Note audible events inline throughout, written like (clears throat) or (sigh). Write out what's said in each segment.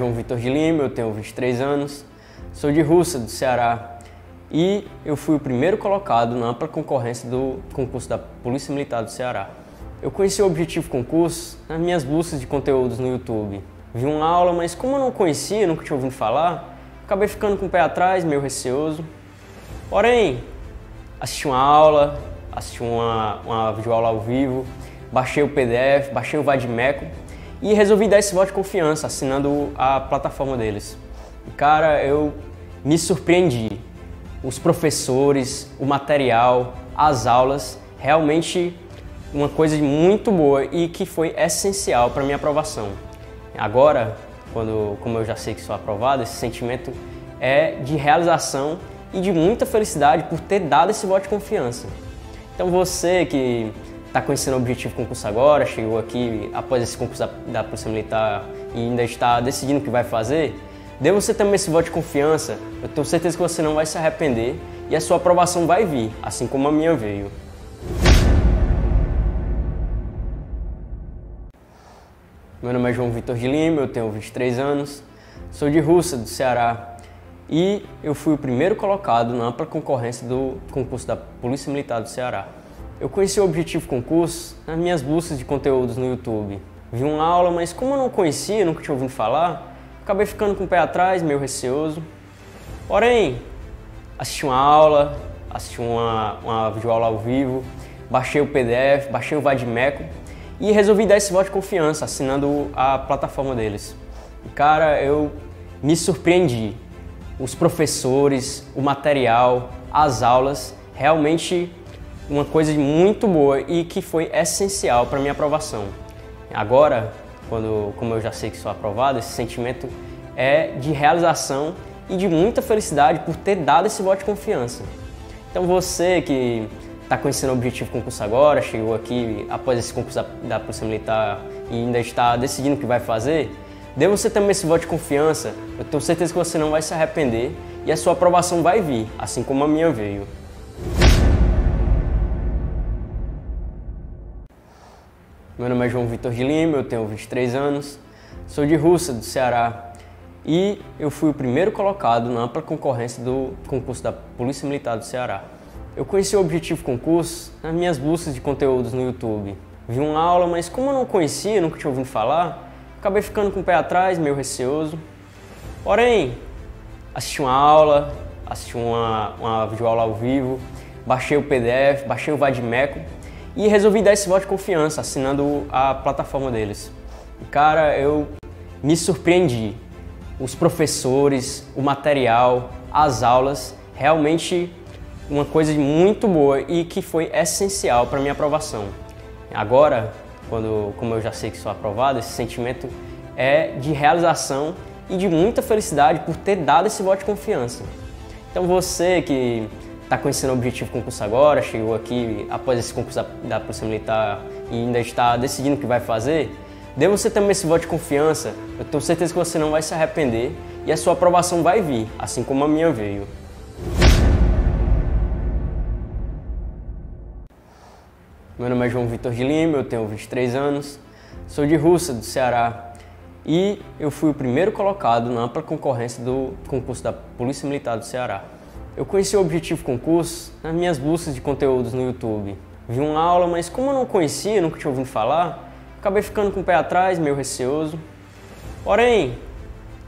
João Vitor de Lima, eu tenho 23 anos, sou de Russa, do Ceará, e eu fui o primeiro colocado na ampla concorrência do concurso da Polícia Militar do Ceará. Eu conheci o Objetivo Concurso nas minhas buscas de conteúdos no YouTube. Vi uma aula, mas como eu não conhecia, nunca tinha ouvido falar, acabei ficando com o pé atrás, meio receoso. Porém, assisti uma aula, assisti uma, uma videoaula ao vivo, baixei o PDF, baixei o Vadimeco, e resolvi dar esse voto de confiança assinando a plataforma deles. E, cara, eu me surpreendi. Os professores, o material, as aulas, realmente uma coisa muito boa e que foi essencial para minha aprovação. Agora, quando, como eu já sei que sou aprovado, esse sentimento é de realização e de muita felicidade por ter dado esse voto de confiança. Então você que está conhecendo o objetivo concurso agora, chegou aqui após esse concurso da, da Polícia Militar e ainda está decidindo o que vai fazer, dê você também esse voto de confiança. Eu tenho certeza que você não vai se arrepender e a sua aprovação vai vir, assim como a minha veio. Meu nome é João Vitor de Lima, eu tenho 23 anos, sou de Russa, do Ceará, e eu fui o primeiro colocado na ampla concorrência do concurso da Polícia Militar do Ceará. Eu conheci o Objetivo Concurso nas minhas buscas de conteúdos no YouTube. Vi uma aula, mas como eu não conhecia, nunca tinha ouvido falar, acabei ficando com o pé atrás, meio receoso. Porém, assisti uma aula, assisti uma, uma videoaula ao vivo, baixei o PDF, baixei o Vadimeco e resolvi dar esse voto de confiança assinando a plataforma deles. E cara, eu me surpreendi. Os professores, o material, as aulas realmente uma coisa muito boa e que foi essencial para minha aprovação. Agora, quando, como eu já sei que sou aprovado, esse sentimento é de realização e de muita felicidade por ter dado esse voto de confiança. Então você que está conhecendo o objetivo concurso agora, chegou aqui após esse concurso da Polícia Militar e ainda está decidindo o que vai fazer, dê você também esse voto de confiança. Eu tenho certeza que você não vai se arrepender e a sua aprovação vai vir, assim como a minha veio. Meu nome é João Vitor de Lima, eu tenho 23 anos, sou de Russa, do Ceará, e eu fui o primeiro colocado na ampla concorrência do concurso da Polícia Militar do Ceará. Eu conheci o Objetivo Concurso nas minhas buscas de conteúdos no YouTube. Vi uma aula, mas como eu não conhecia, nunca tinha ouvido falar, acabei ficando com o pé atrás, meio receoso. Porém, assisti uma aula, assisti uma, uma videoaula ao vivo, baixei o PDF, baixei o Vadimeco, e resolvi dar esse voto de confiança assinando a plataforma deles. E, cara, eu me surpreendi. Os professores, o material, as aulas, realmente uma coisa muito boa e que foi essencial para minha aprovação. Agora, quando, como eu já sei que sou aprovado, esse sentimento é de realização e de muita felicidade por ter dado esse voto de confiança. Então você que está conhecendo o objetivo concurso agora, chegou aqui após esse concurso da Polícia Militar e ainda está decidindo o que vai fazer, dê você também esse voto de confiança. Eu tenho certeza que você não vai se arrepender e a sua aprovação vai vir, assim como a minha veio. Meu nome é João Vitor de Lima, eu tenho 23 anos, sou de Russa, do Ceará, e eu fui o primeiro colocado na ampla concorrência do concurso da Polícia Militar do Ceará. Eu conheci o Objetivo Concurso nas minhas buscas de conteúdos no YouTube. Vi uma aula, mas como eu não conhecia, nunca tinha ouvido falar, acabei ficando com o pé atrás, meio receoso. Porém,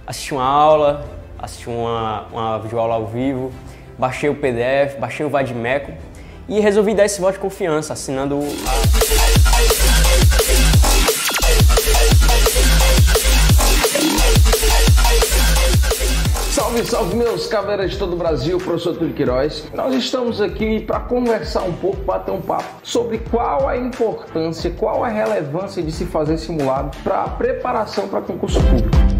assisti uma aula, assisti uma, uma videoaula ao vivo, baixei o PDF, baixei o Vadimeco e resolvi dar esse voto de confiança assinando o... Salve, salve meus caveiras de todo o Brasil, professor Túlio Queiroz. Nós estamos aqui para conversar um pouco, bater um papo sobre qual a importância, qual a relevância de se fazer simulado para a preparação para concurso público.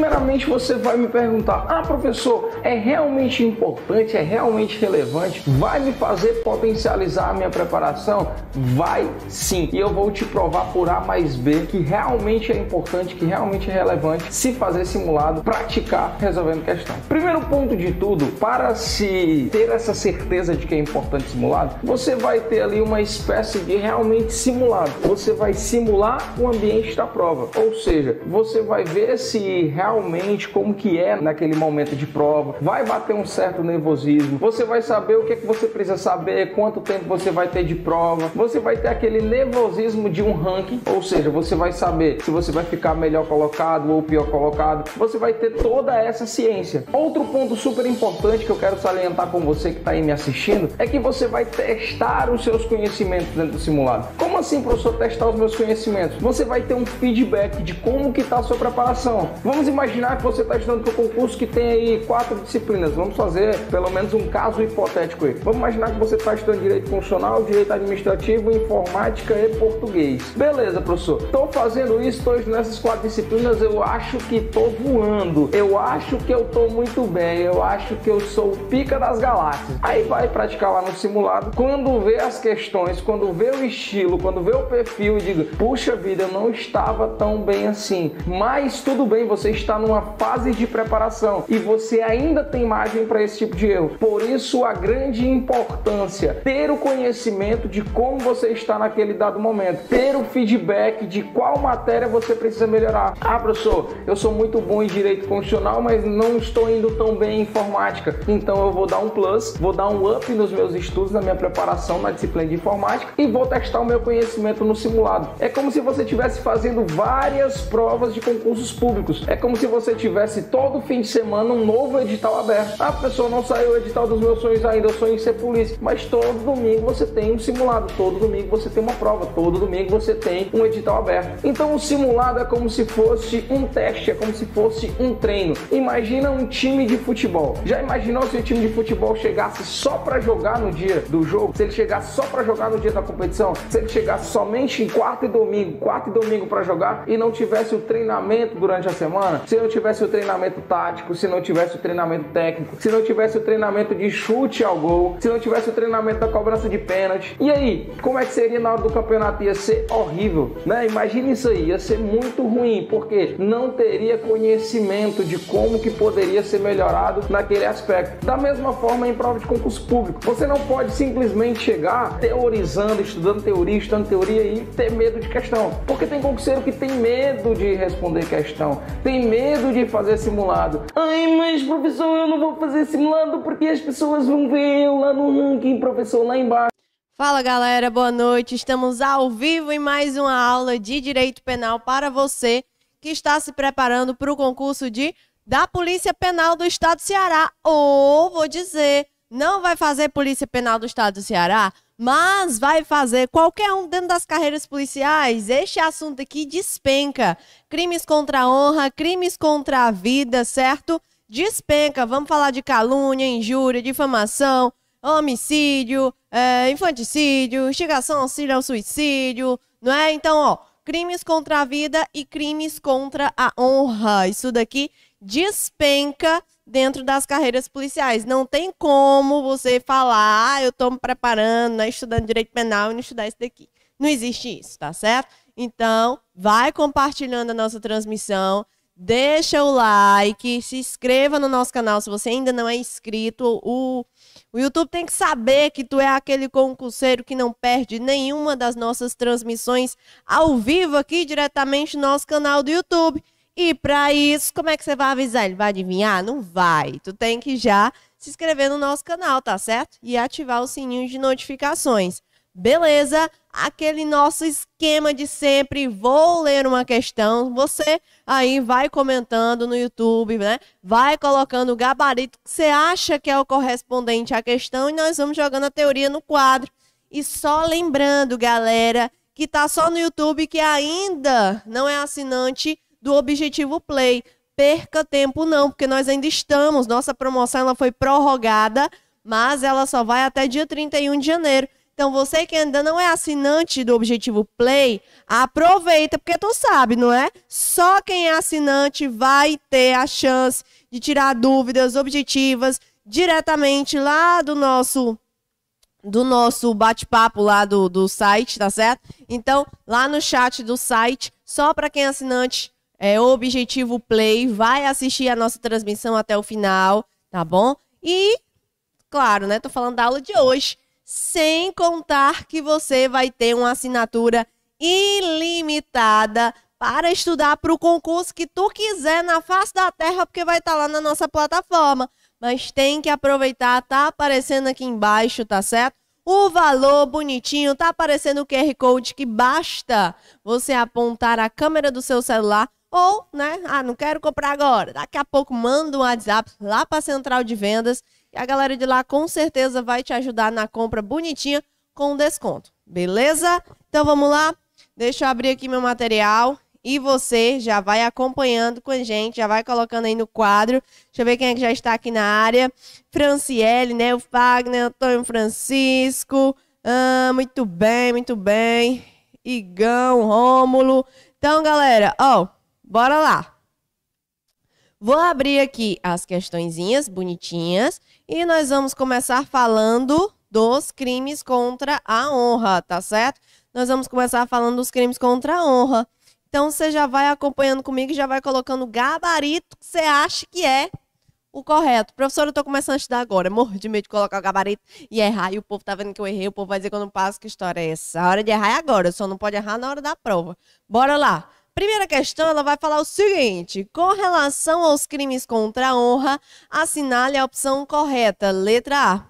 Primeiramente, você vai me perguntar: ah, professor, é realmente importante, é realmente relevante? Vai me fazer potencializar a minha preparação? Vai sim. E eu vou te provar por A mais B que realmente é importante, que realmente é relevante se fazer simulado, praticar resolvendo questão. Primeiro ponto de tudo, para se ter essa certeza de que é importante simulado, você vai ter ali uma espécie de realmente simulado. Você vai simular o ambiente da prova, ou seja, você vai ver se realmente realmente como que é naquele momento de prova. Vai bater um certo nervosismo. Você vai saber o que, é que você precisa saber, quanto tempo você vai ter de prova. Você vai ter aquele nervosismo de um ranking, ou seja, você vai saber se você vai ficar melhor colocado ou pior colocado. Você vai ter toda essa ciência. Outro ponto super importante que eu quero salientar com você que está aí me assistindo é que você vai testar os seus conhecimentos dentro do simulado. Como assim, professor, testar os meus conhecimentos? Você vai ter um feedback de como que está a sua preparação. Vamos imaginar imaginar que você está estudando para um concurso que tem aí quatro disciplinas. Vamos fazer pelo menos um caso hipotético aí. Vamos imaginar que você está estudando direito funcional, direito administrativo, informática e português. Beleza, professor. Estou fazendo isso, estou estudando essas quatro disciplinas. Eu acho que estou voando. Eu acho que eu estou muito bem. Eu acho que eu sou o pica das galáxias. Aí vai praticar lá no simulado. Quando vê as questões, quando vê o estilo, quando vê o perfil, diga: puxa vida, eu não estava tão bem assim. Mas tudo bem, você está está numa fase de preparação e você ainda tem margem para esse tipo de erro. Por isso, a grande importância ter o conhecimento de como você está naquele dado momento, ter o feedback de qual matéria você precisa melhorar. Ah, professor, eu sou muito bom em direito constitucional, mas não estou indo tão bem em informática, então eu vou dar um plus, vou dar um up nos meus estudos, na minha preparação na disciplina de informática e vou testar o meu conhecimento no simulado. É como se você estivesse fazendo várias provas de concursos públicos. É como se você tivesse todo fim de semana um novo edital aberto. Ah, pessoal, não saiu o edital dos meus sonhos ainda, eu sonho em ser polícia. Mas todo domingo você tem um simulado, todo domingo você tem uma prova, todo domingo você tem um edital aberto. Então o simulado é como se fosse um teste, é como se fosse um treino. Imagina um time de futebol. Já imaginou se o time de futebol chegasse só para jogar no dia do jogo? Se ele chegasse só para jogar no dia da competição? Se ele chegasse somente em quarta e domingo, quarta e domingo para jogar e não tivesse o treinamento durante a semana? Se não tivesse o treinamento tático, se não tivesse o treinamento técnico, se não tivesse o treinamento de chute ao gol, se não tivesse o treinamento da cobrança de pênalti. E aí, como é que seria na hora do campeonato? Ia ser horrível, né? Imagina isso aí, ia ser muito ruim, porque não teria conhecimento de como que poderia ser melhorado naquele aspecto. Da mesma forma em prova de concurso público. Você não pode simplesmente chegar teorizando, estudando teoria, estudando teoria e ter medo de questão. Porque tem concurseiro que tem medo de responder questão, tem medo de fazer simulado. Ai, mas professor, eu não vou fazer simulado porque as pessoas vão ver eu lá no ranking, professor, lá embaixo. Fala galera, boa noite. Estamos ao vivo em mais uma aula de Direito Penal para você que está se preparando para o concurso de da Polícia Penal do Estado do Ceará. Ou, vou dizer, não vai fazer Polícia Penal do Estado do Ceará? mas vai fazer qualquer um dentro das carreiras policiais. Este assunto aqui despenca. Crimes contra a honra, crimes contra a vida, certo? Despenca. Vamos falar de calúnia, injúria, difamação, homicídio, é, infanticídio, instigação auxílio ao suicídio, não é? Então, ó, crimes contra a vida e crimes contra a honra. Isso daqui despenca dentro das carreiras policiais. Não tem como você falar, ah, eu estou me preparando, né, estudando direito penal e não estudar isso daqui. Não existe isso, tá certo? Então, vai compartilhando a nossa transmissão, deixa o like, se inscreva no nosso canal se você ainda não é inscrito. O, o YouTube tem que saber que tu é aquele concurseiro que não perde nenhuma das nossas transmissões ao vivo aqui diretamente no nosso canal do YouTube. E para isso, como é que você vai avisar? Ele vai adivinhar? Não vai. Tu tem que já se inscrever no nosso canal, tá certo? E ativar o sininho de notificações. Beleza? Aquele nosso esquema de sempre. Vou ler uma questão. Você aí vai comentando no YouTube, né? Vai colocando o gabarito que você acha que é o correspondente à questão e nós vamos jogando a teoria no quadro. E só lembrando, galera, que tá só no YouTube que ainda não é assinante do Objetivo Play. Perca tempo não, porque nós ainda estamos, nossa promoção ela foi prorrogada, mas ela só vai até dia 31 de janeiro. Então você que ainda não é assinante do Objetivo Play, aproveita, porque tu sabe, não é? Só quem é assinante vai ter a chance de tirar dúvidas objetivas diretamente lá do nosso do nosso bate-papo lá do, do site, tá certo? Então, lá no chat do site, só para quem é assinante é, Objetivo Play. Vai assistir a nossa transmissão até o final, tá bom? E, claro, né? Tô falando da aula de hoje. Sem contar que você vai ter uma assinatura ilimitada para estudar para o concurso que tu quiser na face da terra, porque vai estar tá lá na nossa plataforma. Mas tem que aproveitar, tá aparecendo aqui embaixo, tá certo? O valor bonitinho, tá aparecendo o QR Code que basta você apontar a câmera do seu celular ou, né, ah, não quero comprar agora. Daqui a pouco manda um WhatsApp lá para a central de vendas e a galera de lá com certeza vai te ajudar na compra bonitinha com desconto. Beleza? Então vamos lá. Deixa eu abrir aqui meu material e você já vai acompanhando com a gente, já vai colocando aí no quadro. Deixa eu ver quem é que já está aqui na área. Franciele, né? O Fagner, Antônio Francisco. Ah, muito bem, muito bem. Igão, Rômulo. Então, galera, ó, Bora lá! Vou abrir aqui as questõezinhas bonitinhas e nós vamos começar falando dos crimes contra a honra, tá certo? Nós vamos começar falando dos crimes contra a honra. Então você já vai acompanhando comigo e já vai colocando o gabarito que você acha que é o correto. Professor, eu tô começando a estudar agora. Morro de medo de colocar o gabarito e errar. E o povo tá vendo que eu errei, o povo vai dizer que eu não passo, que história é essa? A hora de errar é agora, só não pode errar na hora da prova. Bora lá! Primeira questão, ela vai falar o seguinte: com relação aos crimes contra a honra, assinale a opção correta, letra A.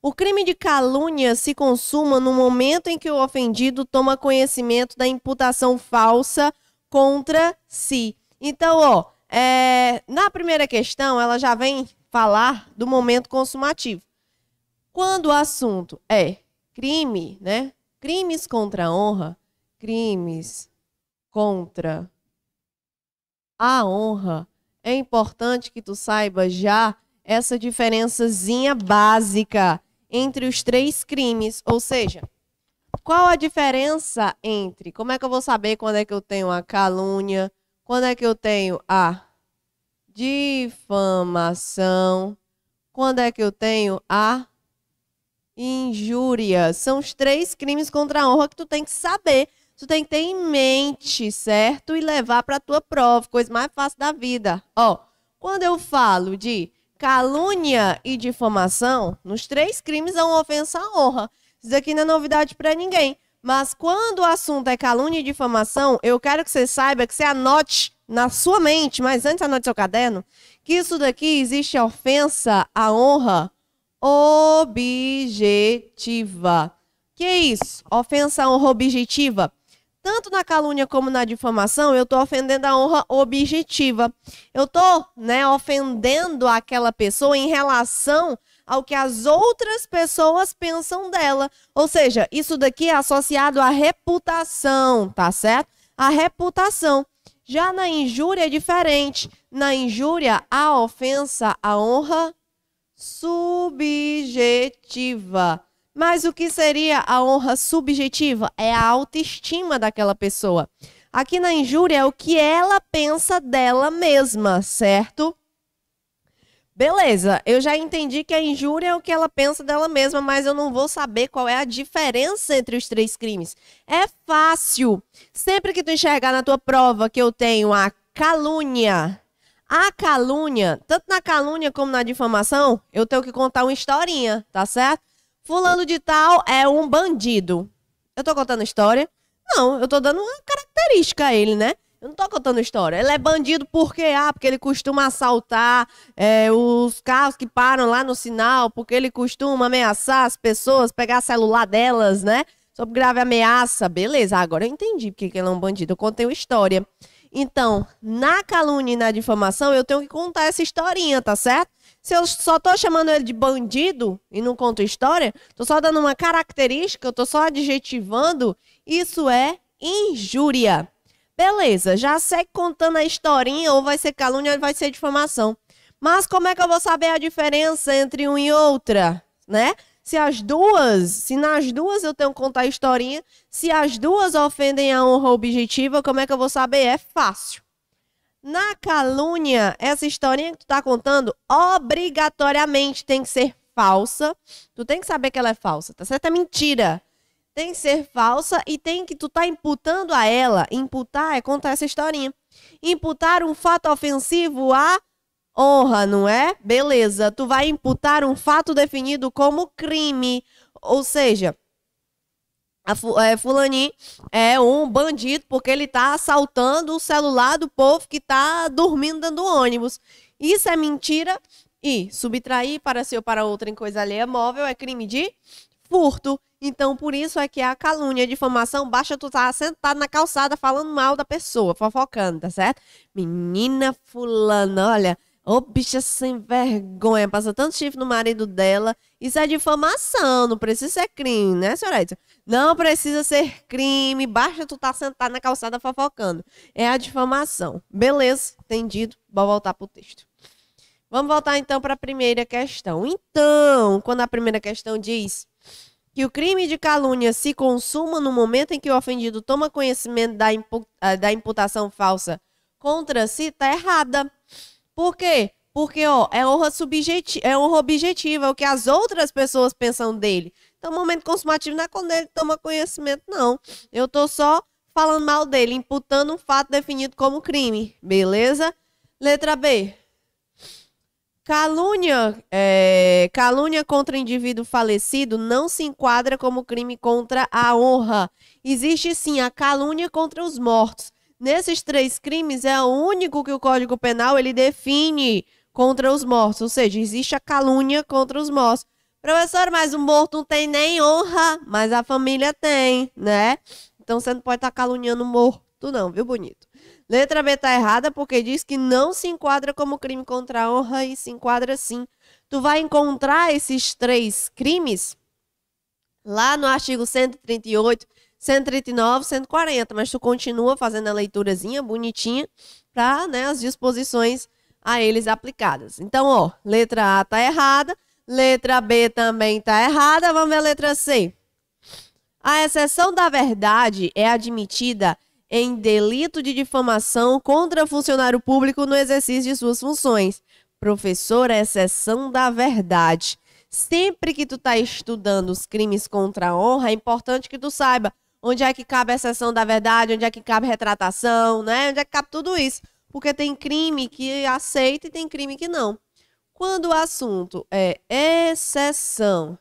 O crime de calúnia se consuma no momento em que o ofendido toma conhecimento da imputação falsa contra si. Então, ó, é, na primeira questão, ela já vem falar do momento consumativo. Quando o assunto é crime, né? Crimes contra a honra, crimes contra a honra, é importante que tu saiba já essa diferençazinha básica entre os três crimes, ou seja, qual a diferença entre, como é que eu vou saber quando é que eu tenho a calúnia, quando é que eu tenho a difamação, quando é que eu tenho a injúria? São os três crimes contra a honra que tu tem que saber Tu tem que ter em mente, certo? E levar para a tua prova, coisa mais fácil da vida. Ó, quando eu falo de calúnia e difamação, nos três crimes é uma ofensa à honra. Isso aqui não é novidade para ninguém. Mas quando o assunto é calúnia e difamação, eu quero que você saiba, que você anote na sua mente, mas antes anote seu caderno, que isso daqui existe a ofensa à honra objetiva. Que é isso? Ofensa à honra objetiva tanto na calúnia como na difamação, eu estou ofendendo a honra objetiva. Eu estou né, ofendendo aquela pessoa em relação ao que as outras pessoas pensam dela. Ou seja, isso daqui é associado à reputação, tá certo? A reputação. Já na injúria é diferente. Na injúria, a ofensa, a honra subjetiva. Mas o que seria a honra subjetiva? É a autoestima daquela pessoa. Aqui na injúria é o que ela pensa dela mesma, certo? Beleza, eu já entendi que a injúria é o que ela pensa dela mesma, mas eu não vou saber qual é a diferença entre os três crimes. É fácil. Sempre que tu enxergar na tua prova que eu tenho a calúnia, a calúnia, tanto na calúnia como na difamação, eu tenho que contar uma historinha, tá certo? Fulano de tal é um bandido. Eu tô contando história? Não, eu tô dando uma característica a ele, né? Eu não tô contando história. Ele é bandido porque, ah, porque ele costuma assaltar é, os carros que param lá no sinal, porque ele costuma ameaçar as pessoas, pegar celular delas, né? Sob grave ameaça. Beleza, agora eu entendi porque ele é um bandido. Eu contei uma história. Então, na calúnia e na difamação, eu tenho que contar essa historinha, tá certo? Se eu só tô chamando ele de bandido e não conto história, tô só dando uma característica, eu tô só adjetivando, isso é injúria. Beleza, já segue contando a historinha, ou vai ser calúnia ou vai ser difamação. Mas como é que eu vou saber a diferença entre uma e outra, né? Se as duas, se nas duas eu tenho que contar a historinha, se as duas ofendem a honra objetiva, como é que eu vou saber? É fácil. Na calúnia, essa historinha que tu tá contando, obrigatoriamente tem que ser falsa. Tu tem que saber que ela é falsa, tá certo? É mentira. Tem que ser falsa e tem que tu tá imputando a ela. Imputar é contar essa historinha. Imputar um fato ofensivo a honra, não é? Beleza, tu vai imputar um fato definido como crime. Ou seja, a é, fulaninho é um bandido porque ele tá assaltando o celular do povo que tá dormindo dentro do ônibus. Isso é mentira e subtrair para seu ou para outra em coisa alheia móvel é crime de furto. Então, por isso é que a calúnia, a difamação, basta tu estar tá sentado na calçada falando mal da pessoa, fofocando, tá certo? Menina fulana, olha, Ô, oh, bicha sem vergonha, passa tanto chifre no marido dela. Isso é difamação, não precisa ser crime, né, senhora? Não precisa ser crime, basta tu tá sentado na calçada fofocando. É a difamação. Beleza, entendido. Vou voltar pro texto. Vamos voltar então para a primeira questão. Então, quando a primeira questão diz que o crime de calúnia se consuma no momento em que o ofendido toma conhecimento da, impu ah, da imputação falsa contra si, tá errada. Por quê? Porque, ó, é honra, subjetiva, é honra objetiva, é o que as outras pessoas pensam dele. Então, o momento consumativo não é quando ele toma conhecimento, não. Eu tô só falando mal dele, imputando um fato definido como crime. Beleza? Letra B. Calúnia, é, calúnia contra indivíduo falecido não se enquadra como crime contra a honra. Existe sim a calúnia contra os mortos. Nesses três crimes é o único que o Código Penal ele define contra os mortos, ou seja, existe a calúnia contra os mortos. Professor, mas o morto não tem nem honra, mas a família tem, né? Então você não pode estar tá caluniando o morto, não, viu, bonito? Letra B tá errada porque diz que não se enquadra como crime contra a honra e se enquadra sim. Tu vai encontrar esses três crimes lá no artigo 138 139, 140, mas tu continua fazendo a leiturazinha bonitinha para né, as disposições a eles aplicadas. Então, ó, letra A tá errada, letra B também tá errada, vamos ver a letra C. A exceção da verdade é admitida em delito de difamação contra funcionário público no exercício de suas funções. Professor, a é exceção da verdade. Sempre que tu tá estudando os crimes contra a honra, é importante que tu saiba onde é que cabe a exceção da verdade, onde é que cabe retratação, né? Onde é que cabe tudo isso? Porque tem crime que aceita e tem crime que não. Quando o assunto é exceção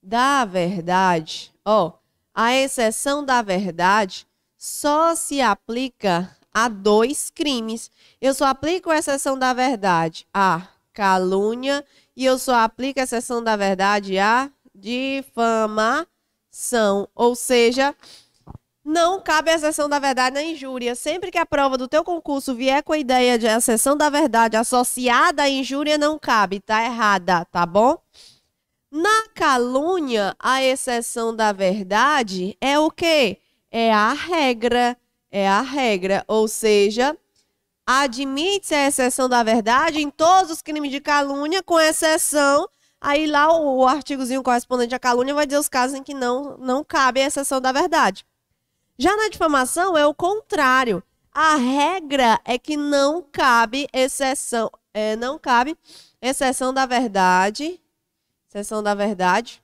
da verdade, ó, a exceção da verdade só se aplica a dois crimes. Eu só aplico a exceção da verdade à calúnia e eu só aplico a exceção da verdade à difamação são. Ou seja, não cabe a exceção da verdade na injúria. Sempre que a prova do teu concurso vier com a ideia de exceção da verdade associada à injúria, não cabe, tá errada, tá bom? Na calúnia, a exceção da verdade é o quê? É a regra, é a regra, ou seja, admite-se a exceção da verdade em todos os crimes de calúnia, com exceção Aí lá o artigozinho correspondente à calúnia vai dizer os casos em que não, não cabe a exceção da verdade. Já na difamação é o contrário. A regra é que não cabe exceção, é, não cabe exceção da verdade, exceção da verdade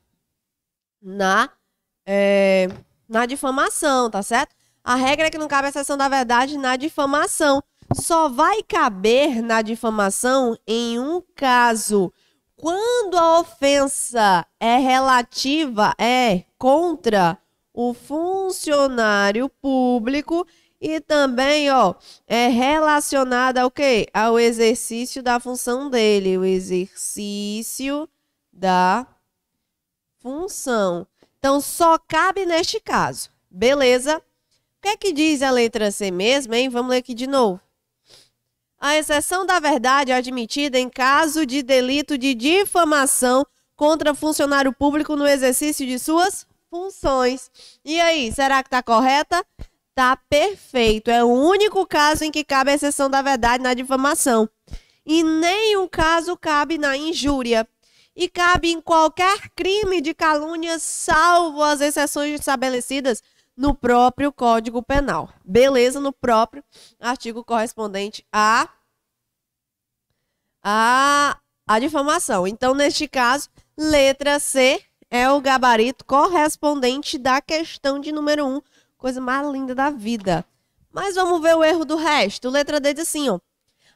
na é, na difamação, tá certo? A regra é que não cabe exceção da verdade na difamação. Só vai caber na difamação em um caso quando a ofensa é relativa, é contra o funcionário público e também, ó, é relacionada ao quê? Ao exercício da função dele, o exercício da função. Então, só cabe neste caso. Beleza? O que é que diz a letra C mesmo, hein? Vamos ler aqui de novo. A exceção da verdade é admitida em caso de delito de difamação contra funcionário público no exercício de suas funções. E aí, será que está correta? Tá perfeito. É o único caso em que cabe a exceção da verdade na difamação. E nenhum caso cabe na injúria. E cabe em qualquer crime de calúnia, salvo as exceções estabelecidas no próprio Código Penal. Beleza, no próprio artigo correspondente a a, a difamação. Então, neste caso, letra C é o gabarito correspondente da questão de número 1, coisa mais linda da vida. Mas vamos ver o erro do resto. Letra D diz assim, ó.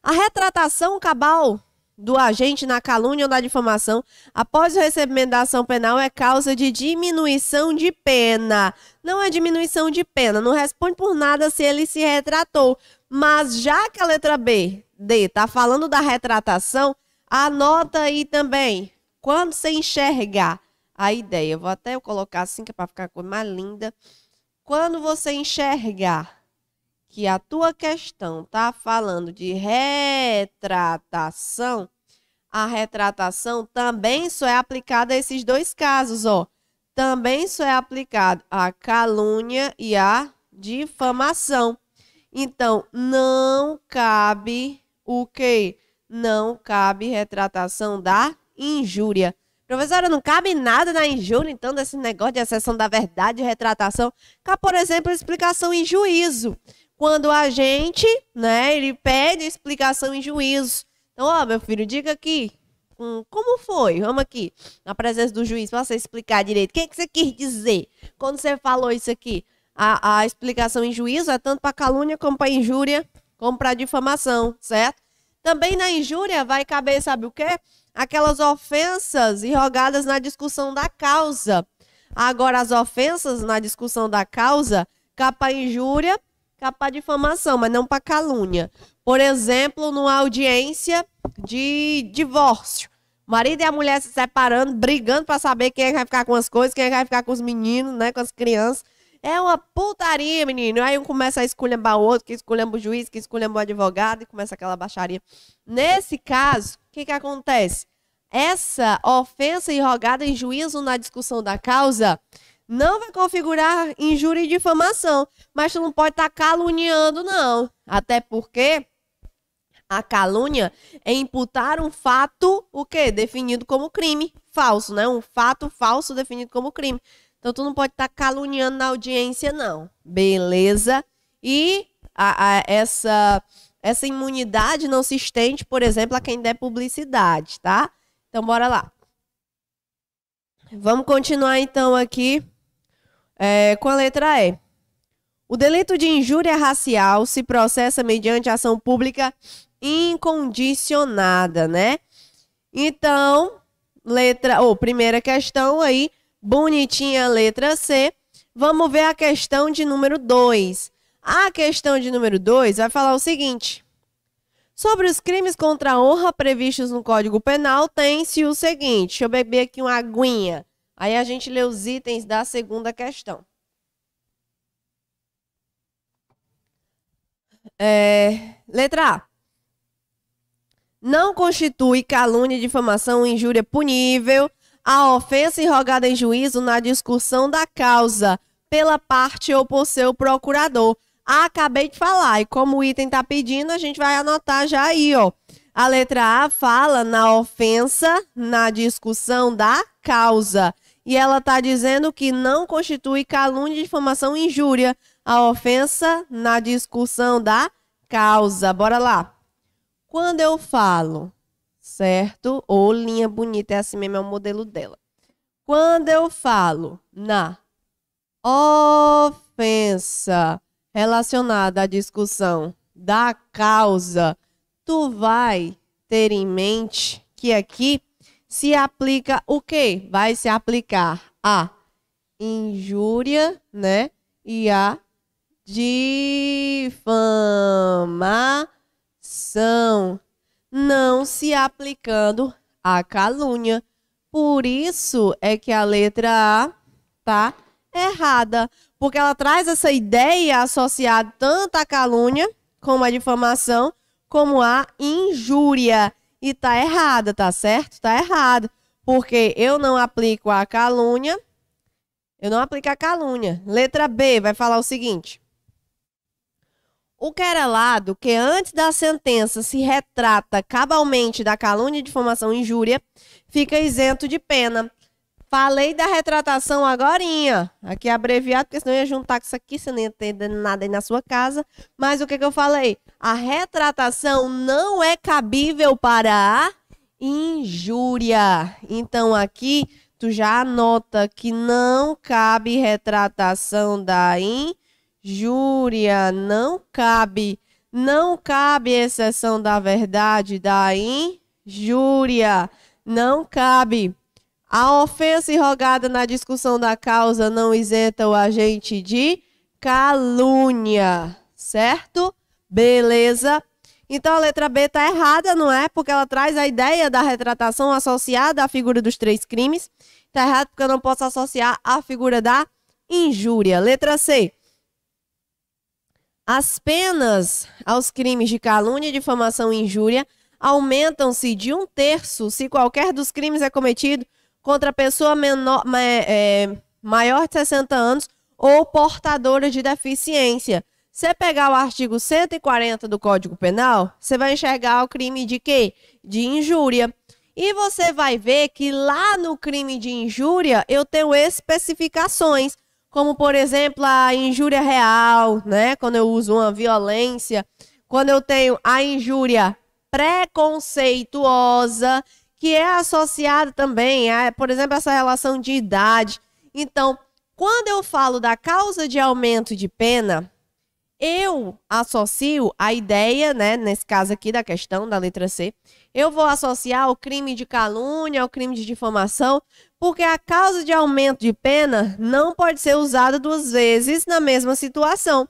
A retratação cabal do agente na calúnia ou na difamação após o recebimento da ação penal é causa de diminuição de pena. Não é diminuição de pena, não responde por nada se ele se retratou. Mas já que a letra B, D, tá falando da retratação, anota aí também. Quando você enxergar a ideia, vou até eu colocar assim que é para ficar a coisa mais linda. Quando você enxergar que a tua questão tá falando de retratação, a retratação também só é aplicada a esses dois casos, ó. Também só é aplicado a calúnia e a difamação. Então, não cabe o quê? Não cabe retratação da injúria. Professora, não cabe nada na injúria, então, desse negócio de acessão da verdade, retratação. Cá, por exemplo, explicação em juízo. Quando a gente, né, ele pede explicação em juízo então, ó, meu filho, diga aqui. Hum, como foi? Vamos aqui, na presença do juiz, para você explicar direito. O que, é que você quis dizer quando você falou isso aqui? A, a explicação em juízo é tanto para calúnia como para injúria, como para difamação, certo? Também na injúria vai caber, sabe o quê? Aquelas ofensas irrogadas na discussão da causa. Agora, as ofensas na discussão da causa, capa injúria, capa difamação, mas não para calúnia. Por exemplo, numa audiência de divórcio. O marido e a mulher se separando, brigando para saber quem é que vai ficar com as coisas, quem é que vai ficar com os meninos, né, com as crianças. É uma putaria, menino. Aí um começa a esculhambar o outro, que esculhamba o juiz, que esculhamba o advogado, e começa aquela baixaria. Nesse caso, o que, que acontece? Essa ofensa irrogada em juízo na discussão da causa não vai configurar injúria e difamação, mas tu não pode estar tá caluniando, não. Até porque a calúnia é imputar um fato, o quê? Definido como crime falso, né? Um fato falso definido como crime. Então, tu não pode estar tá caluniando na audiência, não. Beleza? E a, a, essa, essa imunidade não se estende, por exemplo, a quem der publicidade, tá? Então, bora lá. Vamos continuar, então, aqui é, com a letra E. O delito de injúria racial se processa mediante ação pública incondicionada, né? Então, letra, ou oh, primeira questão aí, bonitinha letra C. Vamos ver a questão de número 2. A questão de número 2 vai falar o seguinte: Sobre os crimes contra a honra previstos no Código Penal, tem-se o seguinte. Deixa eu beber aqui uma aguinha. Aí a gente lê os itens da segunda questão. É, letra A não constitui calúnia, difamação ou injúria punível a ofensa enrogada em juízo na discussão da causa pela parte ou por seu procurador. Ah, acabei de falar, e como o item está pedindo, a gente vai anotar já aí, ó. A letra A fala na ofensa na discussão da causa. E ela está dizendo que não constitui calúnia, difamação ou injúria a ofensa na discussão da causa. Bora lá. Quando eu falo, certo? Ou linha bonita, é assim mesmo, é o modelo dela. Quando eu falo na ofensa relacionada à discussão da causa, tu vai ter em mente que aqui se aplica o quê? Vai se aplicar a injúria, né? E a difamação são, não se aplicando à calúnia. Por isso é que a letra A tá errada, porque ela traz essa ideia associada tanto à calúnia como à difamação, como à injúria. E tá errada, tá certo? Tá errada, porque eu não aplico a calúnia, eu não aplico a calúnia. Letra B vai falar o seguinte: o querelado, que antes da sentença se retrata cabalmente da calúnia, difamação e injúria, fica isento de pena. Falei da retratação agorinha, aqui é abreviado, porque senão eu ia juntar com isso aqui, você não ia ter nada aí na sua casa. Mas o que, que eu falei? A retratação não é cabível para a injúria. Então aqui, tu já anota que não cabe retratação da injúria Júria, não cabe, não cabe exceção da verdade da injúria, não cabe. A ofensa irrogada na discussão da causa não isenta o agente de calúnia, certo? Beleza? Então a letra B está errada, não é? Porque ela traz a ideia da retratação associada à figura dos três crimes. Está errado porque eu não posso associar a figura da injúria. Letra C. As penas aos crimes de calúnia, difamação e injúria aumentam-se de um terço se qualquer dos crimes é cometido contra pessoa menor, é, é, maior de 60 anos ou portadora de deficiência. Você pegar o artigo 140 do Código Penal, você vai enxergar o crime de quê? De injúria. E você vai ver que lá no crime de injúria eu tenho especificações como por exemplo a injúria real, né? Quando eu uso uma violência, quando eu tenho a injúria preconceituosa, que é associada também a, por exemplo, essa relação de idade. Então, quando eu falo da causa de aumento de pena, eu associo a ideia, né, nesse caso aqui da questão da letra C, eu vou associar o crime de calúnia ao crime de difamação, porque a causa de aumento de pena não pode ser usada duas vezes na mesma situação.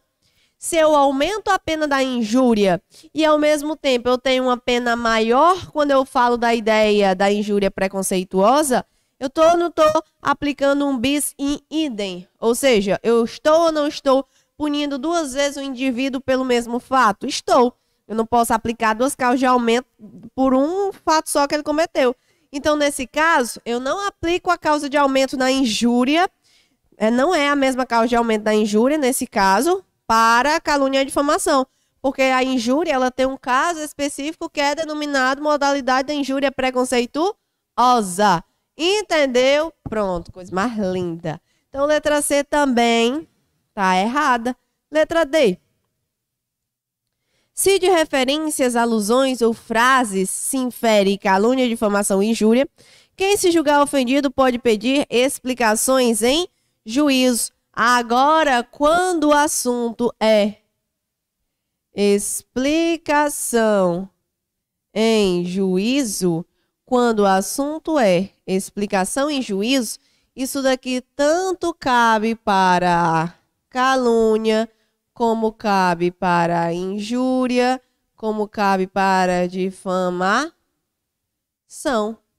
Se eu aumento a pena da injúria e ao mesmo tempo eu tenho uma pena maior quando eu falo da ideia da injúria preconceituosa, eu tô ou não estou aplicando um bis in idem? Ou seja, eu estou ou não estou punindo duas vezes o indivíduo pelo mesmo fato? Estou. Eu não posso aplicar duas causas de aumento por um fato só que ele cometeu. Então, nesse caso, eu não aplico a causa de aumento na injúria, é, não é a mesma causa de aumento da injúria, nesse caso, para calúnia e difamação. Porque a injúria ela tem um caso específico que é denominado modalidade da injúria preconceituosa. Entendeu? Pronto, coisa mais linda. Então, letra C também tá errada. Letra D. Se de referências, alusões ou frases se infere calúnia, difamação e injúria, quem se julgar ofendido pode pedir explicações em juízo. Agora, quando o assunto é explicação em juízo, quando o assunto é explicação em juízo, isso daqui tanto cabe para calúnia, como cabe para injúria, como cabe para difamação.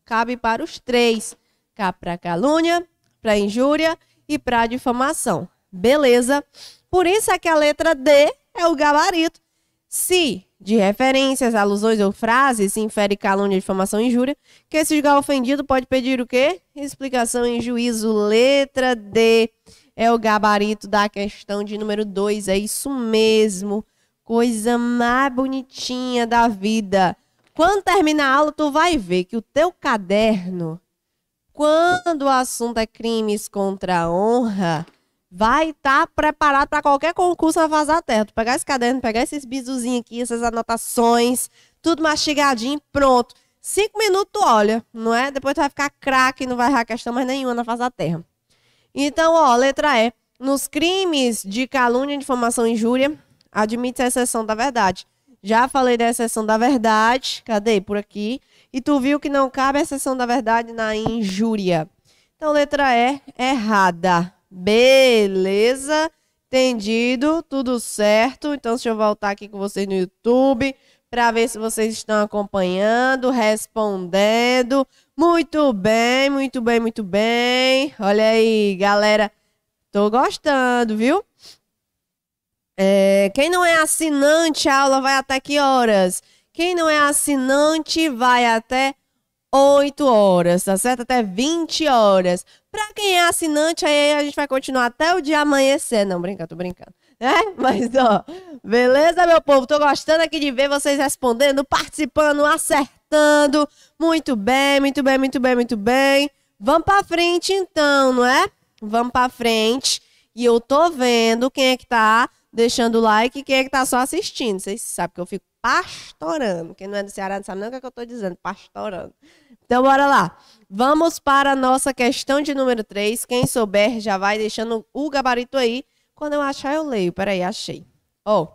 Cabe para os três: cabe para calúnia, para injúria e para difamação. Beleza? Por isso é que a letra D é o gabarito. Se de referências, alusões ou frases se infere calúnia, difamação e injúria, que esse julgar ofendido pode pedir o quê? Explicação em juízo, letra D é o gabarito da questão de número 2. É isso mesmo. Coisa mais bonitinha da vida. Quando terminar a aula, tu vai ver que o teu caderno, quando o assunto é crimes contra a honra, vai estar tá preparado para qualquer concurso na da Terra. Tu pegar esse caderno, pegar esses bizuzinhos aqui, essas anotações, tudo mastigadinho, pronto. Cinco minutos olha, não é? Depois tu vai ficar craque e não vai errar questão mais nenhuma na da Terra. Então, ó, letra E. Nos crimes de calúnia, difamação e injúria, admite a exceção da verdade. Já falei da exceção da verdade. Cadê? Por aqui. E tu viu que não cabe a exceção da verdade na injúria. Então, letra E, errada. Beleza? Entendido? Tudo certo? Então, deixa eu voltar aqui com vocês no YouTube para ver se vocês estão acompanhando, respondendo. Muito bem, muito bem, muito bem. Olha aí, galera. Tô gostando, viu? É, quem não é assinante, a aula vai até que horas? Quem não é assinante, vai até 8 horas, tá certo? Até 20 horas. Pra quem é assinante, aí a gente vai continuar até o dia amanhecer. Não, brincando, tô brincando né? Mas, ó, beleza, meu povo? Tô gostando aqui de ver vocês respondendo, participando, acertando. Muito bem, muito bem, muito bem, muito bem. Vamos pra frente, então, não é? Vamos pra frente. E eu tô vendo quem é que tá deixando o like e quem é que tá só assistindo. Vocês sabem que eu fico pastorando. Quem não é do Ceará não sabe nem o que, é que eu tô dizendo, pastorando. Então, bora lá. Vamos para a nossa questão de número 3. Quem souber já vai deixando o gabarito aí quando eu achar, eu leio. Peraí, achei. Ó. Oh.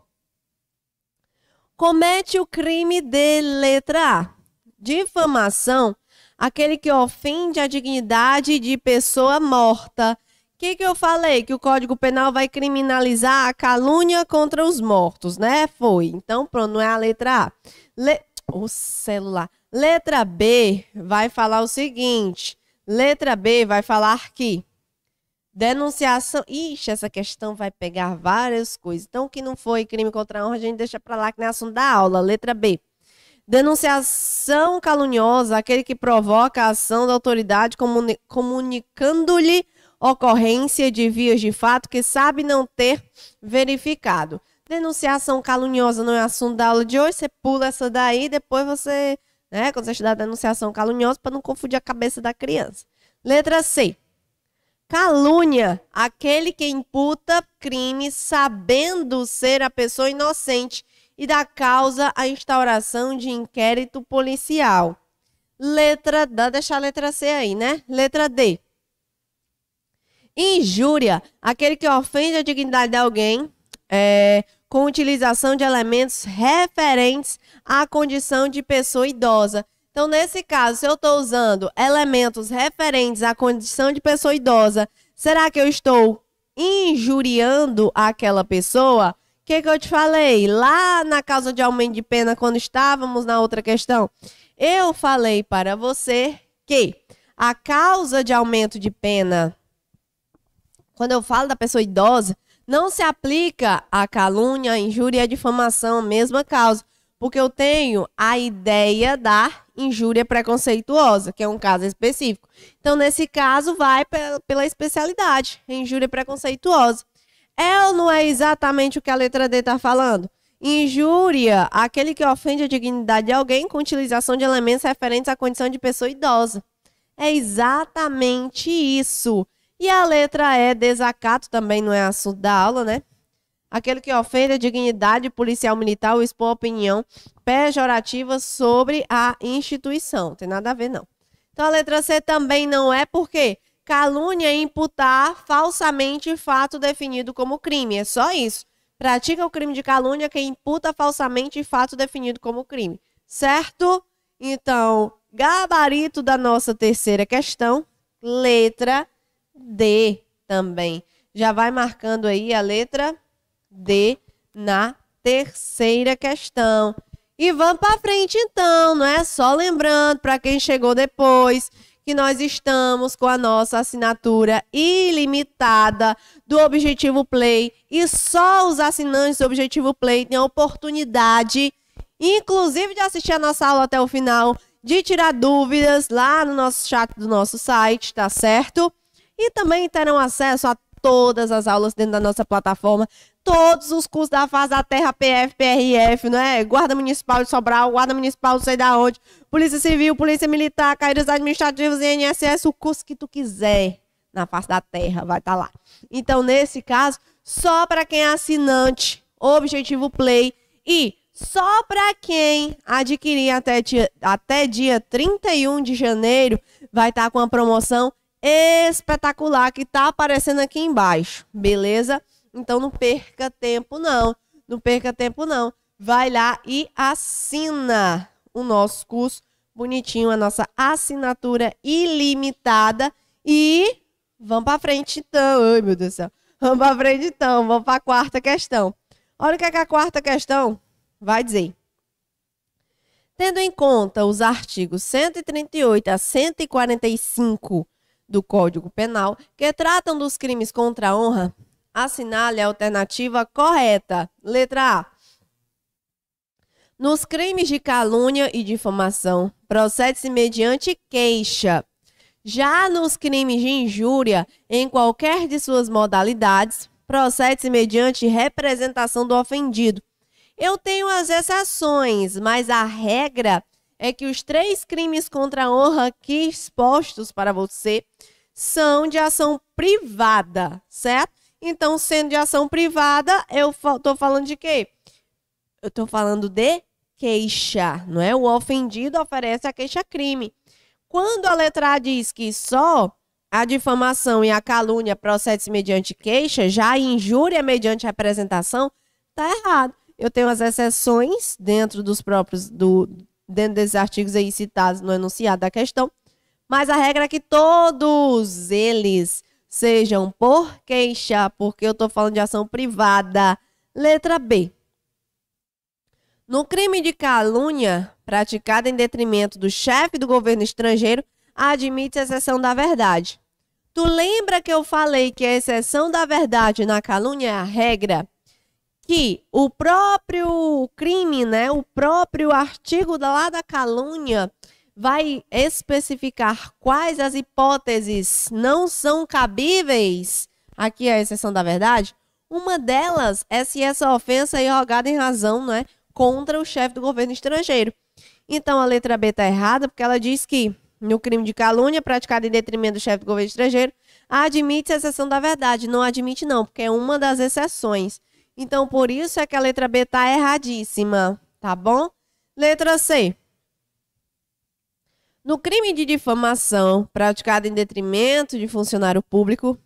Comete o crime de letra A. Difamação, aquele que ofende a dignidade de pessoa morta. O que, que eu falei? Que o Código Penal vai criminalizar a calúnia contra os mortos, né? Foi. Então, pronto, não é a letra A. Le... O celular. Letra B vai falar o seguinte. Letra B vai falar que Denunciação. Ixi, essa questão vai pegar várias coisas. Então, o que não foi crime contra a honra, a gente deixa para lá, que não é assunto da aula. Letra B. Denunciação caluniosa, aquele que provoca a ação da autoridade comuni comunicando-lhe ocorrência de vias de fato que sabe não ter verificado. Denunciação caluniosa não é assunto da aula de hoje, você pula essa daí, depois você, né, quando você estudar denunciação caluniosa, para não confundir a cabeça da criança. Letra C. Calúnia, aquele que imputa crime sabendo ser a pessoa inocente e dá causa à instauração de inquérito policial. Letra, dá deixar a letra C aí, né? Letra D. Injúria, aquele que ofende a dignidade de alguém é, com utilização de elementos referentes à condição de pessoa idosa. Então, nesse caso, se eu estou usando elementos referentes à condição de pessoa idosa, será que eu estou injuriando aquela pessoa? O que, que eu te falei lá na causa de aumento de pena, quando estávamos na outra questão? Eu falei para você que a causa de aumento de pena, quando eu falo da pessoa idosa, não se aplica à calúnia, a injúria e a difamação, mesma causa, porque eu tenho a ideia da injúria preconceituosa, que é um caso específico. Então, nesse caso, vai pela especialidade, injúria preconceituosa. É ou não é exatamente o que a letra D está falando? Injúria, aquele que ofende a dignidade de alguém com utilização de elementos referentes à condição de pessoa idosa. É exatamente isso. E a letra E, desacato, também não é assunto da aula, né? Aquele que ofende a dignidade policial militar ou expor opinião pejorativa sobre a instituição. Não tem nada a ver, não. Então a letra C também não é porque calúnia é imputar falsamente fato definido como crime. É só isso. Pratica o crime de calúnia quem imputa falsamente fato definido como crime. Certo? Então, gabarito da nossa terceira questão, letra D também. Já vai marcando aí a letra D na terceira questão. E vamos para frente então, não é? Só lembrando para quem chegou depois que nós estamos com a nossa assinatura ilimitada do Objetivo Play e só os assinantes do Objetivo Play têm a oportunidade, inclusive de assistir a nossa aula até o final, de tirar dúvidas lá no nosso chat do nosso site, tá certo? E também terão acesso a todas as aulas dentro da nossa plataforma, todos os cursos da face da terra, PF, PRF, não é? Guarda Municipal de Sobral, Guarda Municipal não sei da onde, Polícia Civil, Polícia Militar, Caídas Administrativas, INSS, o curso que tu quiser na face da terra, vai estar tá lá. Então, nesse caso, só para quem é assinante, Objetivo Play e só para quem adquirir até dia, até dia 31 de janeiro, vai estar tá com uma promoção espetacular que está aparecendo aqui embaixo, beleza? Então não perca tempo, não. Não perca tempo, não. Vai lá e assina o nosso curso bonitinho, a nossa assinatura ilimitada. E vamos para frente, então. Ai, meu Deus do céu. Vamos para frente, então. Vamos para a quarta questão. Olha o que, é que a quarta questão vai dizer. Tendo em conta os artigos 138 a 145 do Código Penal, que tratam dos crimes contra a honra, assinale a alternativa correta. Letra A. Nos crimes de calúnia e difamação, procede-se mediante queixa. Já nos crimes de injúria, em qualquer de suas modalidades, procede-se mediante representação do ofendido. Eu tenho as exceções, mas a regra é que os três crimes contra a honra aqui expostos para você são de ação privada, certo? Então, sendo de ação privada, eu estou falando de quê? Eu estou falando de queixa, não é? O ofendido oferece a queixa-crime. Quando a letra A diz que só a difamação e a calúnia procede mediante queixa, já a injúria mediante representação, tá errado. Eu tenho as exceções dentro dos próprios do dentro desses artigos aí citados no enunciado da questão, mas a regra é que todos eles sejam por queixa, porque eu estou falando de ação privada. Letra B. No crime de calúnia praticada em detrimento do chefe do governo estrangeiro, admite a exceção da verdade. Tu lembra que eu falei que a exceção da verdade na calúnia é a regra? Que o próprio crime, né, o próprio artigo lá da calúnia, vai especificar quais as hipóteses não são cabíveis, aqui é a exceção da verdade, uma delas é se essa ofensa é rogada em razão né, contra o chefe do governo estrangeiro. Então a letra B está errada porque ela diz que no crime de calúnia praticado em detrimento do chefe do governo estrangeiro, admite a exceção da verdade. Não admite não, porque é uma das exceções. Então por isso é que a letra B está erradíssima, tá bom? Letra C. No crime de difamação praticado em detrimento de funcionário público,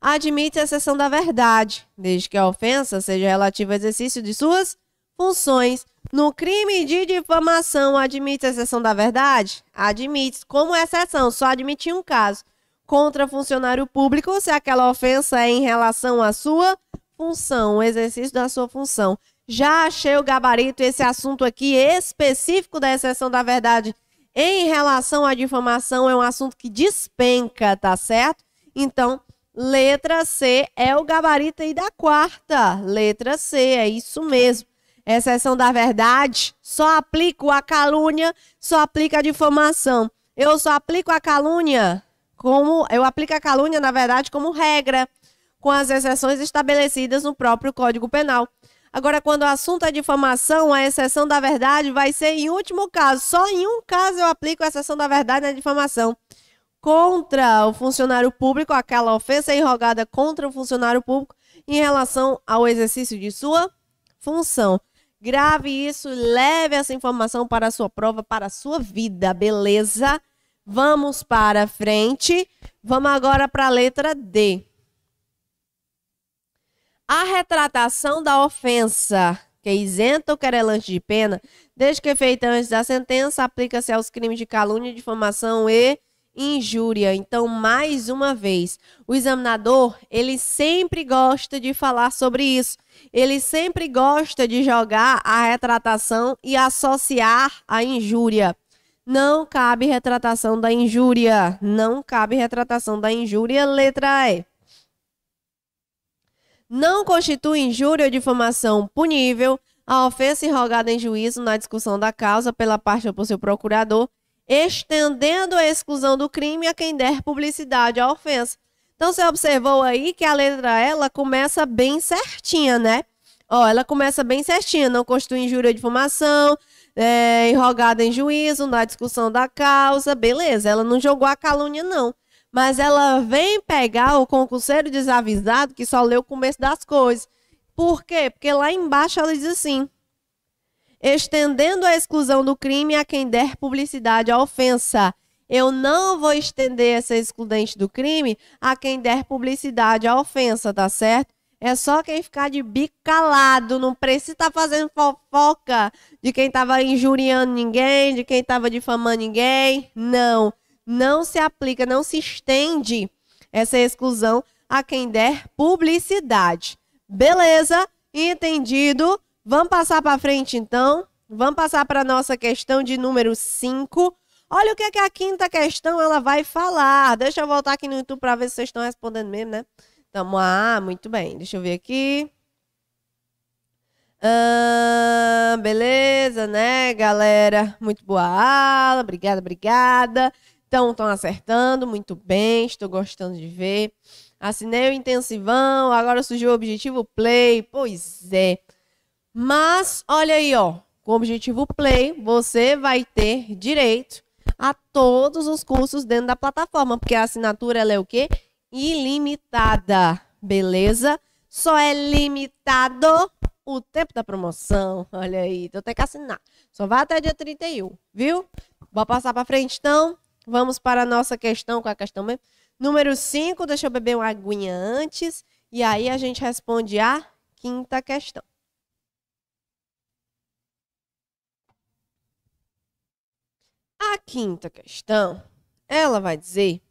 admite a exceção da verdade, desde que a ofensa seja relativa ao exercício de suas funções. No crime de difamação, admite a exceção da verdade? Admite, como é exceção, só admitir um caso contra funcionário público se aquela ofensa é em relação à sua função, o exercício da sua função. Já achei o gabarito, esse assunto aqui específico da exceção da verdade em relação à difamação, é um assunto que despenca, tá certo? Então, letra C é o gabarito aí da quarta. Letra C, é isso mesmo. Exceção da verdade, só aplico a calúnia, só aplica a difamação. Eu só aplico a calúnia como. Eu aplico a calúnia, na verdade, como regra, com as exceções estabelecidas no próprio Código Penal. Agora, quando o assunto é difamação, a exceção da verdade vai ser em último caso. Só em um caso eu aplico a exceção da verdade na difamação. Contra o funcionário público, aquela ofensa irrogada é contra o funcionário público em relação ao exercício de sua função. Grave isso, leve essa informação para a sua prova, para a sua vida, beleza? Vamos para frente. Vamos agora para a letra D. A retratação da ofensa, que é isenta o querelante de pena, desde que é feita antes da sentença, aplica-se aos crimes de calúnia, difamação e injúria. Então, mais uma vez, o examinador, ele sempre gosta de falar sobre isso. Ele sempre gosta de jogar a retratação e associar a injúria. Não cabe retratação da injúria. Não cabe retratação da injúria, letra E não constitui injúria ou difamação punível a ofensa irrogada em juízo na discussão da causa pela parte ou por seu procurador, estendendo a exclusão do crime a quem der publicidade à ofensa. Então você observou aí que a letra ela começa bem certinha, né? Ó, ela começa bem certinha, não constitui injúria ou difamação, é, em juízo, na discussão da causa, beleza. Ela não jogou a calúnia, não mas ela vem pegar o concurseiro desavisado que só leu o começo das coisas. Por quê? Porque lá embaixo ela diz assim: estendendo a exclusão do crime a quem der publicidade à ofensa. Eu não vou estender essa excludente do crime a quem der publicidade à ofensa, tá certo? É só quem ficar de bico calado, não precisa estar tá fazendo fofoca de quem estava injuriando ninguém, de quem estava difamando ninguém. Não não se aplica, não se estende essa exclusão a quem der publicidade. Beleza? Entendido? Vamos passar para frente então? Vamos passar para a nossa questão de número 5. Olha o que, é que a quinta questão ela vai falar. Deixa eu voltar aqui no YouTube para ver se vocês estão respondendo mesmo, né? Tamo lá, muito bem. Deixa eu ver aqui. Ah, beleza, né, galera? Muito boa aula. Obrigada, obrigada. Então, estão acertando, muito bem, estou gostando de ver. Assinei o intensivão, agora surgiu o objetivo play. Pois é. Mas, olha aí, ó. Com o objetivo play, você vai ter direito a todos os cursos dentro da plataforma, porque a assinatura ela é o quê? Ilimitada, beleza? Só é limitado o tempo da promoção. Olha aí, então tem que assinar. Só vai até dia 31, viu? Vou passar para frente então. Vamos para a nossa questão, com é a questão mesmo. Número 5, deixa eu beber uma aguinha antes. E aí a gente responde a quinta questão. A quinta questão, ela vai dizer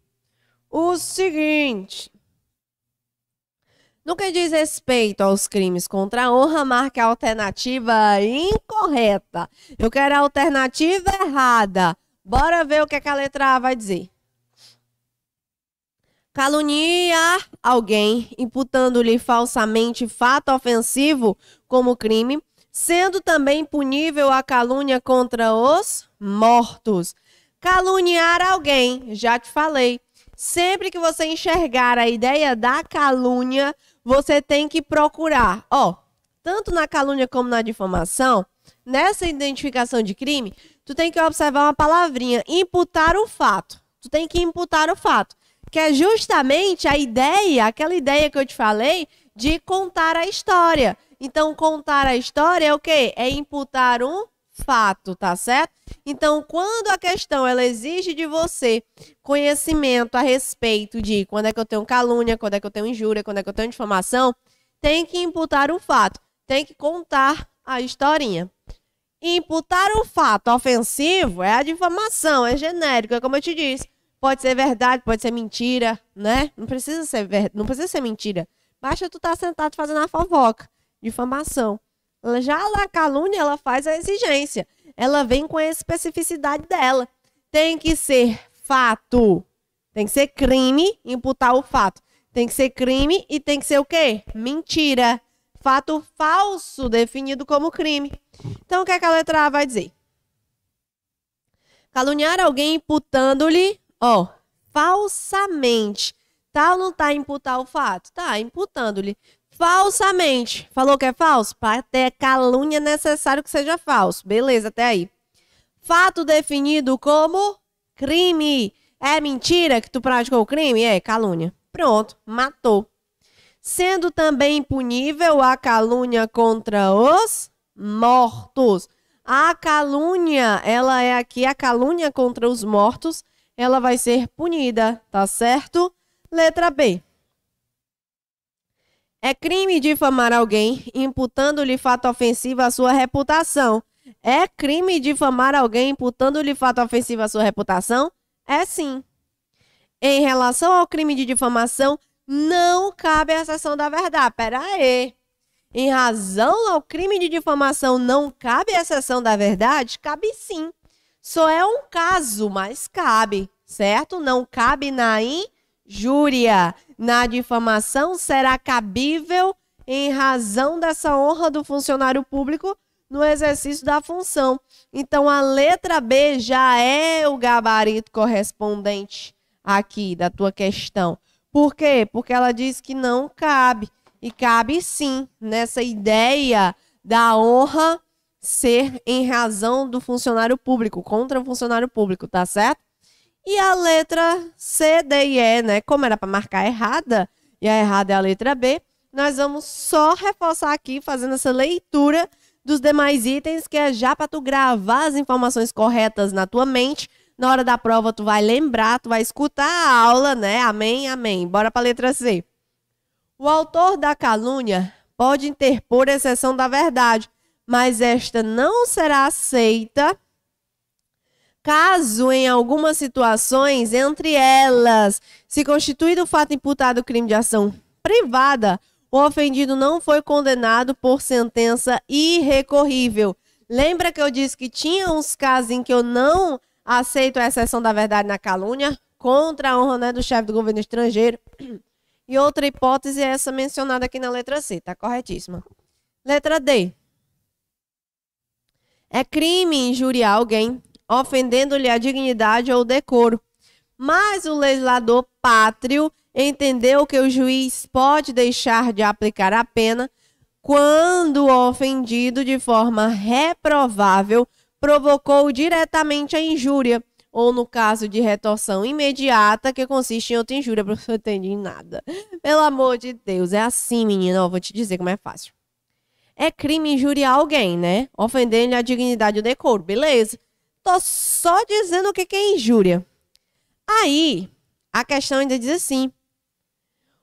o seguinte. No que diz respeito aos crimes contra a honra, marque a alternativa incorreta. Eu quero a alternativa errada. Bora ver o que, é que a letra A vai dizer. Calunia alguém, imputando-lhe falsamente fato ofensivo como crime, sendo também punível a calúnia contra os mortos. Caluniar alguém, já te falei. Sempre que você enxergar a ideia da calúnia, você tem que procurar, ó, tanto na calúnia como na difamação, nessa identificação de crime, tu tem que observar uma palavrinha, imputar o fato. Tu tem que imputar o fato, que é justamente a ideia, aquela ideia que eu te falei de contar a história. Então, contar a história é o quê? É imputar um fato, tá certo? Então, quando a questão ela exige de você conhecimento a respeito de quando é que eu tenho calúnia, quando é que eu tenho injúria, quando é que eu tenho difamação, tem que imputar um fato, tem que contar a historinha. Imputar um fato ofensivo é a difamação, é genérico, é como eu te disse. Pode ser verdade, pode ser mentira, né? Não precisa ser verdade, não precisa ser mentira. Basta tu estar tá sentado fazendo a fofoca, difamação. Já a calúnia, ela faz a exigência. Ela vem com a especificidade dela. Tem que ser fato. Tem que ser crime, imputar o fato. Tem que ser crime e tem que ser o quê? Mentira. Fato falso definido como crime. Então, o que, é que a letra A vai dizer? Caluniar alguém imputando-lhe, ó, falsamente. Tá não tá imputar o fato? Tá, imputando-lhe. Falsamente. Falou que é falso? Para ter calúnia é necessário que seja falso. Beleza, até aí. Fato definido como crime. É mentira que tu praticou o crime? É, calúnia. Pronto, matou. Sendo também punível a calúnia contra os mortos. A calúnia, ela é aqui, a calúnia contra os mortos, ela vai ser punida, tá certo? Letra B. É crime difamar alguém imputando-lhe fato ofensivo à sua reputação. É crime difamar alguém imputando-lhe fato ofensivo à sua reputação? É sim. Em relação ao crime de difamação, não cabe a exceção da verdade. Pera aí. Em razão ao crime de difamação não cabe a exceção da verdade? Cabe sim. Só é um caso, mas cabe, certo? Não cabe na injúria. Na difamação será cabível em razão dessa honra do funcionário público no exercício da função. Então a letra B já é o gabarito correspondente aqui da tua questão. Por quê? Porque ela diz que não cabe. E cabe sim nessa ideia da honra ser em razão do funcionário público, contra o funcionário público, tá certo? E a letra C, D e E, né? Como era para marcar errada, e a errada é a letra B, nós vamos só reforçar aqui fazendo essa leitura dos demais itens, que é já para tu gravar as informações corretas na tua mente. Na hora da prova, tu vai lembrar, tu vai escutar a aula, né? Amém, amém. Bora para a letra C. O autor da calúnia pode interpor exceção da verdade, mas esta não será aceita caso, em algumas situações, entre elas, se constituído o fato imputado crime de ação privada, o ofendido não foi condenado por sentença irrecorrível. Lembra que eu disse que tinha uns casos em que eu não aceito a exceção da verdade na calúnia contra a honra né, do chefe do governo estrangeiro? E outra hipótese é essa mencionada aqui na letra C, tá corretíssima. Letra D. É crime injuriar alguém, ofendendo-lhe a dignidade ou decoro. Mas o legislador pátrio entendeu que o juiz pode deixar de aplicar a pena quando o ofendido de forma reprovável provocou diretamente a injúria ou no caso de retorção imediata, que consiste em outra injúria, porque não entendi em nada. Pelo amor de Deus, é assim, menina, ó, vou te dizer como é fácil. É crime injuriar alguém, né? Ofendendo a dignidade ou decoro, beleza? Tô só dizendo o que, que é injúria. Aí, a questão ainda diz assim: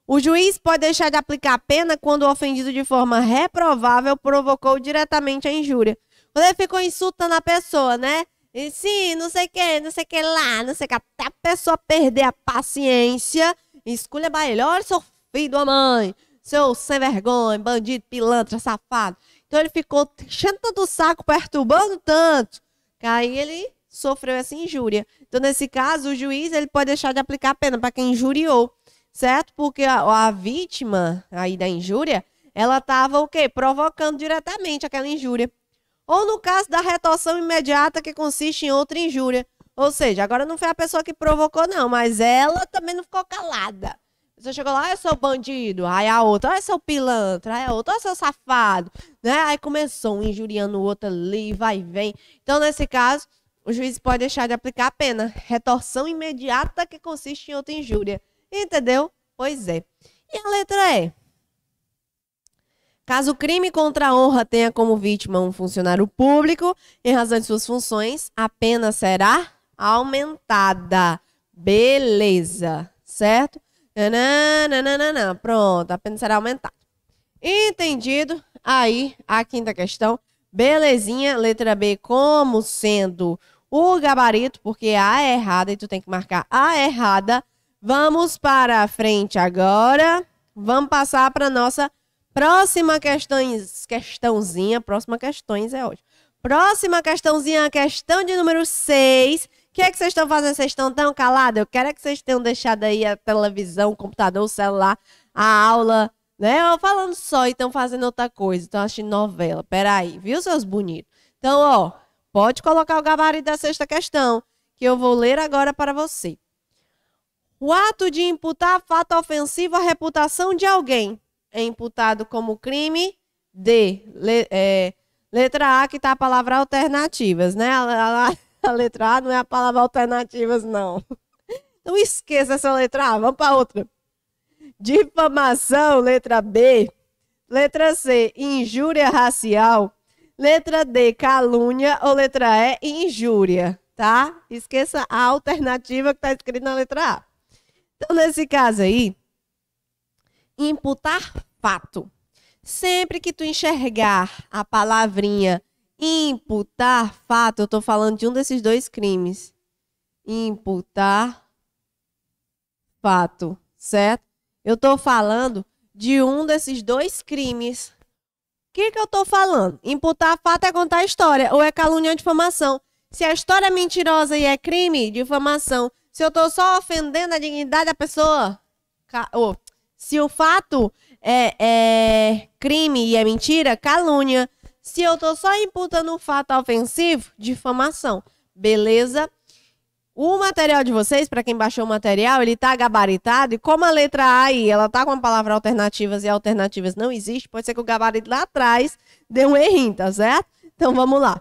o juiz pode deixar de aplicar a pena quando o ofendido de forma reprovável provocou diretamente a injúria. Quando ele ficou insultando a pessoa, né? E sim, não sei o que, não sei o que lá, não sei o que. Até a pessoa perder a paciência, escolha melhor seu filho da mãe, seu sem vergonha, bandido, pilantra, safado. Então ele ficou enchendo tanto o saco, perturbando tanto, que aí ele sofreu essa injúria. Então, nesse caso, o juiz ele pode deixar de aplicar a pena para quem injuriou, certo? Porque a, a vítima aí da injúria, ela estava o quê? Provocando diretamente aquela injúria. Ou no caso da retorção imediata, que consiste em outra injúria. Ou seja, agora não foi a pessoa que provocou, não, mas ela também não ficou calada. Você chegou lá, ah, eu sou bandido. Aí a outra, é ah, seu pilantra. Aí a outra, ah, seu safado. Né? Aí começou um injuriando o outro ali, vai e vem. Então, nesse caso, o juiz pode deixar de aplicar a pena. Retorção imediata que consiste em outra injúria. Entendeu? Pois é. E a letra E? Caso o crime contra a honra tenha como vítima um funcionário público, em razão de suas funções, a pena será aumentada. Beleza, certo? Nananana, pronto, a pena será aumentada. Entendido? Aí, a quinta questão. Belezinha, letra B como sendo o gabarito, porque A é errada e tu tem que marcar A errada. Vamos para a frente agora. Vamos passar para nossa Próxima questões, questãozinha, próxima questões é hoje. Próxima questãozinha, a questão de número 6. O que é que vocês estão fazendo? Vocês estão tão calados? Eu quero é que vocês tenham deixado aí a televisão, o computador, o celular, a aula, né? Falando só e estão fazendo outra coisa, estão assistindo novela. Peraí, viu, seus bonitos? Então, ó, pode colocar o gabarito da sexta questão, que eu vou ler agora para você. O ato de imputar fato ofensivo à reputação de alguém é imputado como crime de Le, é, letra A, que está a palavra alternativas, né? A, a, a, letra A não é a palavra alternativas, não. Então (laughs) esqueça essa letra A, vamos para outra. Difamação, letra B. Letra C, injúria racial. Letra D, calúnia. Ou letra E, injúria, tá? Esqueça a alternativa que está escrita na letra A. Então, nesse caso aí, imputar fato. Sempre que tu enxergar a palavrinha imputar fato, eu estou falando de um desses dois crimes. Imputar fato, certo? Eu estou falando de um desses dois crimes. O que, que eu estou falando? Imputar fato é contar história, ou é calúnia ou difamação. Se a história é mentirosa e é crime, difamação. Se eu estou só ofendendo a dignidade da pessoa, ou, se o fato é, é crime e é mentira, calúnia. Se eu tô só imputando um fato ofensivo, difamação. Beleza? O material de vocês, para quem baixou o material, ele tá gabaritado e como a letra A e ela tá com a palavra alternativas e alternativas não existe, pode ser que o gabarito lá atrás dê um errinho, tá certo? Então vamos lá.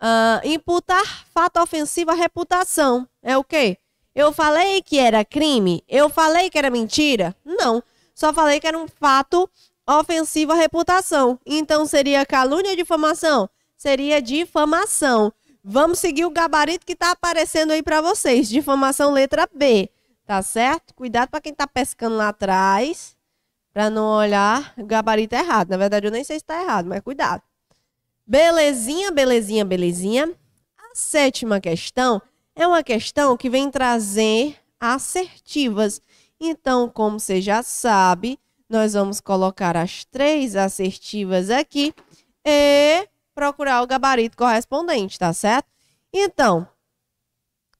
Uh, imputar fato ofensivo à reputação é o quê? Eu falei que era crime? Eu falei que era mentira? Não. Só falei que era um fato ofensivo à reputação. Então seria calúnia ou difamação? Seria difamação. Vamos seguir o gabarito que está aparecendo aí para vocês. Difamação letra B, tá certo? Cuidado para quem está pescando lá atrás, para não olhar o gabarito errado. Na verdade, eu nem sei se está errado, mas cuidado. Belezinha, belezinha, belezinha. A sétima questão é uma questão que vem trazer assertivas. Então, como você já sabe, nós vamos colocar as três assertivas aqui e procurar o gabarito correspondente, tá certo? Então,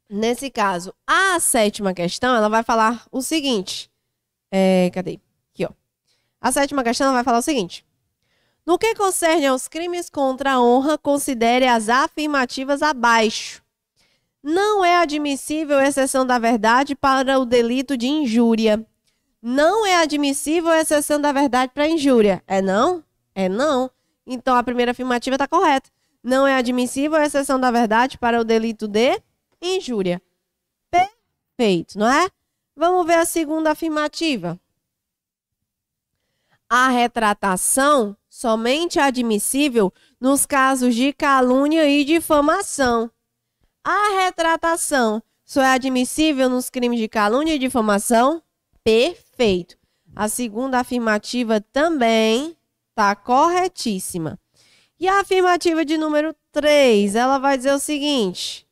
nesse caso, a sétima questão, ela vai falar o seguinte. É, cadê? Aqui, ó. A sétima questão vai falar o seguinte. No que concerne aos crimes contra a honra, considere as afirmativas abaixo. Não é admissível exceção da verdade para o delito de injúria. Não é admissível exceção da verdade para injúria. É não? É não. Então a primeira afirmativa está correta. Não é admissível exceção da verdade para o delito de injúria. Perfeito, não é? Vamos ver a segunda afirmativa. A retratação somente é admissível nos casos de calúnia e difamação. A retratação só é admissível nos crimes de calúnia e difamação? Perfeito. A segunda afirmativa também está corretíssima. E a afirmativa de número 3, ela vai dizer o seguinte: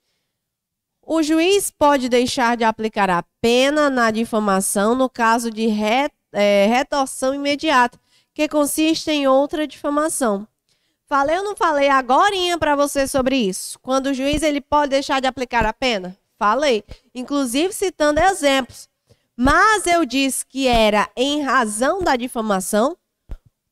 o juiz pode deixar de aplicar a pena na difamação no caso de re, é, retorção imediata, que consiste em outra difamação. Falei ou não falei agorinha para você sobre isso? Quando o juiz ele pode deixar de aplicar a pena? Falei, inclusive citando exemplos. Mas eu disse que era em razão da difamação?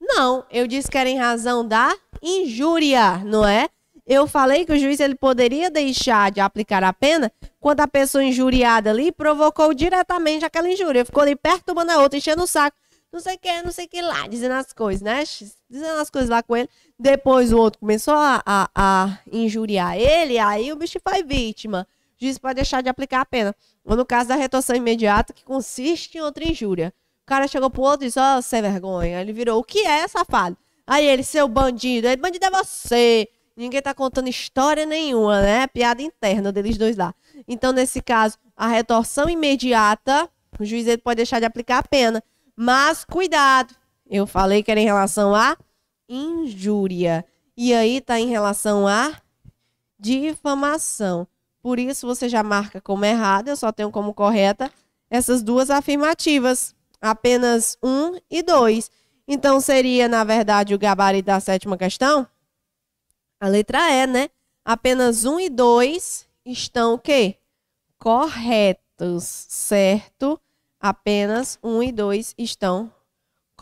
Não, eu disse que era em razão da injúria, não é? Eu falei que o juiz ele poderia deixar de aplicar a pena quando a pessoa injuriada ali provocou diretamente aquela injúria, ficou ali perturbando a outra, enchendo o saco, não sei o que, não sei o que lá, dizendo as coisas, né? Dizendo as coisas lá com ele. Depois o outro começou a, a, a injuriar ele, aí o bicho foi vítima. Juiz pode deixar de aplicar a pena. Ou no caso da retorção imediata, que consiste em outra injúria. O cara chegou pro outro e disse, ó, oh, sem vergonha. Ele virou, o que é, safado? Aí ele, seu bandido. Ele, bandido é você. Ninguém tá contando história nenhuma, né? Piada interna deles dois lá. Então, nesse caso, a retorção imediata, o juiz ele pode deixar de aplicar a pena. Mas, cuidado. Eu falei que era em relação a injúria. E aí está em relação à difamação. Por isso você já marca como errada, eu só tenho como correta essas duas afirmativas, apenas um e dois. Então seria, na verdade, o gabarito da sétima questão? A letra E, né? Apenas um e dois estão o quê? Corretos, certo? Apenas um e dois estão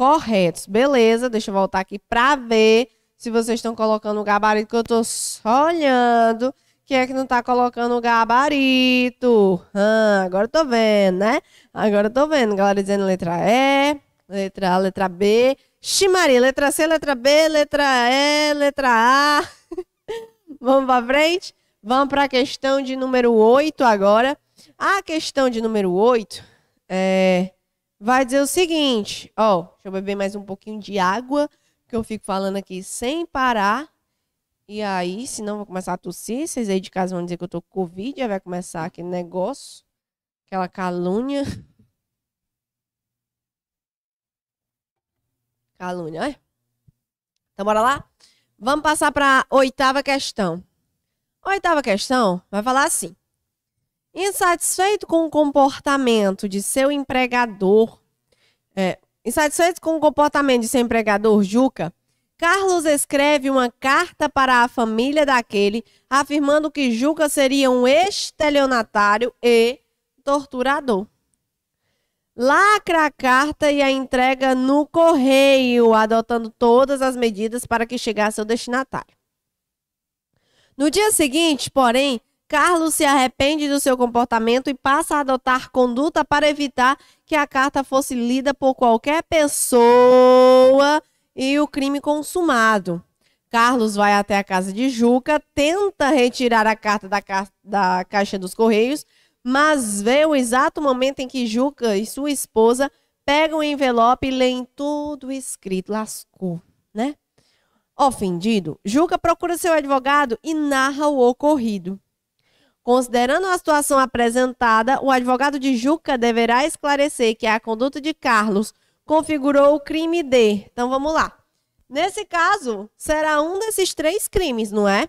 corretos. Beleza, deixa eu voltar aqui para ver se vocês estão colocando o gabarito, que eu estou só olhando. Quem é que não está colocando o gabarito? Ah, agora estou vendo, né? Agora eu estou vendo, galera dizendo letra E, letra A, letra B. Ximaria, letra C, letra B, letra E, letra A. (laughs) Vamos para frente? Vamos para a questão de número 8 agora. A questão de número 8 é vai dizer o seguinte, ó, deixa eu beber mais um pouquinho de água, que eu fico falando aqui sem parar. E aí, senão vou começar a tossir, vocês aí de casa vão dizer que eu tô com Covid, aí vai começar aquele negócio, aquela calúnia. (laughs) Calúnia, olha. Então bora lá? Vamos passar para a oitava questão. A oitava questão vai falar assim: Insatisfeito com o comportamento de seu empregador, é, insatisfeito com o comportamento de seu empregador Juca, Carlos escreve uma carta para a família daquele, afirmando que Juca seria um estelionatário e torturador. Lacra a carta e a entrega no correio, adotando todas as medidas para que chegasse ao destinatário. No dia seguinte, porém, Carlos se arrepende do seu comportamento e passa a adotar conduta para evitar que a carta fosse lida por qualquer pessoa e o crime consumado. Carlos vai até a casa de Juca, tenta retirar a carta da, ca... da caixa dos correios, mas vê o exato momento em que Juca e sua esposa pegam o envelope e leem tudo escrito. Lascou, né? Ofendido, Juca procura seu advogado e narra o ocorrido. Considerando a situação apresentada, o advogado de Juca deverá esclarecer que a conduta de Carlos configurou o crime de. Então vamos lá. Nesse caso, será um desses três crimes, não é?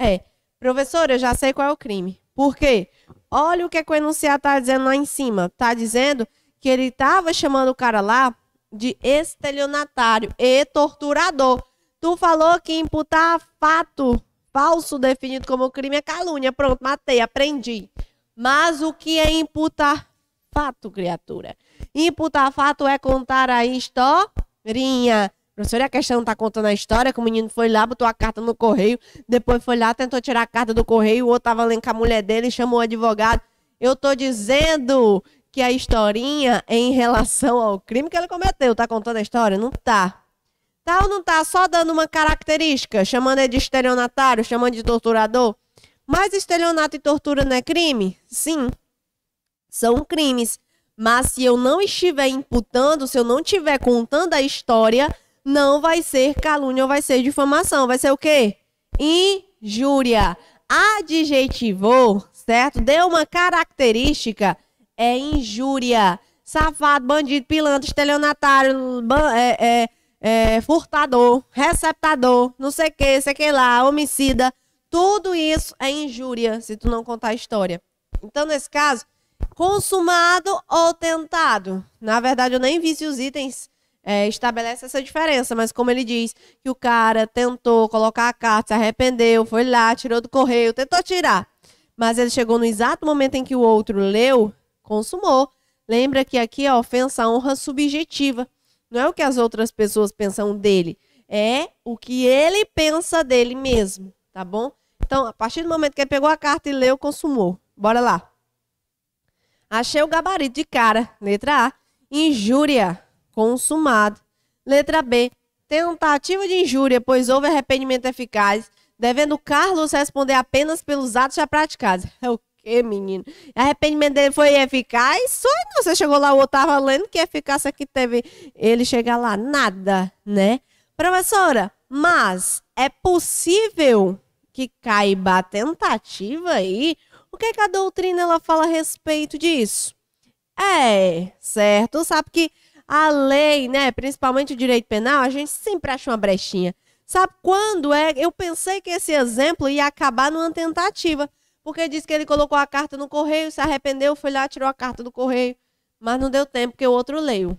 É. Professora, eu já sei qual é o crime. Por quê? Olha o que, é que o enunciado está dizendo lá em cima. Está dizendo que ele estava chamando o cara lá de estelionatário e torturador. Tu falou que imputar fato falso definido como crime é calúnia. Pronto, matei, aprendi. Mas o que é imputar fato, criatura? Imputar fato é contar a historinha. Professora, a questão não tá contando a história, que o menino foi lá, botou a carta no correio, depois foi lá, tentou tirar a carta do correio, o outro tava lendo com a mulher dele, chamou o advogado. Eu tô dizendo que a historinha é em relação ao crime que ele cometeu. Tá contando a história? Não tá. Tá ou não tá só dando uma característica, chamando ele de estelionatário, chamando de torturador? Mas estelionato e tortura não é crime? Sim, são crimes. Mas se eu não estiver imputando, se eu não estiver contando a história, não vai ser calúnia ou vai ser difamação. Vai ser o quê? Injúria. Adjetivou, certo? Deu uma característica, é injúria. Safado, bandido, pilantra, estelionatário, ban é, é é, furtador, receptador, não sei o que, sei que lá, homicida. Tudo isso é injúria se tu não contar a história. Então, nesse caso, consumado ou tentado. Na verdade, eu nem vi se os itens é, estabelece essa diferença, mas como ele diz que o cara tentou colocar a carta, se arrependeu, foi lá, tirou do correio, tentou tirar. Mas ele chegou no exato momento em que o outro leu, consumou. Lembra que aqui é ofensa à honra subjetiva. Não é o que as outras pessoas pensam dele, é o que ele pensa dele mesmo, tá bom? Então, a partir do momento que ele pegou a carta e leu, consumou. Bora lá. Achei o gabarito de cara. Letra A. Injúria. Consumado. Letra B. Tentativa de injúria, pois houve arrependimento eficaz, devendo Carlos responder apenas pelos atos já praticados. É o quê, menino? Arrependimento dele foi eficaz? Foi não. Você chegou lá, o outro tava lendo que eficácia que teve ele chegar lá. Nada, né? Professora, mas é possível que caiba a tentativa aí? O que, é que a doutrina ela fala a respeito disso? É, certo. Sabe que a lei, né, principalmente o direito penal, a gente sempre acha uma brechinha. Sabe quando é? Eu pensei que esse exemplo ia acabar numa tentativa. Porque disse que ele colocou a carta no correio, se arrependeu, foi lá, tirou a carta do correio, mas não deu tempo que o outro leu.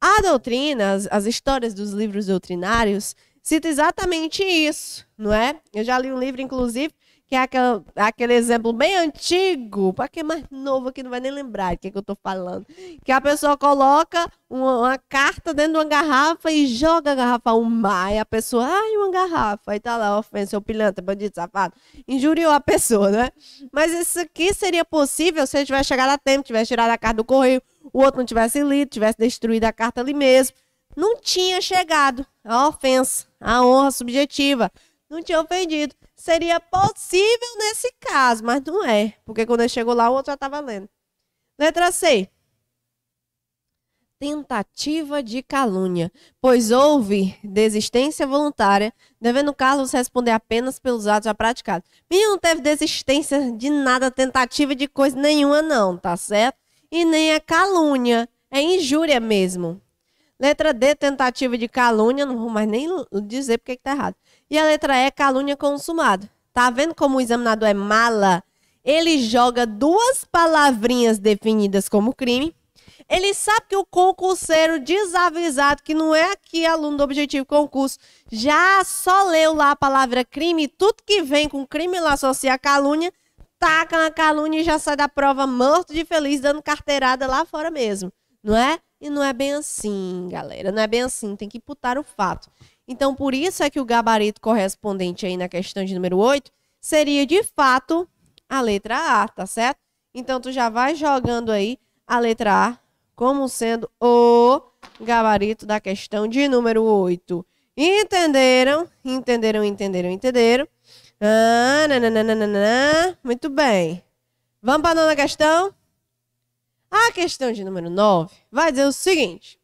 A doutrina, as, as histórias dos livros doutrinários, cita exatamente isso, não é? Eu já li um livro, inclusive, que é aquele, aquele exemplo bem antigo, para quem é mais novo que não vai nem lembrar do que, é que eu estou falando, que a pessoa coloca uma, uma, carta dentro de uma garrafa e joga a garrafa ao mar, e a pessoa, ai, uma garrafa, aí tá lá, ofensa, pilantra, bandido, safado, injuriou a pessoa, né? Mas isso aqui seria possível se ele tivesse chegado a tempo, tivesse tirado a carta do correio, o outro não tivesse lido, tivesse destruído a carta ali mesmo. Não tinha chegado a ofensa, a honra subjetiva, não tinha ofendido seria possível nesse caso, mas não é, porque quando ele chegou lá, o outro já estava lendo. Letra C. Tentativa de calúnia, pois houve desistência voluntária, devendo Carlos responder apenas pelos atos já praticados. Minha não teve desistência de nada, tentativa de coisa nenhuma, não, tá certo? E nem é calúnia, é injúria mesmo. Letra D, tentativa de calúnia, não vou mais nem dizer porque que tá errado. E a letra E, calúnia consumada. Tá vendo como o examinador é mala? Ele joga duas palavrinhas definidas como crime. Ele sabe que o concurseiro desavisado, que não é aqui aluno do objetivo concurso, já só leu lá a palavra crime, tudo que vem com crime lá associa a calúnia, taca na calúnia e já sai da prova morto de feliz, dando carteirada lá fora mesmo, não é? E não é bem assim, galera, não é bem assim, tem que imputar o fato. Então, por isso é que o gabarito correspondente aí na questão de número 8 seria, de fato, a letra A, tá certo? Então, tu já vai jogando aí a letra A como sendo o gabarito da questão de número 8. Entenderam? Entenderam, entenderam, entenderam? Ah, nananana. Muito bem. Vamos para a nona questão? A questão de número 9 vai dizer o seguinte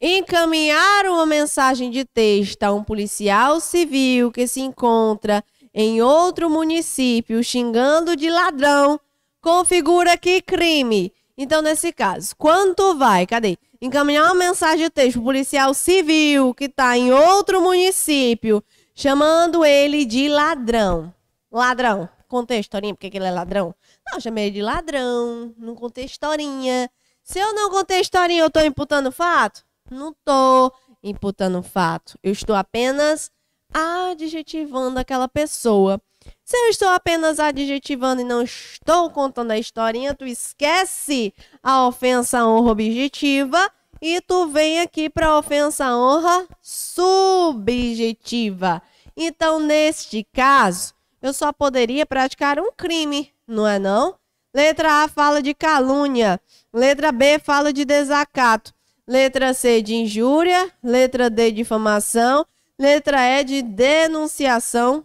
encaminhar uma mensagem de texto a um policial civil que se encontra em outro município xingando de ladrão configura que crime. Então, nesse caso, quanto vai? Cadê? Encaminhar uma mensagem de texto policial civil que está em outro município chamando ele de ladrão. Ladrão. Conta a historinha, porque ele é ladrão. Não, chamei ele de ladrão, não contei historinha. Se eu não contei historinha, eu estou imputando fato? Não estou imputando fato. Eu estou apenas adjetivando aquela pessoa. Se eu estou apenas adjetivando e não estou contando a historinha, tu esquece a ofensa à honra objetiva e tu vem aqui para a ofensa à honra subjetiva. Então, neste caso, eu só poderia praticar um crime, não é não? Letra A fala de calúnia, letra B fala de desacato letra C de injúria, letra D de difamação, letra E de denunciação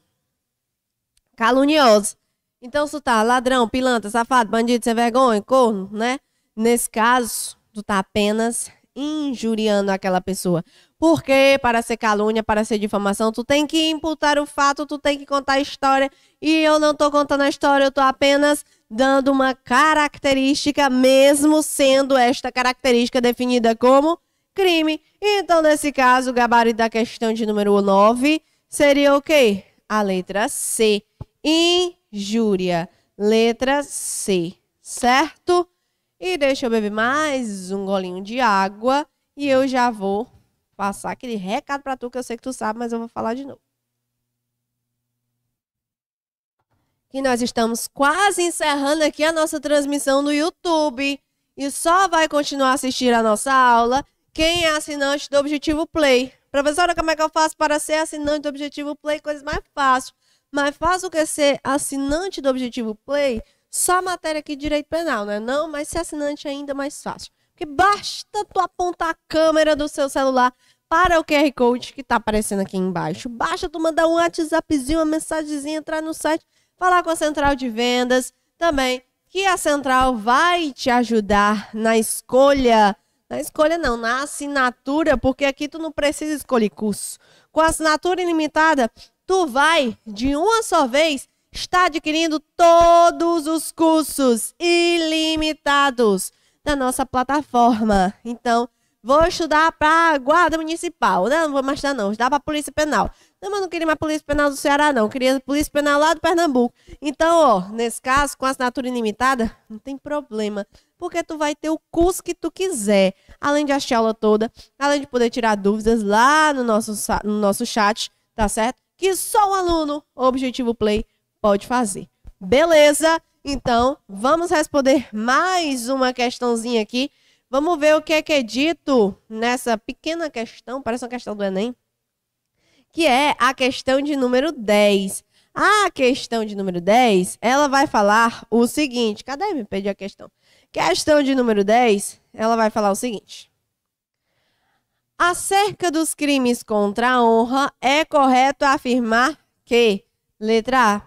caluniosa. Então, se tá ladrão, pilantra, safado, bandido, sem vergonha, corno, né? Nesse caso, tu tá apenas injuriando aquela pessoa. Porque para ser calúnia, para ser difamação, tu tem que imputar o fato, tu tem que contar a história. E eu não estou contando a história, eu estou apenas dando uma característica, mesmo sendo esta característica definida como crime. Então, nesse caso, o gabarito da questão de número 9 seria o quê? A letra C. Injúria. Letra C, certo? E deixa eu beber mais um golinho de água e eu já vou passar aquele recado para tu que eu sei que tu sabe, mas eu vou falar de novo. Que nós estamos quase encerrando aqui a nossa transmissão no YouTube e só vai continuar a assistir a nossa aula quem é assinante do Objetivo Play. Professora, como é que eu faço para ser assinante do Objetivo Play? Coisa mais fácil. mais fácil que ser assinante do Objetivo Play? Só matéria aqui de direito penal, né? Não, mas ser assinante é ainda mais fácil. E basta tu apontar a câmera do seu celular para o QR Code que está aparecendo aqui embaixo. Basta tu mandar um WhatsAppzinho, uma mensagenzinha, entrar no site, falar com a central de vendas também, que a central vai te ajudar na escolha na escolha não, na assinatura, porque aqui tu não precisa escolher curso. Com a assinatura ilimitada, tu vai de uma só vez estar adquirindo todos os cursos ilimitados da nossa plataforma. Então, vou estudar para guarda municipal. Não, não vou mais estudar, não. Estudar para polícia penal. Não, mas não queria mais polícia penal do Ceará, não. Queria polícia penal lá do Pernambuco. Então, ó, nesse caso, com assinatura ilimitada, não tem problema. Porque tu vai ter o curso que tu quiser. Além de assistir a aula toda, além de poder tirar dúvidas lá no nosso, no nosso chat, tá certo? Que só o um aluno Objetivo Play pode fazer. Beleza? Então, vamos responder mais uma questãozinha aqui. Vamos ver o que é, que é dito nessa pequena questão, parece uma questão do Enem, que é a questão de número 10. A questão de número 10, ela vai falar o seguinte. Cadê? Me perdi a questão. Questão de número 10, ela vai falar o seguinte. Acerca dos crimes contra a honra, é correto afirmar que, letra A,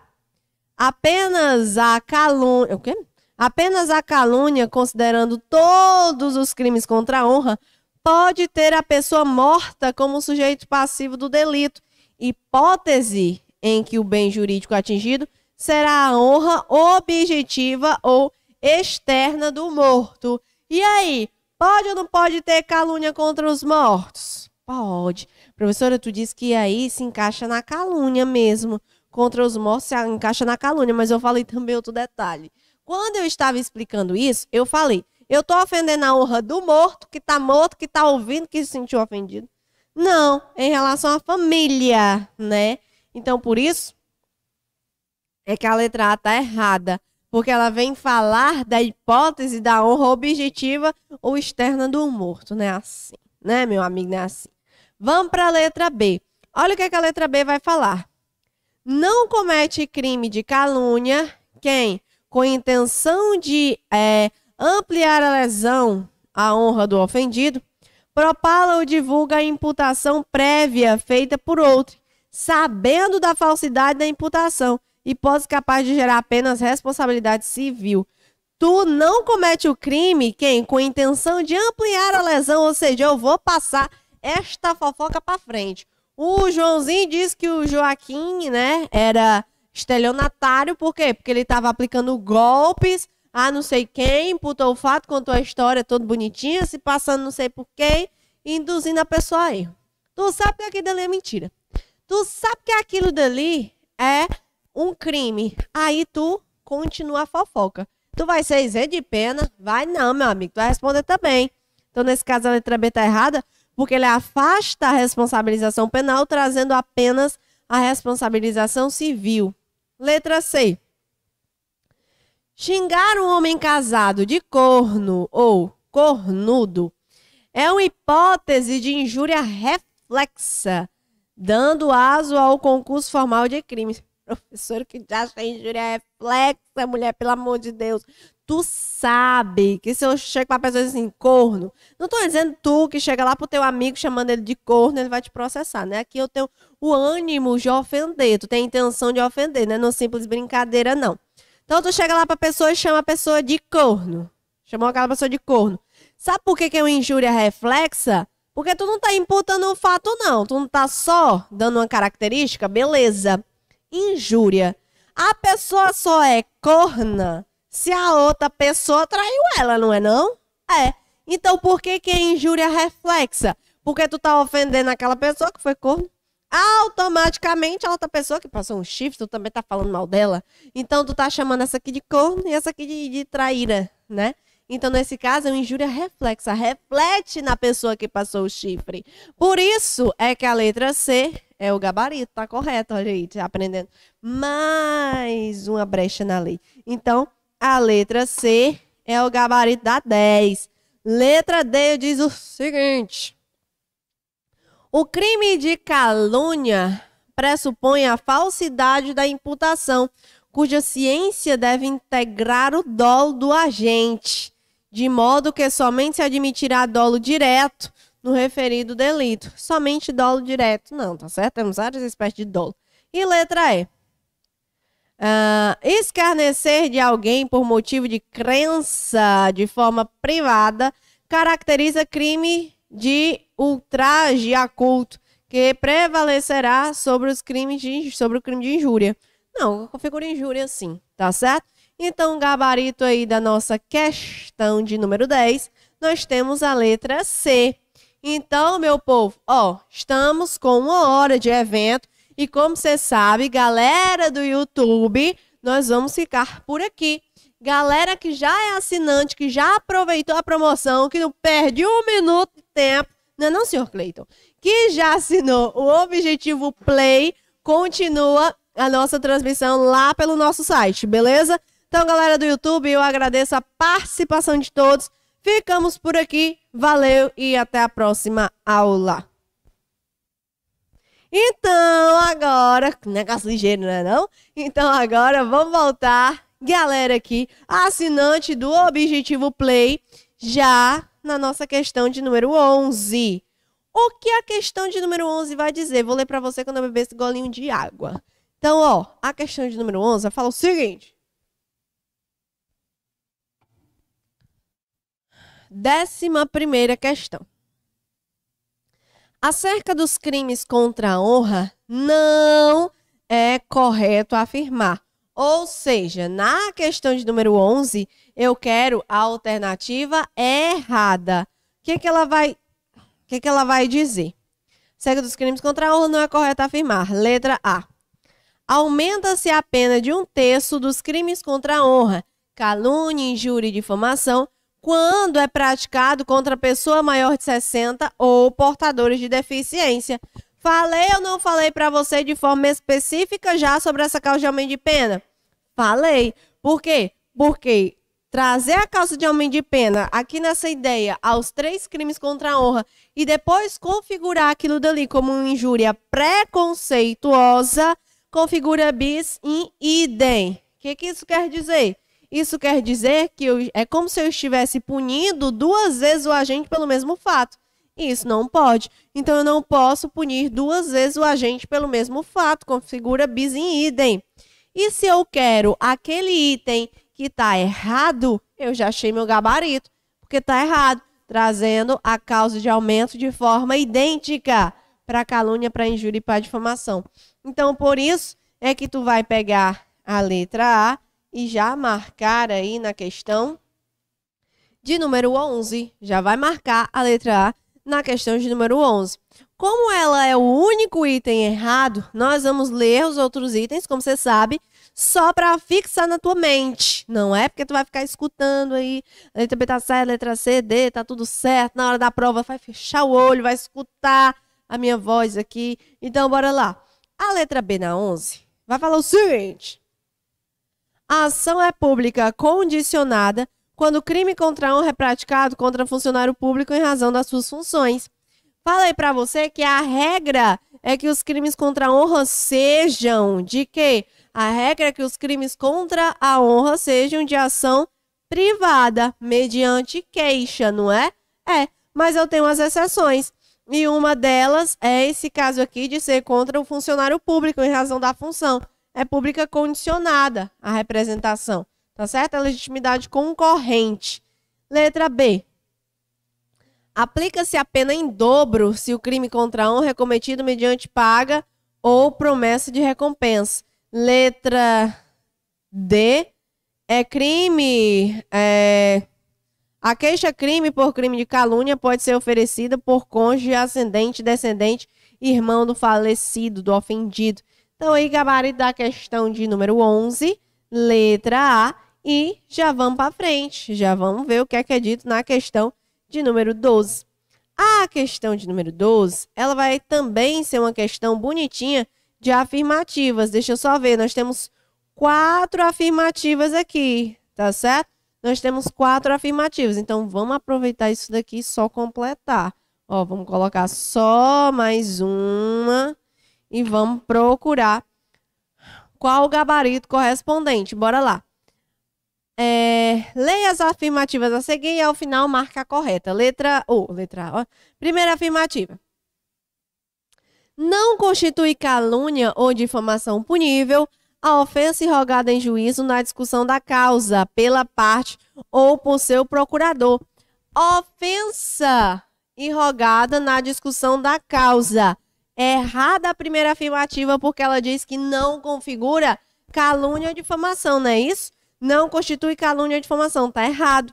Apenas a calúnia. O quê? Apenas a calúnia, considerando todos os crimes contra a honra, pode ter a pessoa morta como sujeito passivo do delito, hipótese em que o bem jurídico atingido será a honra objetiva ou externa do morto. E aí, pode ou não pode ter calúnia contra os mortos? Pode. Professora, tu disse que aí se encaixa na calúnia mesmo contra os mortos se encaixa na calúnia, mas eu falei também outro detalhe. Quando eu estava explicando isso, eu falei, eu estou ofendendo a honra do morto, que está morto, que está ouvindo, que se sentiu ofendido. Não, em relação à família, né? Então, por isso, é que a letra A está errada, porque ela vem falar da hipótese da honra objetiva ou externa do morto, né? Assim, né, meu amigo? Não é assim. Vamos para a letra B. Olha o que, é que a letra B vai falar. Não comete crime de calúnia quem, com intenção de é, ampliar a lesão à honra do ofendido, propala ou divulga a imputação prévia feita por outro, sabendo da falsidade da imputação, e hipótese capaz de gerar apenas responsabilidade civil. Tu não comete o crime, quem? Com intenção de ampliar a lesão, ou seja, eu vou passar esta fofoca para frente. O Joãozinho diz que o Joaquim, né, era estelionatário, por quê? Porque ele estava aplicando golpes a não sei quem, putou o fato, contou a história toda bonitinha, se passando não sei por quem, induzindo a pessoa a erro. Tu sabe que aquilo dali é mentira. Tu sabe que aquilo dali é um crime. Aí tu continua a fofoca. Tu vai ser isento de pena? Vai não, meu amigo. Tu vai responder também. Então, nesse caso, a letra B tá errada porque ele afasta a responsabilização penal, trazendo apenas a responsabilização civil. Letra C. Xingar um homem casado de corno ou cornudo é uma hipótese de injúria reflexa, dando aso ao concurso formal de crimes. (laughs) Professor, que já acha injúria reflexa, mulher, pelo amor de Deus. Tu sabe que se eu chego pra pessoa assim, corno, não tô dizendo tu que chega lá pro teu amigo chamando ele de corno, ele vai te processar, né? Aqui eu tenho o ânimo de ofender, tu tem a intenção de ofender, né? Não é simples brincadeira, não. Então tu chega lá pra pessoa e chama a pessoa de corno. Chamou aquela pessoa de corno. Sabe por que, que é uma injúria reflexa? Porque tu não tá imputando um fato, não. Tu não tá só dando uma característica, beleza. Injúria. A pessoa só é corna se a outra pessoa traiu ela, não é não? É. Então por que que é injúria reflexa? Porque tu tá ofendendo aquela pessoa que foi corno. Automaticamente a outra pessoa que passou um chifre, tu também tá falando mal dela. Então tu tá chamando essa aqui de corno e essa aqui de, de traíra, né? Então, nesse caso, é uma injúria reflexa, reflete na pessoa que passou o chifre. Por isso é que a letra C é o gabarito, tá correto, olha aí, tá aprendendo. Mais uma brecha na lei. Então, a letra C é o gabarito da 10. Letra D diz o seguinte: O crime de calúnia pressupõe a falsidade da imputação, cuja ciência deve integrar o dolo do agente, de modo que somente se admitirá dolo direto no referido delito. Somente dolo direto, não, tá certo? Temos várias espécies de dolo. E letra E. Uh, escarnecer de alguém por motivo de crença de forma privada caracteriza crime de ultraje a culto que prevalecerá sobre os crimes de, sobre o crime de injúria. Não, configura injúria sim, tá certo? Então, gabarito aí da nossa questão de número 10, nós temos a letra C. Então, meu povo, ó, estamos com uma hora de evento. E como você sabe, galera do YouTube, nós vamos ficar por aqui. Galera que já é assinante, que já aproveitou a promoção, que não perde um minuto de tempo, não é não, senhor Cleiton? Que já assinou o Objetivo Play, continua a nossa transmissão lá pelo nosso site, beleza? Então, galera do YouTube, eu agradeço a participação de todos. Ficamos por aqui, valeu e até a próxima aula. Então, agora, negócio ligeiro, não é não? Então, agora vamos voltar, galera aqui, assinante do Objetivo Play, já na nossa questão de número 11. O que a questão de número 11 vai dizer? Vou ler para você quando eu beber esse golinho de água. Então, ó, a questão de número 11 fala o seguinte: Décima primeira questão. Acerca dos crimes contra a honra, não é correto afirmar. Ou seja, na questão de número 11, eu quero a alternativa errada. O que, é que ela vai o que, é que ela vai dizer? Acerca dos crimes contra a honra não é correto afirmar. Letra A. Aumenta-se a pena de um terço dos crimes contra a honra, calúnia, injúria e difamação, quando é praticado contra pessoa maior de 60 ou portadores de deficiência. Falei ou não falei para você de forma específica já sobre essa causa de aumento de pena? Falei. Por quê? Porque trazer a causa de aumento de pena aqui nessa ideia aos três crimes contra a honra e depois configurar aquilo dali como uma injúria preconceituosa configura bis in idem. O que, que isso quer dizer? Isso quer dizer que eu, é como se eu estivesse punindo duas vezes o agente pelo mesmo fato. E isso não pode. Então eu não posso punir duas vezes o agente pelo mesmo fato. Configura bis em idem. E se eu quero aquele item que está errado, eu já achei meu gabarito, porque está errado, trazendo a causa de aumento de forma idêntica para calúnia, para injúria e para difamação. Então, por isso é que tu vai pegar a letra A e já marcar aí na questão de número 11. Já vai marcar a letra A na questão de número 11. Como ela é o único item errado, nós vamos ler os outros itens, como você sabe, só para fixar na tua mente. Não é porque tu vai ficar escutando aí, letra B tá certa, letra C, D, tá tudo certo. Na hora da prova vai fechar o olho, vai escutar a minha voz aqui. Então bora lá. A letra B na 11 vai falar o seguinte: a ação é pública condicionada quando o crime contra a honra é praticado contra funcionário público em razão das suas funções. Falei para você que a regra é que os crimes contra a honra sejam de quê? A regra é que os crimes contra a honra sejam de ação privada, mediante queixa, não é? É, mas eu tenho as exceções. E uma delas é esse caso aqui de ser contra o funcionário público em razão da função. É pública condicionada à representação, tá certo? A é legitimidade concorrente. Letra B. Aplica-se a pena em dobro se o crime contra a honra é cometido mediante paga ou promessa de recompensa. Letra D. É crime. É... A queixa-crime por crime de calúnia pode ser oferecida por cônjuge, ascendente, descendente, irmão do falecido, do ofendido então, aí, gabarito da questão de número 11, letra A, e já vamos para frente, já vamos ver o que é, que é dito na questão de número 12. A questão de número 12, ela vai também ser uma questão bonitinha de afirmativas. Deixa eu só ver, nós temos quatro afirmativas aqui, tá certo? Nós temos quatro afirmativas, então vamos aproveitar isso daqui e só completar. Ó, vamos colocar só mais uma e vamos procurar qual o gabarito correspondente. Bora lá. É, leia as afirmativas a seguir e ao final marca a correta. Letra O. letra A. Primeira afirmativa. Não constitui calúnia ou difamação punível a ofensa irrogada em juízo na discussão da causa pela parte ou por seu procurador. Ofensa irrogada na discussão da causa é errada a primeira afirmativa porque ela diz que não configura calúnia ou difamação, não é isso? Não constitui calúnia ou difamação, tá errado.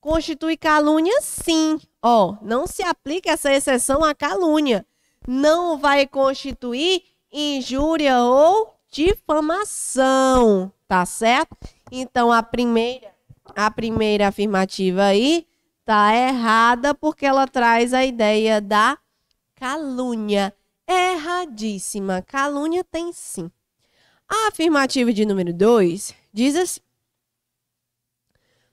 Constitui calúnia sim. Ó, não se aplica essa exceção à calúnia. Não vai constituir injúria ou difamação, tá certo? Então a primeira a primeira afirmativa aí tá errada porque ela traz a ideia da calúnia erradíssima. Calúnia tem sim. A afirmativa de número 2 diz assim: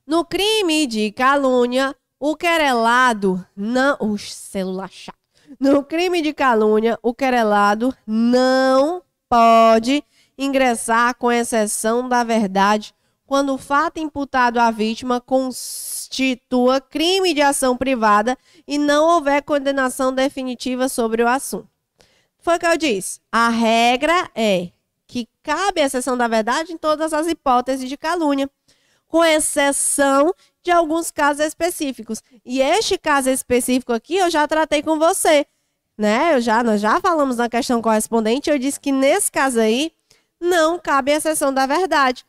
No crime de calúnia, o querelado não. O celular chato. No crime de calúnia, o querelado não pode ingressar com exceção da verdade quando o fato imputado à vítima constitua crime de ação privada e não houver condenação definitiva sobre o assunto. Foi o que eu disse. A regra é que cabe a exceção da verdade em todas as hipóteses de calúnia, com exceção de alguns casos específicos. E este caso específico aqui eu já tratei com você, né? Eu já nós já falamos na questão correspondente, eu disse que nesse caso aí não cabe a exceção da verdade.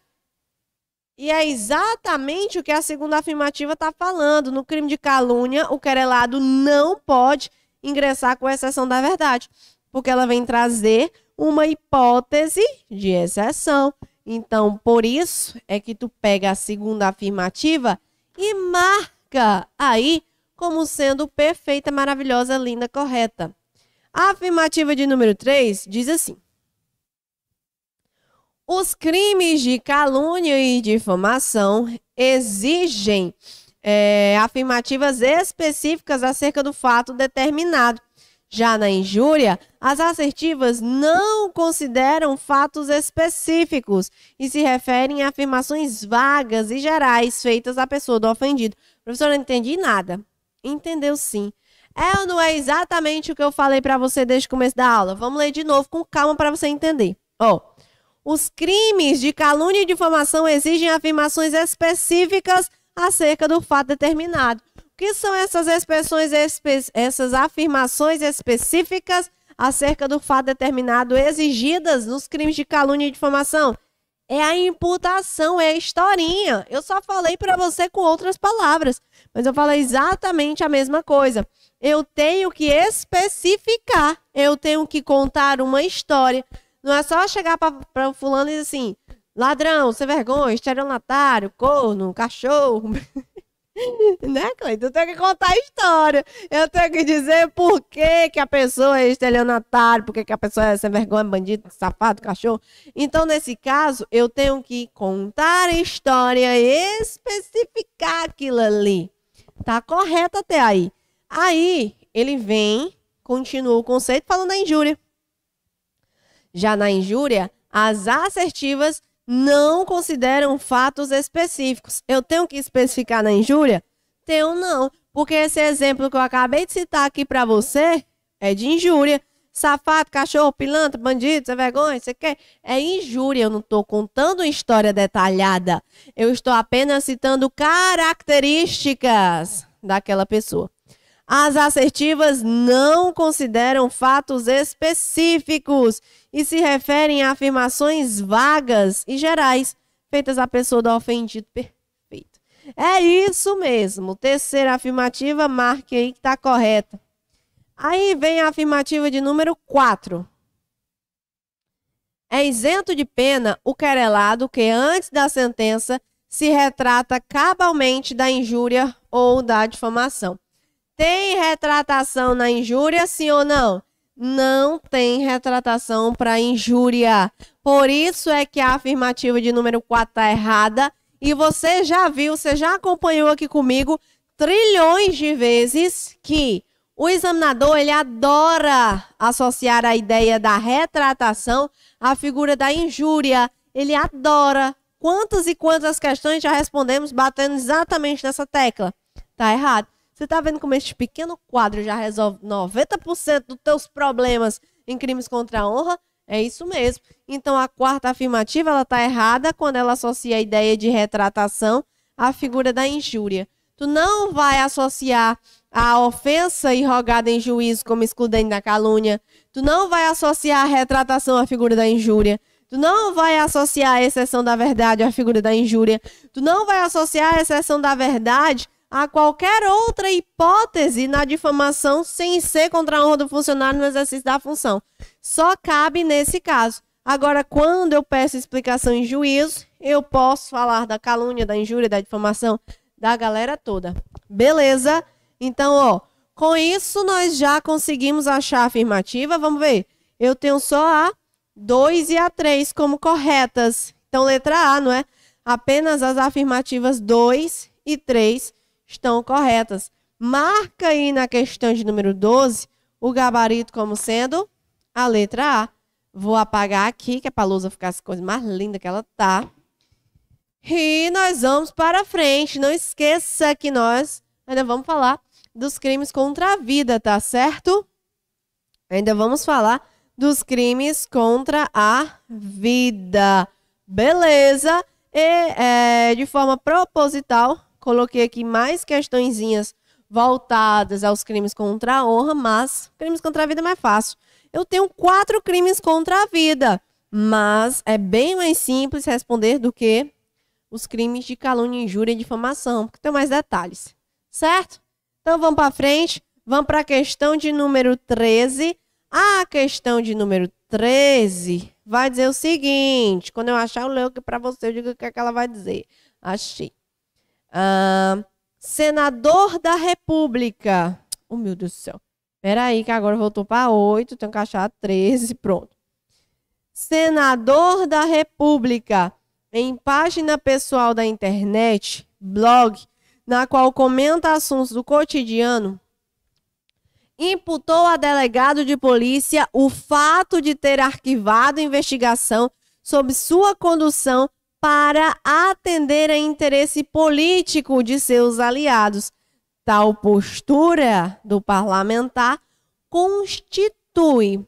E é exatamente o que a segunda afirmativa está falando. No crime de calúnia, o querelado não pode ingressar com exceção da verdade porque ela vem trazer uma hipótese de exceção. Então, por isso é que tu pega a segunda afirmativa e marca aí como sendo perfeita, maravilhosa, linda, correta. A afirmativa de número 3 diz assim: Os crimes de calúnia e difamação exigem é, afirmativas específicas acerca do fato determinado. Já na injúria, as assertivas não consideram fatos específicos e se referem a afirmações vagas e gerais feitas à pessoa do ofendido. Professor, não entendi nada. Entendeu sim. É ou não é exatamente o que eu falei para você desde o começo da aula? Vamos ler de novo com calma para você entender. Ó, oh, os crimes de calúnia e difamação exigem afirmações específicas acerca do fato determinado que são essas expressões, essas afirmações específicas acerca do fato determinado exigidas nos crimes de calúnia e difamação? É a imputação, é a historinha. Eu só falei para você com outras palavras, mas eu falei exatamente a mesma coisa. Eu tenho que especificar, eu tenho que contar uma história. Não é só chegar para o fulano e dizer assim: ladrão, sem vergonha, estelionatário, corno, cachorro. (laughs) (laughs) Né, Cleiton? Eu tenho que contar a história. Eu tenho que dizer por que, que a pessoa é estelionatária, por que, que a pessoa é sem vergonha, bandido, safado, cachorro. Então, nesse caso, eu tenho que contar a história e especificar aquilo ali. Tá correto até aí. Aí, ele vem, continua o conceito falando da injúria. Já na injúria, as assertivas não consideram fatos específicos. Eu tenho que especificar na injúria? Tenho não, porque esse exemplo que eu acabei de citar aqui para você é de injúria. Safado, cachorro, pilantra, bandido, sem vergonha, você quer? É injúria, eu não estou contando uma história detalhada. Eu estou apenas citando características daquela pessoa. As assertivas não consideram fatos específicos e se referem a afirmações vagas e gerais feitas à pessoa do ofendido. Perfeito. É isso mesmo. Terceira afirmativa, marque aí que está correta. Aí vem a afirmativa de número 4. É isento de pena o querelado que, antes da sentença, se retrata cabalmente da injúria ou da difamação. Tem retratação na injúria, sim ou não? Não tem retratação para injúria. Por isso é que a afirmativa de número 4 está errada. E você já viu, você já acompanhou aqui comigo trilhões de vezes que o examinador ele adora associar a ideia da retratação à figura da injúria. Ele adora. Quantas e quantas questões já respondemos batendo exatamente nessa tecla? Tá errado. Você tá vendo como este pequeno quadro já resolve 90% dos teus problemas em crimes contra a honra? É isso mesmo. Então a quarta afirmativa ela tá errada quando ela associa a ideia de retratação à figura da injúria. Tu não vai associar a ofensa e rogada em juízo como excludente da calúnia. Tu não vai associar a retratação à figura da injúria. Tu não vai associar a exceção da verdade à figura da injúria. Tu não vai associar a exceção da verdade a qualquer outra hipótese na difamação sem ser contra a honra do funcionário no exercício da função. Só cabe nesse caso. Agora, quando eu peço explicação em juízo, eu posso falar da calúnia, da injúria, da difamação da galera toda. Beleza? Então, ó, com isso nós já conseguimos achar a afirmativa. Vamos ver. Eu tenho só a 2 e a 3 como corretas. Então, letra A, não é? Apenas as afirmativas 2 e 3 estão corretas. Marca aí na questão de número 12 o gabarito como sendo a letra A. Vou apagar aqui, que é para a lousa ficar as coisas mais linda que ela tá. E nós vamos para frente. Não esqueça que nós ainda vamos falar dos crimes contra a vida, tá certo? Ainda vamos falar dos crimes contra a vida. Beleza? E é, de forma proposital, Coloquei aqui mais questõezinhas voltadas aos crimes contra a honra, mas crimes contra a vida é mais fácil. Eu tenho quatro crimes contra a vida, mas é bem mais simples responder do que os crimes de calúnia, injúria e difamação, porque tem mais detalhes, certo? Então vamos para frente, vamos para a questão de número 13. A questão de número 13 vai dizer o seguinte, quando eu achar o leu, que para você, eu digo o que, é que ela vai dizer. Achei. Uh, senador da República. Oh, meu Deus do céu. Peraí, que agora voltou para 8, tenho que achar 13, pronto. Senador da República. Em página pessoal da internet, blog, na qual comenta assuntos do cotidiano, imputou a delegado de polícia o fato de ter arquivado investigação sobre sua condução para atender a interesse político de seus aliados. Tal postura do parlamentar constitui.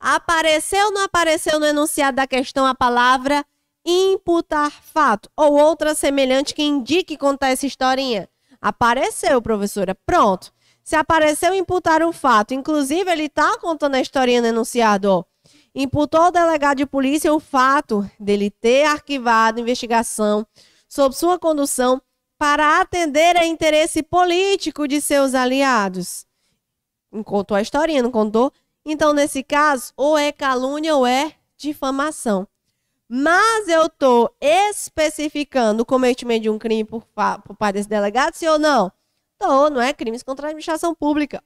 Apareceu ou não apareceu no enunciado da questão a palavra imputar fato ou outra semelhante que indique contar essa historinha? Apareceu, professora. Pronto. Se apareceu imputar o fato, inclusive ele está contando a historinha no enunciado, ó imputou ao delegado de polícia o fato dele ter arquivado investigação sob sua condução para atender a interesse político de seus aliados. Contou a historinha, não contou? Então, nesse caso, ou é calúnia ou é difamação. Mas eu estou especificando o cometimento de um crime por, por parte desse delegado, sim ou não? Estou, não é crimes contra a administração pública.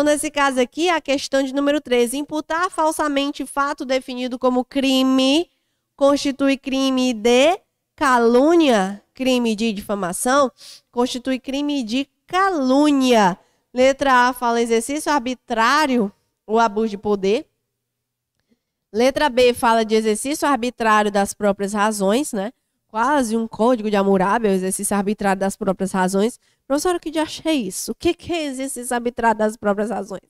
Então, nesse caso aqui, a questão de número 3, imputar falsamente fato definido como crime constitui crime de calúnia, crime de difamação, constitui crime de calúnia. Letra A fala exercício arbitrário ou abuso de poder. Letra B fala de exercício arbitrário das próprias razões, né? Quase um código de Hammurabi, é o exercício arbitrário das próprias razões. Professora, o que de acha é isso? O que, que é exercício arbitrado das próprias razões?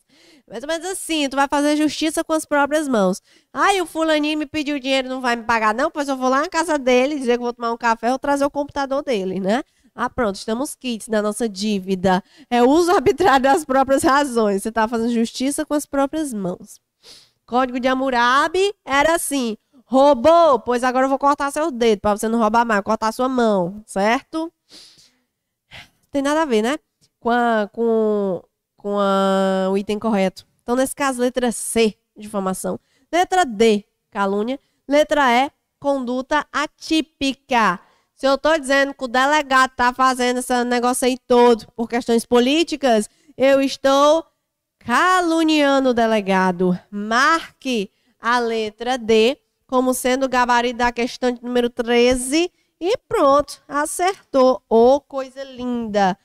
Mais ou menos assim, tu vai fazer justiça com as próprias mãos. Ai, o fulaninho me pediu dinheiro, não vai me pagar não, pois eu vou lá na casa dele, dizer que vou tomar um café, ou trazer o computador dele, né? Ah, pronto, estamos kits na nossa dívida. É uso arbitrário das próprias razões. Você está fazendo justiça com as próprias mãos. Código de Hammurabi era assim: roubou, pois agora eu vou cortar seus dedos para você não roubar mais, cortar sua mão, certo? tem nada a ver, né? Com, a, com, com a, o item correto. Então, nesse caso, letra C, difamação. Letra D, calúnia. Letra E, conduta atípica. Se eu estou dizendo que o delegado está fazendo esse negócio aí todo por questões políticas, eu estou caluniando o delegado. Marque a letra D como sendo o gabarito da questão de número 13 e pronto, acertou. Ô, oh, coisa linda.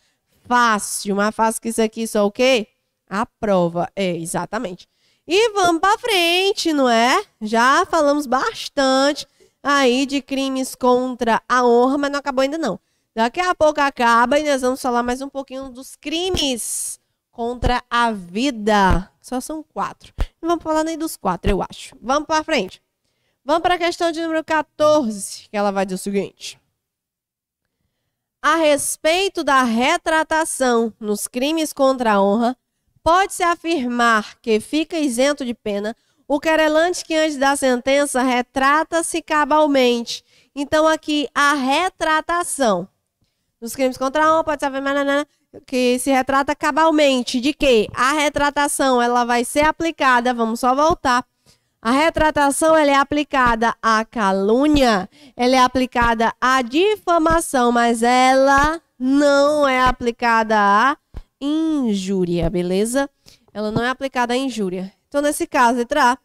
Fácil, mais fácil que isso aqui, só o quê? A prova. É, exatamente. E vamos para frente, não é? Já falamos bastante aí de crimes contra a honra, mas não acabou ainda não. Daqui a pouco acaba e nós vamos falar mais um pouquinho dos crimes contra a vida. Só são quatro. Não vamos falar nem dos quatro, eu acho. Vamos para frente. Vamos para a questão de número 14, que ela vai dizer o seguinte. A respeito da retratação nos crimes contra a honra, pode-se afirmar que fica isento de pena o querelante que antes da sentença retrata-se cabalmente. Então aqui a retratação nos crimes contra a honra pode se afirmar que se retrata cabalmente de que a retratação ela vai ser aplicada, vamos só voltar a retratação ela é aplicada à calúnia, ela é aplicada à difamação, mas ela não é aplicada à injúria, beleza? Ela não é aplicada à injúria. Então, nesse caso, letra A,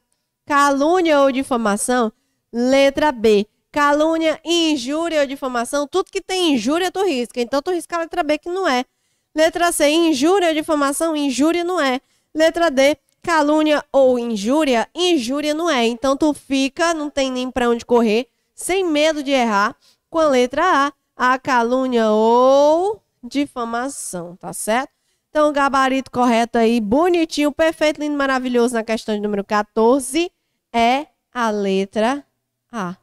calúnia ou difamação. Letra B, calúnia, injúria ou difamação. Tudo que tem injúria, tu risca. Então, tu risca a letra B, que não é. Letra C, injúria ou difamação. Injúria não é. Letra D, calúnia ou injúria, injúria não é. Então tu fica, não tem nem para onde correr, sem medo de errar, com a letra A, a calúnia ou difamação, tá certo? Então, gabarito correto aí, bonitinho, perfeito, lindo, maravilhoso na questão de número 14 é a letra A.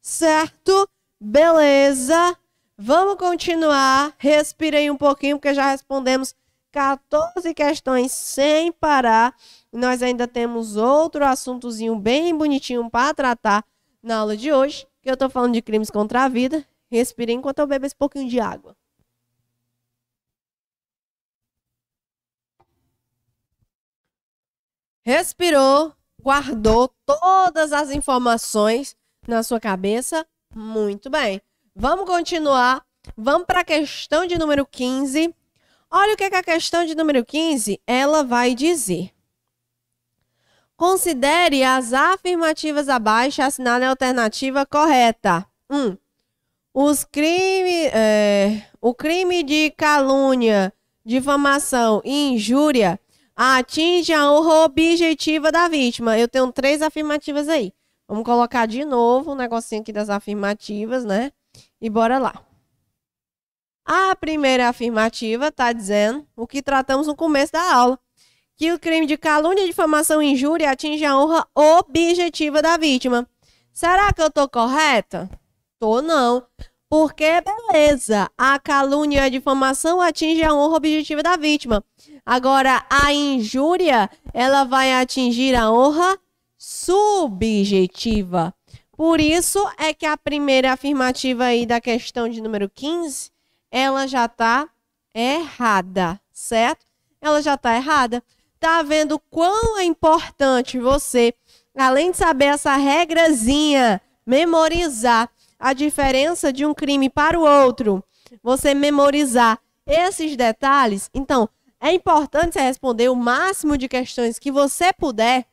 Certo? Beleza? Vamos continuar. Respirei um pouquinho, porque já respondemos 14 questões sem parar. Nós ainda temos outro assuntozinho bem bonitinho para tratar na aula de hoje, que eu estou falando de crimes contra a vida. Respire enquanto eu bebo esse pouquinho de água. Respirou, guardou todas as informações na sua cabeça? Muito bem. Vamos continuar. Vamos para a questão de número 15. Olha o que, é que a questão de número 15 ela vai dizer. Considere as afirmativas abaixo e assinale a alternativa correta. 1. Um, os crime, é, o crime de calúnia, difamação e injúria atinge a honra objetiva da vítima. Eu tenho três afirmativas aí. Vamos colocar de novo o um negocinho aqui das afirmativas, né? E bora lá. A primeira afirmativa está dizendo o que tratamos no começo da aula que o crime de calúnia, difamação e injúria atinge a honra objetiva da vítima. Será que eu tô correta? Tô não. Porque, beleza, a calúnia e a difamação atinge a honra objetiva da vítima. Agora, a injúria, ela vai atingir a honra subjetiva. Por isso é que a primeira afirmativa aí da questão de número 15, ela já tá errada, certo? Ela já tá errada. Tá vendo quão é importante você, além de saber essa regrazinha, memorizar a diferença de um crime para o outro, você memorizar esses detalhes? Então, é importante você responder o máximo de questões que você puder,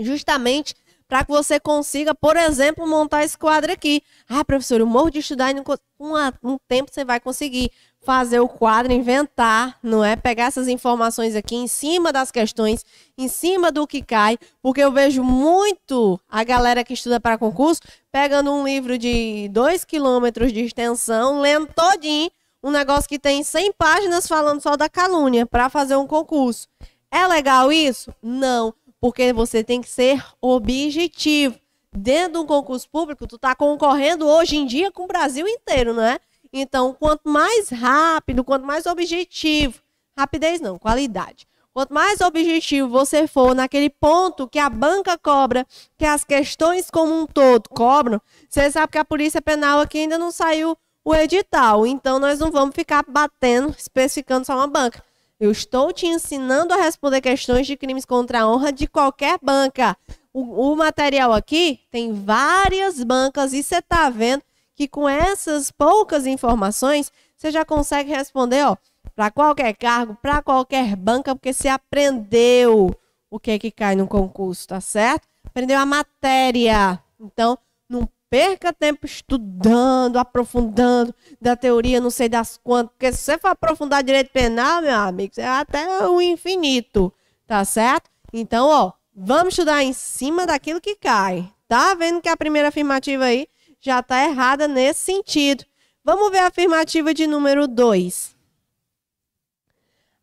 justamente para que você consiga, por exemplo, montar esse quadro aqui. Ah, professor, eu morro de estudar e não um, um tempo você vai conseguir fazer o quadro, inventar, não é? Pegar essas informações aqui em cima das questões, em cima do que cai, porque eu vejo muito a galera que estuda para concurso pegando um livro de 2 quilômetros de extensão, lendo todinho, um negócio que tem 100 páginas falando só da calúnia para fazer um concurso. É legal isso? Não, porque você tem que ser objetivo. Dentro de um concurso público, tu está concorrendo hoje em dia com o Brasil inteiro, não é? Então, quanto mais rápido, quanto mais objetivo, rapidez não, qualidade. Quanto mais objetivo você for naquele ponto que a banca cobra, que as questões como um todo cobram, você sabe que a Polícia Penal aqui ainda não saiu o edital. Então, nós não vamos ficar batendo, especificando só uma banca. Eu estou te ensinando a responder questões de crimes contra a honra de qualquer banca. O, o material aqui tem várias bancas e você está vendo que com essas poucas informações você já consegue responder, ó, para qualquer cargo, para qualquer banca, porque você aprendeu o que é que cai no concurso, tá certo? Aprendeu a matéria. Então, não perca tempo estudando, aprofundando da teoria, não sei das quantas, porque se você for aprofundar direito penal, meu amigo, é até o infinito, tá certo? Então, ó, vamos estudar em cima daquilo que cai. Tá vendo que a primeira afirmativa aí já está errada nesse sentido. Vamos ver a afirmativa de número 2.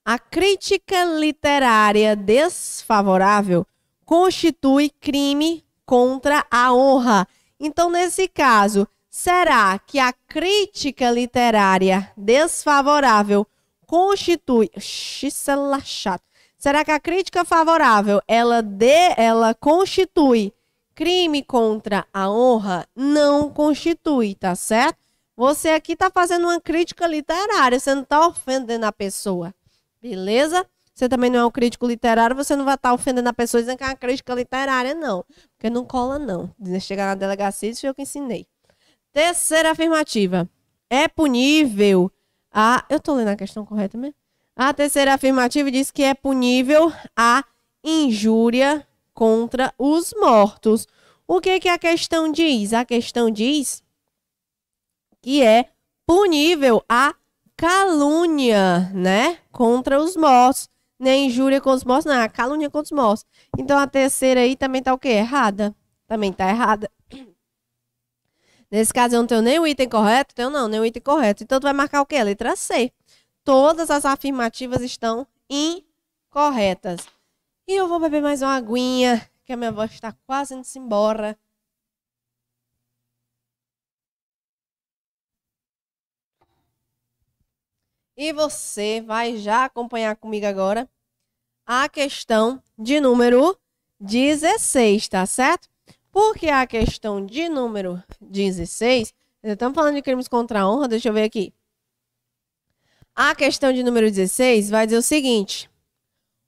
A crítica literária desfavorável constitui crime contra a honra. Então, nesse caso, será que a crítica literária desfavorável constitui. Xissela é chato. Será que a crítica favorável ela, de, ela constitui crime contra a honra não constitui, tá certo? Você aqui está fazendo uma crítica literária, você não está ofendendo a pessoa, beleza? Você também não é um crítico literário, você não vai estar tá ofendendo a pessoa dizendo que é uma crítica literária, não. Porque não cola, não. Chegar na delegacia, isso eu que ensinei. Terceira afirmativa. É punível a. Eu estou lendo a questão correta mesmo? A terceira afirmativa diz que é punível a injúria contra os mortos. O que, que a questão diz? A questão diz que é punível a calúnia, né? Contra os mortos. Nem injúria contra os mortos, não. A calúnia contra os mortos. Então a terceira aí também tá o quê? Errada. Também tá errada. (clears throat) Nesse caso eu não tenho nem o item correto, tenho não, nem o item correto. Então tu vai marcar o quê? Letra C. Todas as afirmativas estão incorretas. E eu vou beber mais uma aguinha, que a minha voz está quase indo-se embora. E você vai já acompanhar comigo agora a questão de número 16, tá certo? Porque a questão de número 16, estamos falando de crimes contra a honra, deixa eu ver aqui. A questão de número 16 vai dizer o seguinte: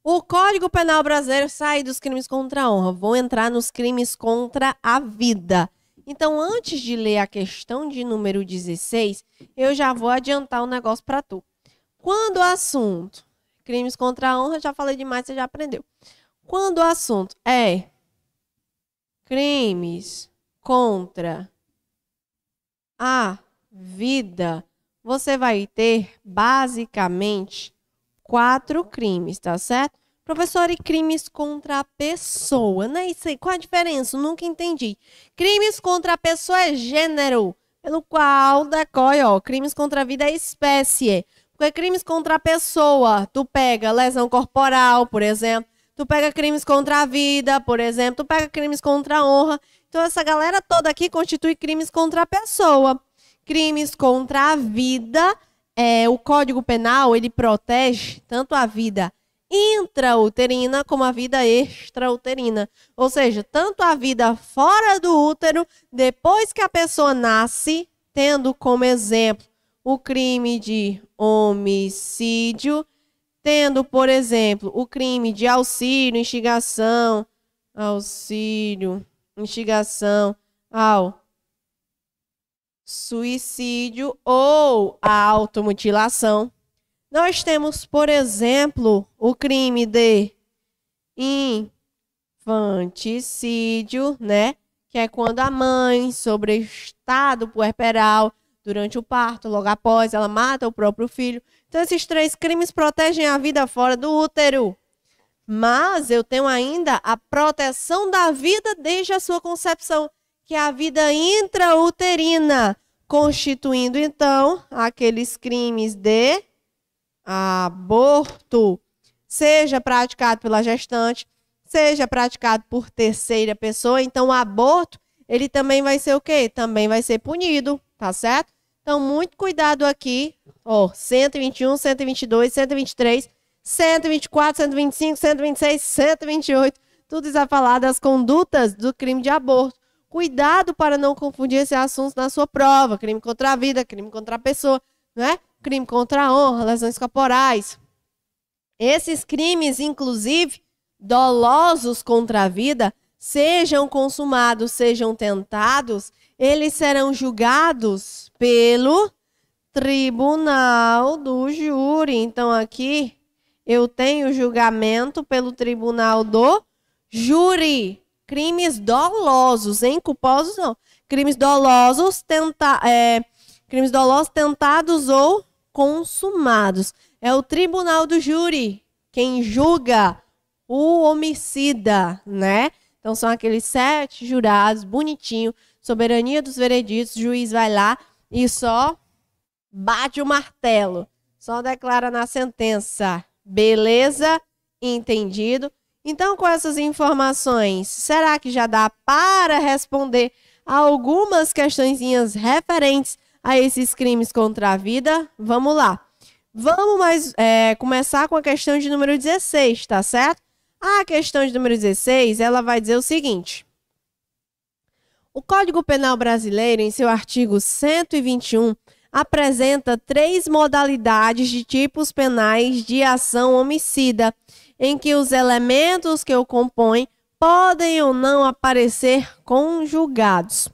o Código Penal Brasileiro sai dos crimes contra a honra, vão entrar nos crimes contra a vida. Então, antes de ler a questão de número 16, eu já vou adiantar o um negócio para tu. Quando o assunto crimes contra a honra, já falei demais, você já aprendeu. Quando o assunto é crimes contra a vida, você vai ter basicamente quatro crimes, tá certo? Professor, e crimes contra a pessoa? Não é isso aí. Qual a diferença? Nunca entendi. Crimes contra a pessoa é gênero, pelo qual coi, ó, crimes contra a vida é espécie. Porque crimes contra a pessoa, tu pega lesão corporal, por exemplo, tu pega crimes contra a vida, por exemplo, tu pega crimes contra a honra. Então essa galera toda aqui constitui crimes contra a pessoa. Crimes contra a vida é, o Código Penal ele protege tanto a vida intrauterina como a vida extrauterina. Ou seja, tanto a vida fora do útero, depois que a pessoa nasce, tendo como exemplo o crime de homicídio, tendo, por exemplo, o crime de auxílio, instigação, auxílio, instigação ao suicídio ou a automutilação. Nós temos, por exemplo, o crime de infanticídio, né? Que é quando a mãe, sobre estado puerperal, durante o parto, logo após, ela mata o próprio filho. Então, esses três crimes protegem a vida fora do útero. Mas eu tenho ainda a proteção da vida desde a sua concepção que é a vida intrauterina, constituindo então aqueles crimes de aborto, seja praticado pela gestante, seja praticado por terceira pessoa. Então, o aborto, ele também vai ser o quê? Também vai ser punido, tá certo? Então, muito cuidado aqui, ó, 121, 122, 123, 124, 125, 126, 128, tudo isso a é falar das condutas do crime de aborto. Cuidado para não confundir esses assuntos na sua prova. Crime contra a vida, crime contra a pessoa, né? crime contra a honra, lesões corporais. Esses crimes, inclusive, dolosos contra a vida, sejam consumados, sejam tentados, eles serão julgados pelo tribunal do júri. Então, aqui eu tenho julgamento pelo tribunal do júri crimes dolosos, hein? Culposos não. Crimes dolosos, tenta, é, crimes dolosos tentados ou consumados. É o tribunal do júri quem julga o homicida, né? Então são aqueles sete jurados, bonitinho, soberania dos vereditos, o juiz vai lá e só bate o martelo, só declara na sentença. Beleza? Entendido? Então, com essas informações, será que já dá para responder algumas questõezinhas referentes a esses crimes contra a vida? Vamos lá. Vamos mais, é, começar com a questão de número 16, tá certo? A questão de número 16, ela vai dizer o seguinte. O Código Penal Brasileiro, em seu artigo 121, apresenta três modalidades de tipos penais de ação homicida em que os elementos que o compõem podem ou não aparecer conjugados.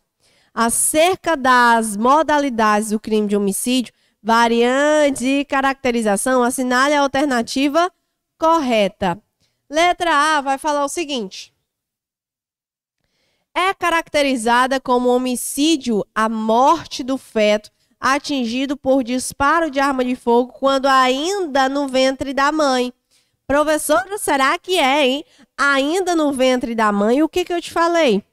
Acerca das modalidades do crime de homicídio, variante e caracterização, assinale a alternativa correta. Letra A vai falar o seguinte: é caracterizada como homicídio a morte do feto atingido por disparo de arma de fogo quando ainda no ventre da mãe Professora, será que é, hein? Ainda no ventre da mãe, o que, que eu te falei?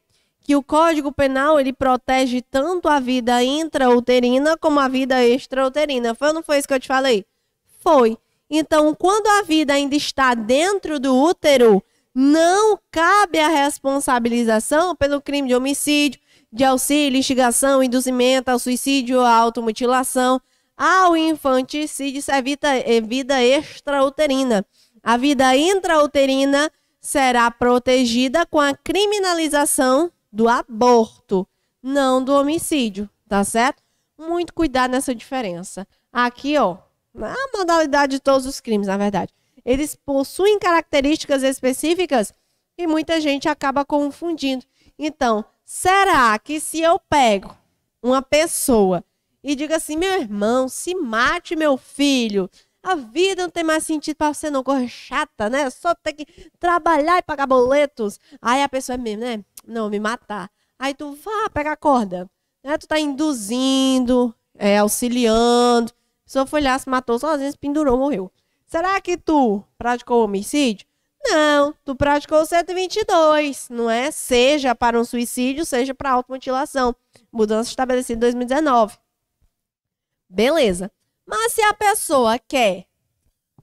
que o Código Penal ele protege tanto a vida intrauterina como a vida extrauterina. Foi ou não foi isso que eu te falei? Foi. Então, quando a vida ainda está dentro do útero, não cabe a responsabilização pelo crime de homicídio, de auxílio, instigação, induzimento ao suicídio, à automutilação, ao infanticídio, isso é vida, é vida extrauterina. A vida intrauterina será protegida com a criminalização do aborto, não do homicídio, tá certo? Muito cuidado nessa diferença. Aqui, ó, na modalidade de todos os crimes, na verdade. Eles possuem características específicas e muita gente acaba confundindo. Então, será que se eu pego uma pessoa e digo assim, meu irmão, se mate meu filho, a vida não tem mais sentido para você não correr chata, né? Só tem que trabalhar e pagar boletos. Aí a pessoa é mesmo, né? Não, me matar. Aí tu vá pegar a corda. Né? Tu tá induzindo, é, auxiliando. A pessoa foi lá, se matou sozinha, se pendurou, morreu. Será que tu praticou homicídio? Não, tu praticou 122, não é? Seja para um suicídio, seja para automutilação. Mudança estabelecida em 2019. Beleza. Mas se a pessoa quer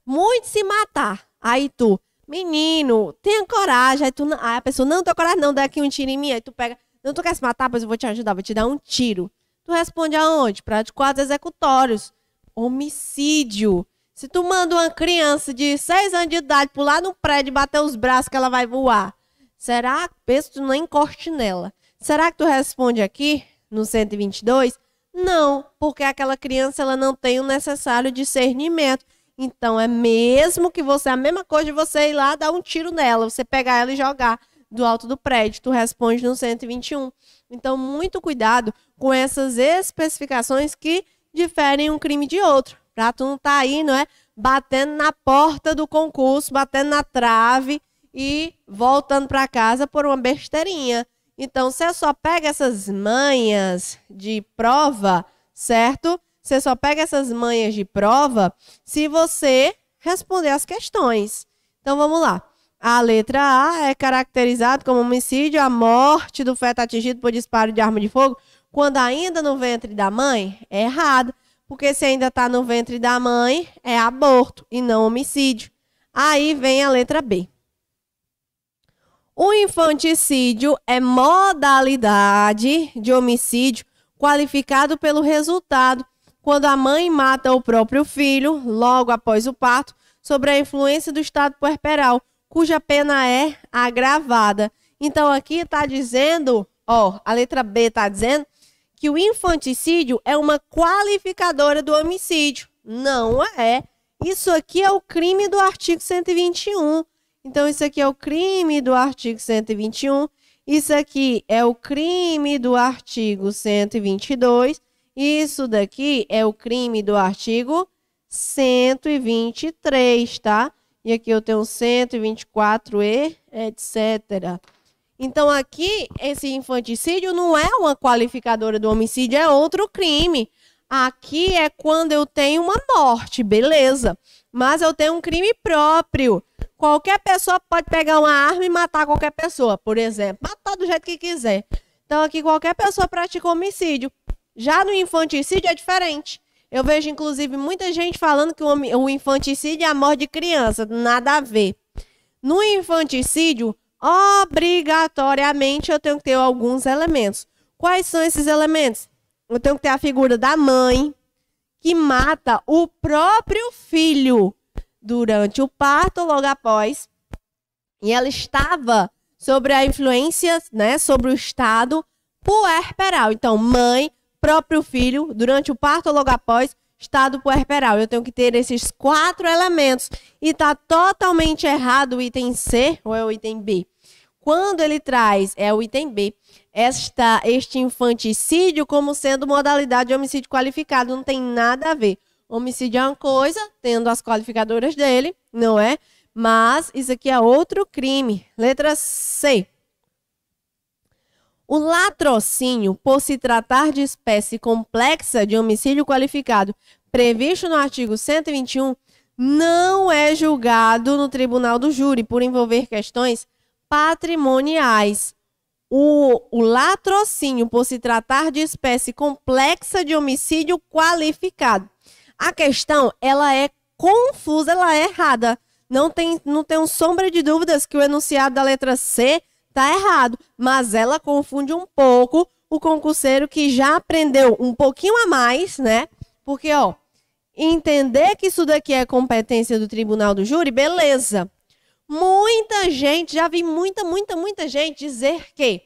muito se matar, aí tu, menino, tenha coragem, aí, tu, aí a pessoa, não, tenho coragem não, dá aqui um tiro em mim, aí tu pega, não, tu quer se matar, pois eu vou te ajudar, vou te dar um tiro. Tu responde aonde? Para de quadros executórios. Homicídio. Se tu manda uma criança de seis anos de idade pular no prédio e bater os braços que ela vai voar, será que tu não encoste nela? Será que tu responde aqui no 122? Não, porque aquela criança ela não tem o necessário discernimento. Então é mesmo que você, a mesma coisa de você ir lá dar um tiro nela, você pegar ela e jogar do alto do prédio, tu responde no 121. Então muito cuidado com essas especificações que diferem um crime de outro, para tu não tá aí, não é, batendo na porta do concurso, batendo na trave e voltando para casa por uma besteirinha. Então, você só pega essas manhas de prova, certo? Você só pega essas manhas de prova se você responder as questões. Então, vamos lá. A letra A é caracterizado como homicídio a morte do feto atingido por disparo de arma de fogo quando ainda no ventre da mãe? É errado, porque se ainda está no ventre da mãe, é aborto e não homicídio. Aí vem a letra B. O infanticídio é modalidade de homicídio qualificado pelo resultado quando a mãe mata o próprio filho logo após o parto, sobre a influência do estado puerperal, cuja pena é agravada. Então aqui está dizendo, ó, a letra B está dizendo que o infanticídio é uma qualificadora do homicídio. Não é. Isso aqui é o crime do artigo 121. Então, isso aqui é o crime do artigo 121, isso aqui é o crime do artigo 122, isso daqui é o crime do artigo 123, tá? E aqui eu tenho 124 e etc. Então, aqui, esse infanticídio não é uma qualificadora do homicídio, é outro crime. Aqui é quando eu tenho uma morte, beleza. Mas eu tenho um crime próprio. Qualquer pessoa pode pegar uma arma e matar qualquer pessoa, por exemplo. Matar do jeito que quiser. Então, aqui qualquer pessoa pratica homicídio. Já no infanticídio é diferente. Eu vejo, inclusive, muita gente falando que o infanticídio é a morte de criança. Nada a ver. No infanticídio, obrigatoriamente eu tenho que ter alguns elementos. Quais são esses elementos? Eu tenho que ter a figura da mãe, que mata o próprio filho durante o parto ou logo após. E ela estava sobre a influência, né, sobre o estado puerperal. Então, mãe, próprio filho, durante o parto ou logo após, estado puerperal. Eu tenho que ter esses quatro elementos. E está totalmente errado o item C ou é o item B? Quando ele traz, é o item B, esta, este infanticídio como sendo modalidade de homicídio qualificado, não tem nada a ver. Homicídio é uma coisa, tendo as qualificadoras dele, não é? Mas isso aqui é outro crime. Letra C. O latrocínio, por se tratar de espécie complexa de homicídio qualificado, previsto no artigo 121, não é julgado no tribunal do júri por envolver questões patrimoniais. O, o, latrocínio, por se tratar de espécie complexa de homicídio qualificado, a questão, ela é confusa, ela é errada. Não tem, não tem um sombra de dúvidas que o enunciado da letra C tá errado, mas ela confunde um pouco o concurseiro que já aprendeu um pouquinho a mais, né? Porque, ó, entender que isso daqui é competência do tribunal do júri, beleza. Muita gente, já vi muita, muita, muita gente dizer que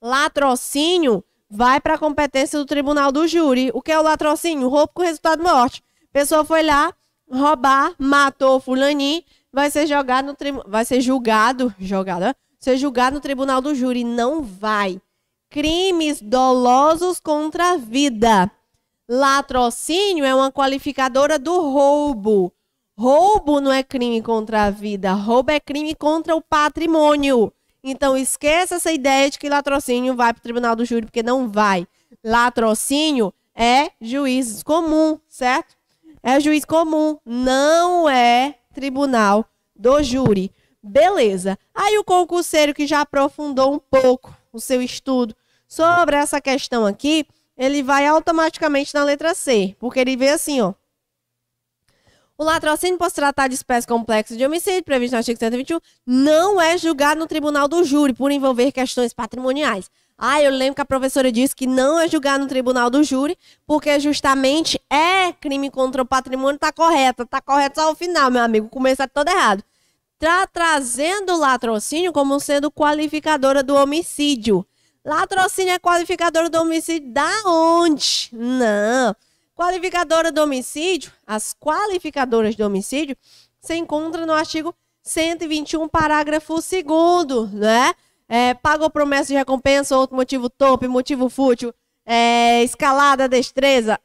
latrocínio vai para a competência do tribunal do júri. O que é o latrocínio? Roubo com resultado morte pessoa foi lá roubar, matou fulaninho, vai ser jogado no tri... vai ser julgado, jogado, né? ser julgado no tribunal do júri, não vai. Crimes dolosos contra a vida. Latrocínio é uma qualificadora do roubo. Roubo não é crime contra a vida, roubo é crime contra o patrimônio. Então esqueça essa ideia de que latrocínio vai para o tribunal do júri, porque não vai. Latrocínio é juízes comum, certo? É juiz comum, não é tribunal do júri. Beleza. Aí o concurseiro que já aprofundou um pouco o seu estudo sobre essa questão aqui, ele vai automaticamente na letra C, porque ele vê assim, ó. O latrocínio por tratar de espécie complexa de homicídio, previsto no artigo 121, não é julgado no tribunal do júri por envolver questões patrimoniais. Ah, eu lembro que a professora disse que não é julgar no tribunal do júri, porque justamente é crime contra o patrimônio, tá correta, tá correto só o final, meu amigo, o começo é todo errado. Tá trazendo o latrocínio como sendo qualificadora do homicídio. Latrocínio é qualificadora do homicídio da onde? Não. Qualificadora do homicídio, as qualificadoras do homicídio se encontram no artigo 121, parágrafo 2 né? é, pagou promessa de recompensa, outro motivo torpe, motivo fútil, é, escalada, destreza,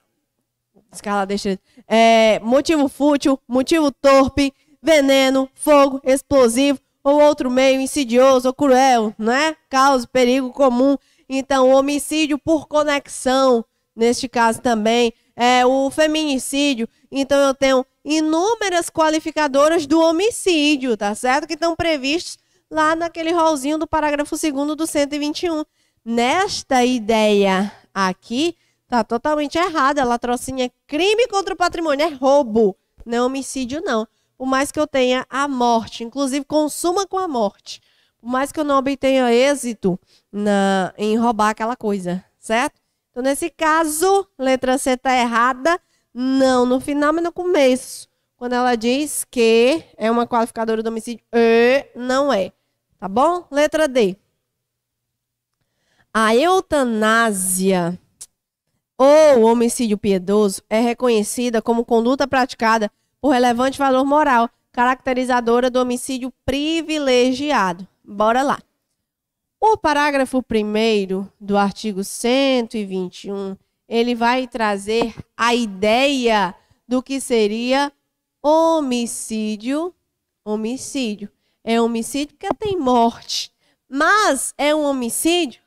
escalada, destreza, é, motivo fútil, motivo torpe, veneno, fogo, explosivo ou outro meio insidioso ou cruel, né? Causa perigo comum. Então, homicídio por conexão, neste caso também, é o feminicídio. Então, eu tenho inúmeras qualificadoras do homicídio, tá certo? Que estão previstos lá naquele rolzinho do parágrafo 2 do 121. Nesta ideia aqui, tá totalmente errada. A latrocínio é crime contra o patrimônio, é roubo, não é homicídio, não. Por mais que eu tenha a morte, inclusive consuma com a morte. Por mais que eu não obtenha êxito na, em roubar aquela coisa, certo? Então, nesse caso, letra C está errada, não no final, mas no começo quando ela diz que é uma qualificadora do homicídio, e não é. Tá bom? Letra D. A eutanásia ou homicídio piedoso é reconhecida como conduta praticada por relevante valor moral, caracterizadora do homicídio privilegiado. Bora lá. O parágrafo 1 do artigo 121, ele vai trazer a ideia do que seria Homicídio, homicídio. É homicídio porque tem morte. Mas é um homicídio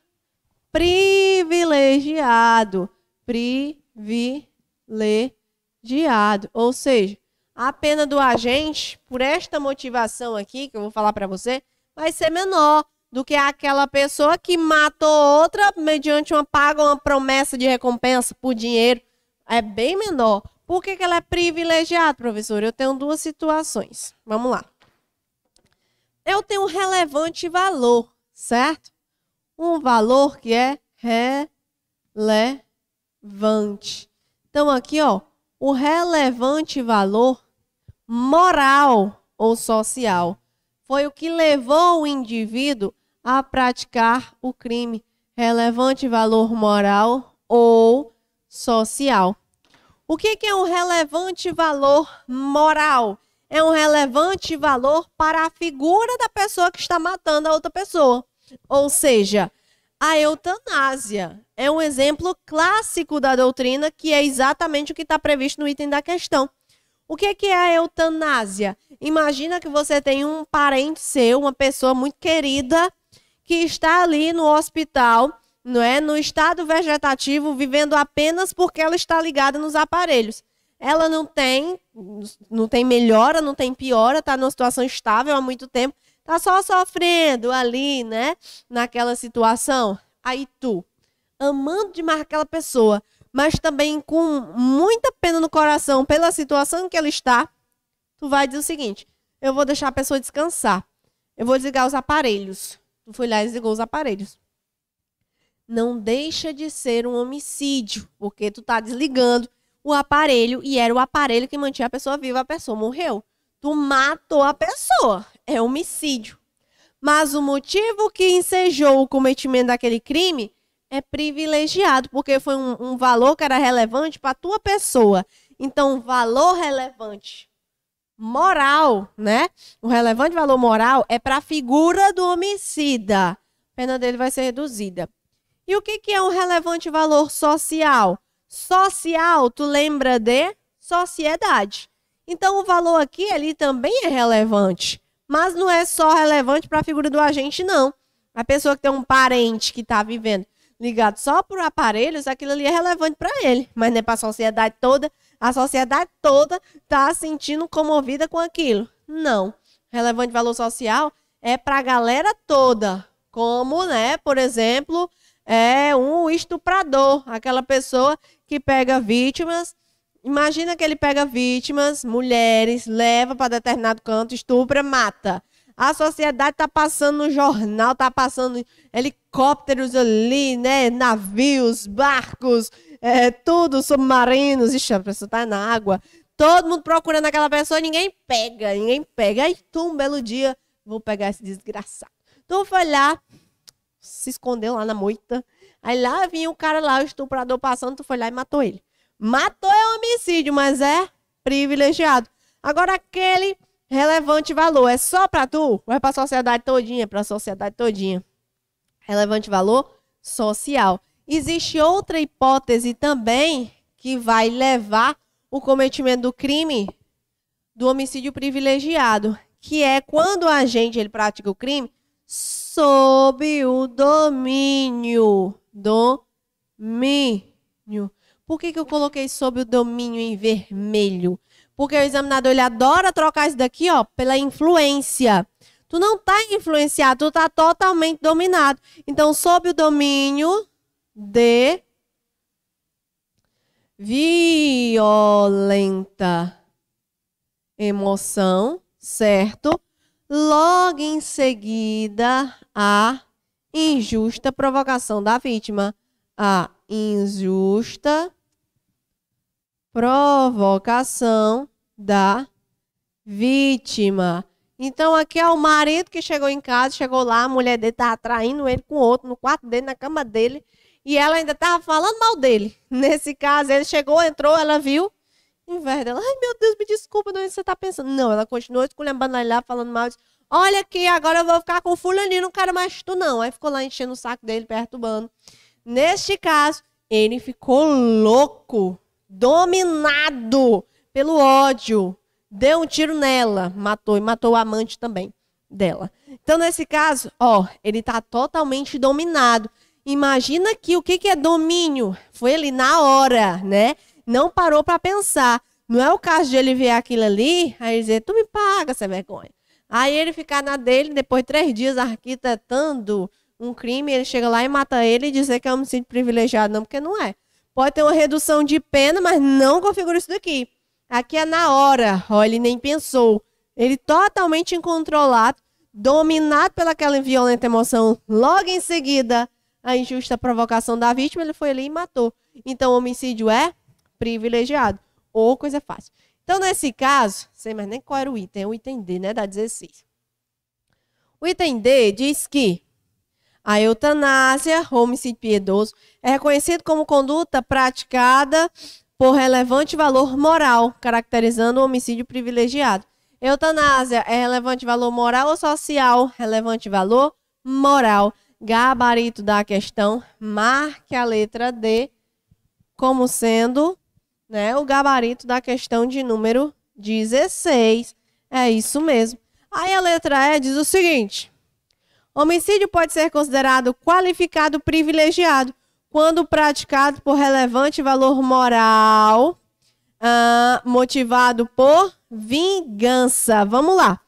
privilegiado. Privilegiado. Ou seja, a pena do agente, por esta motivação aqui, que eu vou falar para você, vai ser menor do que aquela pessoa que matou outra mediante uma paga, uma promessa de recompensa por dinheiro. É bem menor. Por que, que ela é privilegiada, professor? Eu tenho duas situações. Vamos lá. Eu tenho um relevante valor, certo? Um valor que é relevante. Então, aqui, ó, o relevante valor moral ou social foi o que levou o indivíduo a praticar o crime relevante valor moral ou social. O que, é um relevante valor moral? É um relevante valor para a figura da pessoa que está matando a outra pessoa. Ou seja, a eutanásia é um exemplo clássico da doutrina que é exatamente o que está previsto no item da questão. O que é a eutanásia? Imagina que você tem um parente seu, uma pessoa muito querida, que está ali no hospital não é? No estado vegetativo, vivendo apenas porque ela está ligada nos aparelhos. Ela não tem, não tem melhora, não tem piora, está numa situação estável há muito tempo, está só sofrendo ali, né? Naquela situação. Aí tu, amando demais aquela pessoa, mas também com muita pena no coração pela situação em que ela está, tu vai dizer o seguinte: eu vou deixar a pessoa descansar. Eu vou desligar os aparelhos. Tu foi lá e desligou os aparelhos não deixa de ser um homicídio, porque tu tá desligando o aparelho e era o aparelho que mantinha a pessoa viva, a pessoa morreu. Tu matou a pessoa, é homicídio. Mas o motivo que ensejou o cometimento daquele crime é privilegiado, porque foi um, um valor que era relevante para tua pessoa. Então, valor relevante moral, né? O relevante valor moral é para a figura do homicida. A pena dele vai ser reduzida. E o que, que é um relevante valor social? Social, tu lembra de sociedade. Então, o valor aqui ele também é relevante, mas não é só relevante para a figura do agente, não. A pessoa que tem um parente que está vivendo ligado só por aparelhos, aquilo ali é relevante para ele, mas não é para a sociedade toda. A sociedade toda está sentindo comovida com aquilo. Não. Relevante valor social é para a galera toda, como, né, por exemplo, é um estuprador, aquela pessoa que pega vítimas. Imagina que ele pega vítimas, mulheres, leva para determinado canto, estupra, mata. A sociedade está passando no jornal, está passando helicópteros ali, né? Navios, barcos, é, tudo, submarinos. Ixi, a pessoa está na água. Todo mundo procurando aquela pessoa, ninguém pega, ninguém pega. Aí tu, um belo dia, vou pegar esse desgraçado. Tu então, foi lá, se escondeu lá na moita. Aí lá vinha o cara lá, o estuprador passando, tu foi lá e matou ele. Matou é homicídio, mas é privilegiado. Agora aquele relevante valor é só para tu, ou é para a sociedade todinha, para a sociedade todinha. Relevante valor social. Existe outra hipótese também que vai levar o cometimento do crime do homicídio privilegiado, que é quando o agente ele pratica o crime, sob o domínio. Domínio. Por que, que eu coloquei sob o domínio em vermelho? Porque o examinador ele adora trocar isso daqui, ó, pela influência. Tu não tá influenciado, tu tá totalmente dominado. Então, sob o domínio de violenta emoção, certo? logo em seguida a injusta provocação da vítima. A injusta provocação da vítima. Então aqui é o marido que chegou em casa, chegou lá, a mulher dele estava traindo ele com outro, no quarto dele, na cama dele, e ela ainda estava falando mal dele. (laughs) Nesse caso, ele chegou, entrou, ela viu, Inverno. Ela, ai meu Deus, me desculpa, não é que você tá pensando. Não, ela continuou esculhambando lá, falando mal. Olha aqui, agora eu vou ficar com o fulaninho, não quero mais tu não. Aí ficou lá enchendo o saco dele, perturbando. Neste caso, ele ficou louco, dominado pelo ódio. Deu um tiro nela, matou e matou o amante também dela. Então, nesse caso, ó, ele tá totalmente dominado. Imagina que o que, que é domínio? Foi ele na hora, né? não parou para pensar. Não é o caso de ele ver aquilo ali, aí dizer, tu me paga essa vergonha. Aí ele ficar na dele, depois de três dias arquitetando um crime, ele chega lá e mata ele e dizer que é homicídio privilegiado. Não, porque não é. Pode ter uma redução de pena, mas não configura isso daqui. Aqui é na hora, ó, ele nem pensou. Ele totalmente incontrolado, dominado pelaquela violenta emoção. Logo em seguida, a injusta provocação da vítima, ele foi ali e matou. Então, homicídio é privilegiado ou coisa fácil. Então, nesse caso, sei mais nem qual era o item, é o item D, né, da 16. O item D diz que a eutanásia, homicídio piedoso, é reconhecido como conduta praticada por relevante valor moral, caracterizando o homicídio privilegiado. Eutanásia é relevante valor moral ou social? Relevante valor moral. Gabarito da questão, marque a letra D como sendo né? O gabarito da questão de número 16. É isso mesmo. Aí a letra E diz o seguinte: Homicídio pode ser considerado qualificado privilegiado quando praticado por relevante valor moral, uh, motivado por vingança. Vamos lá.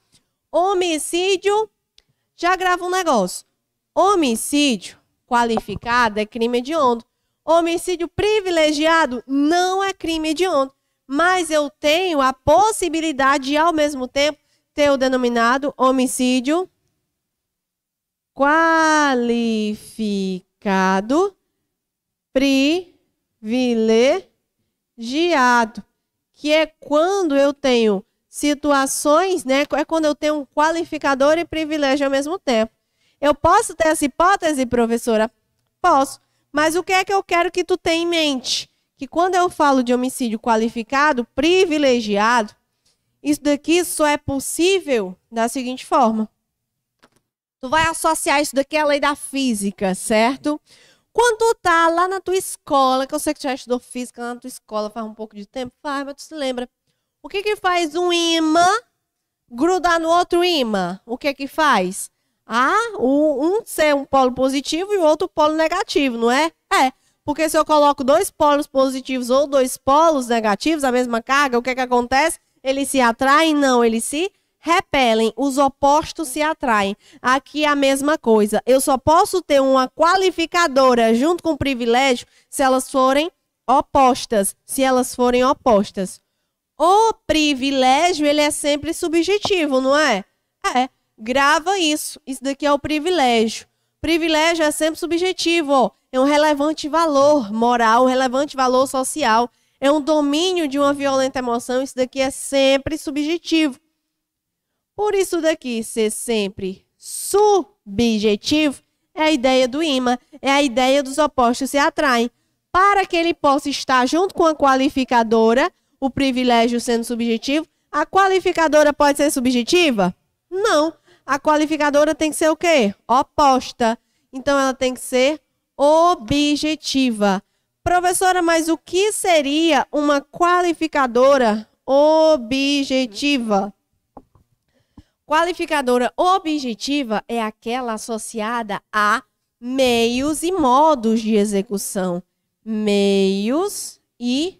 Homicídio. Já grava um negócio. Homicídio qualificado é crime hediondo Homicídio privilegiado não é crime hediondo, mas eu tenho a possibilidade de, ao mesmo tempo, ter o denominado homicídio qualificado privilegiado, que é quando eu tenho situações, né? É quando eu tenho um qualificador e privilégio ao mesmo tempo. Eu posso ter essa hipótese, professora? Posso. Mas o que é que eu quero que tu tenha em mente? Que quando eu falo de homicídio qualificado, privilegiado, isso daqui só é possível da seguinte forma. Tu vai associar isso daqui à lei da física, certo? Quando tu tá lá na tua escola, que eu sei que tu já estudou física lá na tua escola faz um pouco de tempo, faz, mas tu se lembra. O que que faz um imã grudar no outro imã? O que que faz? Ah, um, um ser um polo positivo e o outro polo negativo, não é? É. Porque se eu coloco dois polos positivos ou dois polos negativos, a mesma carga, o que, é que acontece? Eles se atraem? Não, eles se repelem. Os opostos se atraem. Aqui é a mesma coisa. Eu só posso ter uma qualificadora junto com o privilégio se elas forem opostas. Se elas forem opostas. O privilégio, ele é sempre subjetivo, não é? É. Grava isso. Isso daqui é o privilégio. Privilégio é sempre subjetivo. É um relevante valor moral, um relevante valor social. É um domínio de uma violenta emoção. Isso daqui é sempre subjetivo. Por isso daqui ser sempre subjetivo é a ideia do imã, é a ideia dos opostos se atraem. Para que ele possa estar junto com a qualificadora, o privilégio sendo subjetivo, a qualificadora pode ser subjetiva? Não a qualificadora tem que ser o quê? Oposta. Então ela tem que ser objetiva. Professora, mas o que seria uma qualificadora objetiva? Qualificadora objetiva é aquela associada a meios e modos de execução. Meios e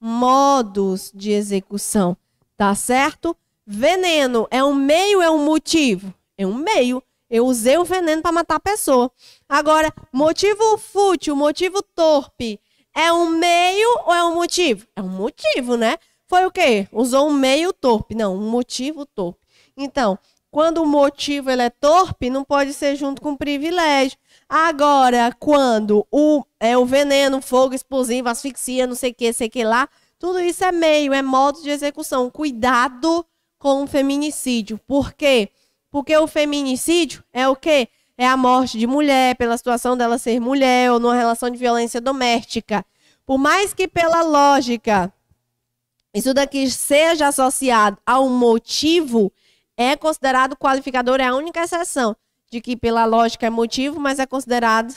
modos de execução, tá certo? Veneno é um meio, é um motivo? É um meio. Eu usei o veneno para matar a pessoa. Agora, motivo fútil, motivo torpe, é um meio ou é um motivo? É um motivo, né? Foi o quê? Usou um meio torpe. Não, um motivo torpe. Então, quando o motivo ele é torpe, não pode ser junto com privilégio. Agora, quando o, é, o veneno, fogo explosivo, asfixia, não sei o que, sei que lá, tudo isso é meio, é modo de execução. Cuidado com o feminicídio. Por quê? Porque o feminicídio é o quê? É a morte de mulher pela situação dela ser mulher ou numa relação de violência doméstica. Por mais que pela lógica isso daqui seja associado a um motivo, é considerado qualificador, é a única exceção de que pela lógica é motivo, mas é considerado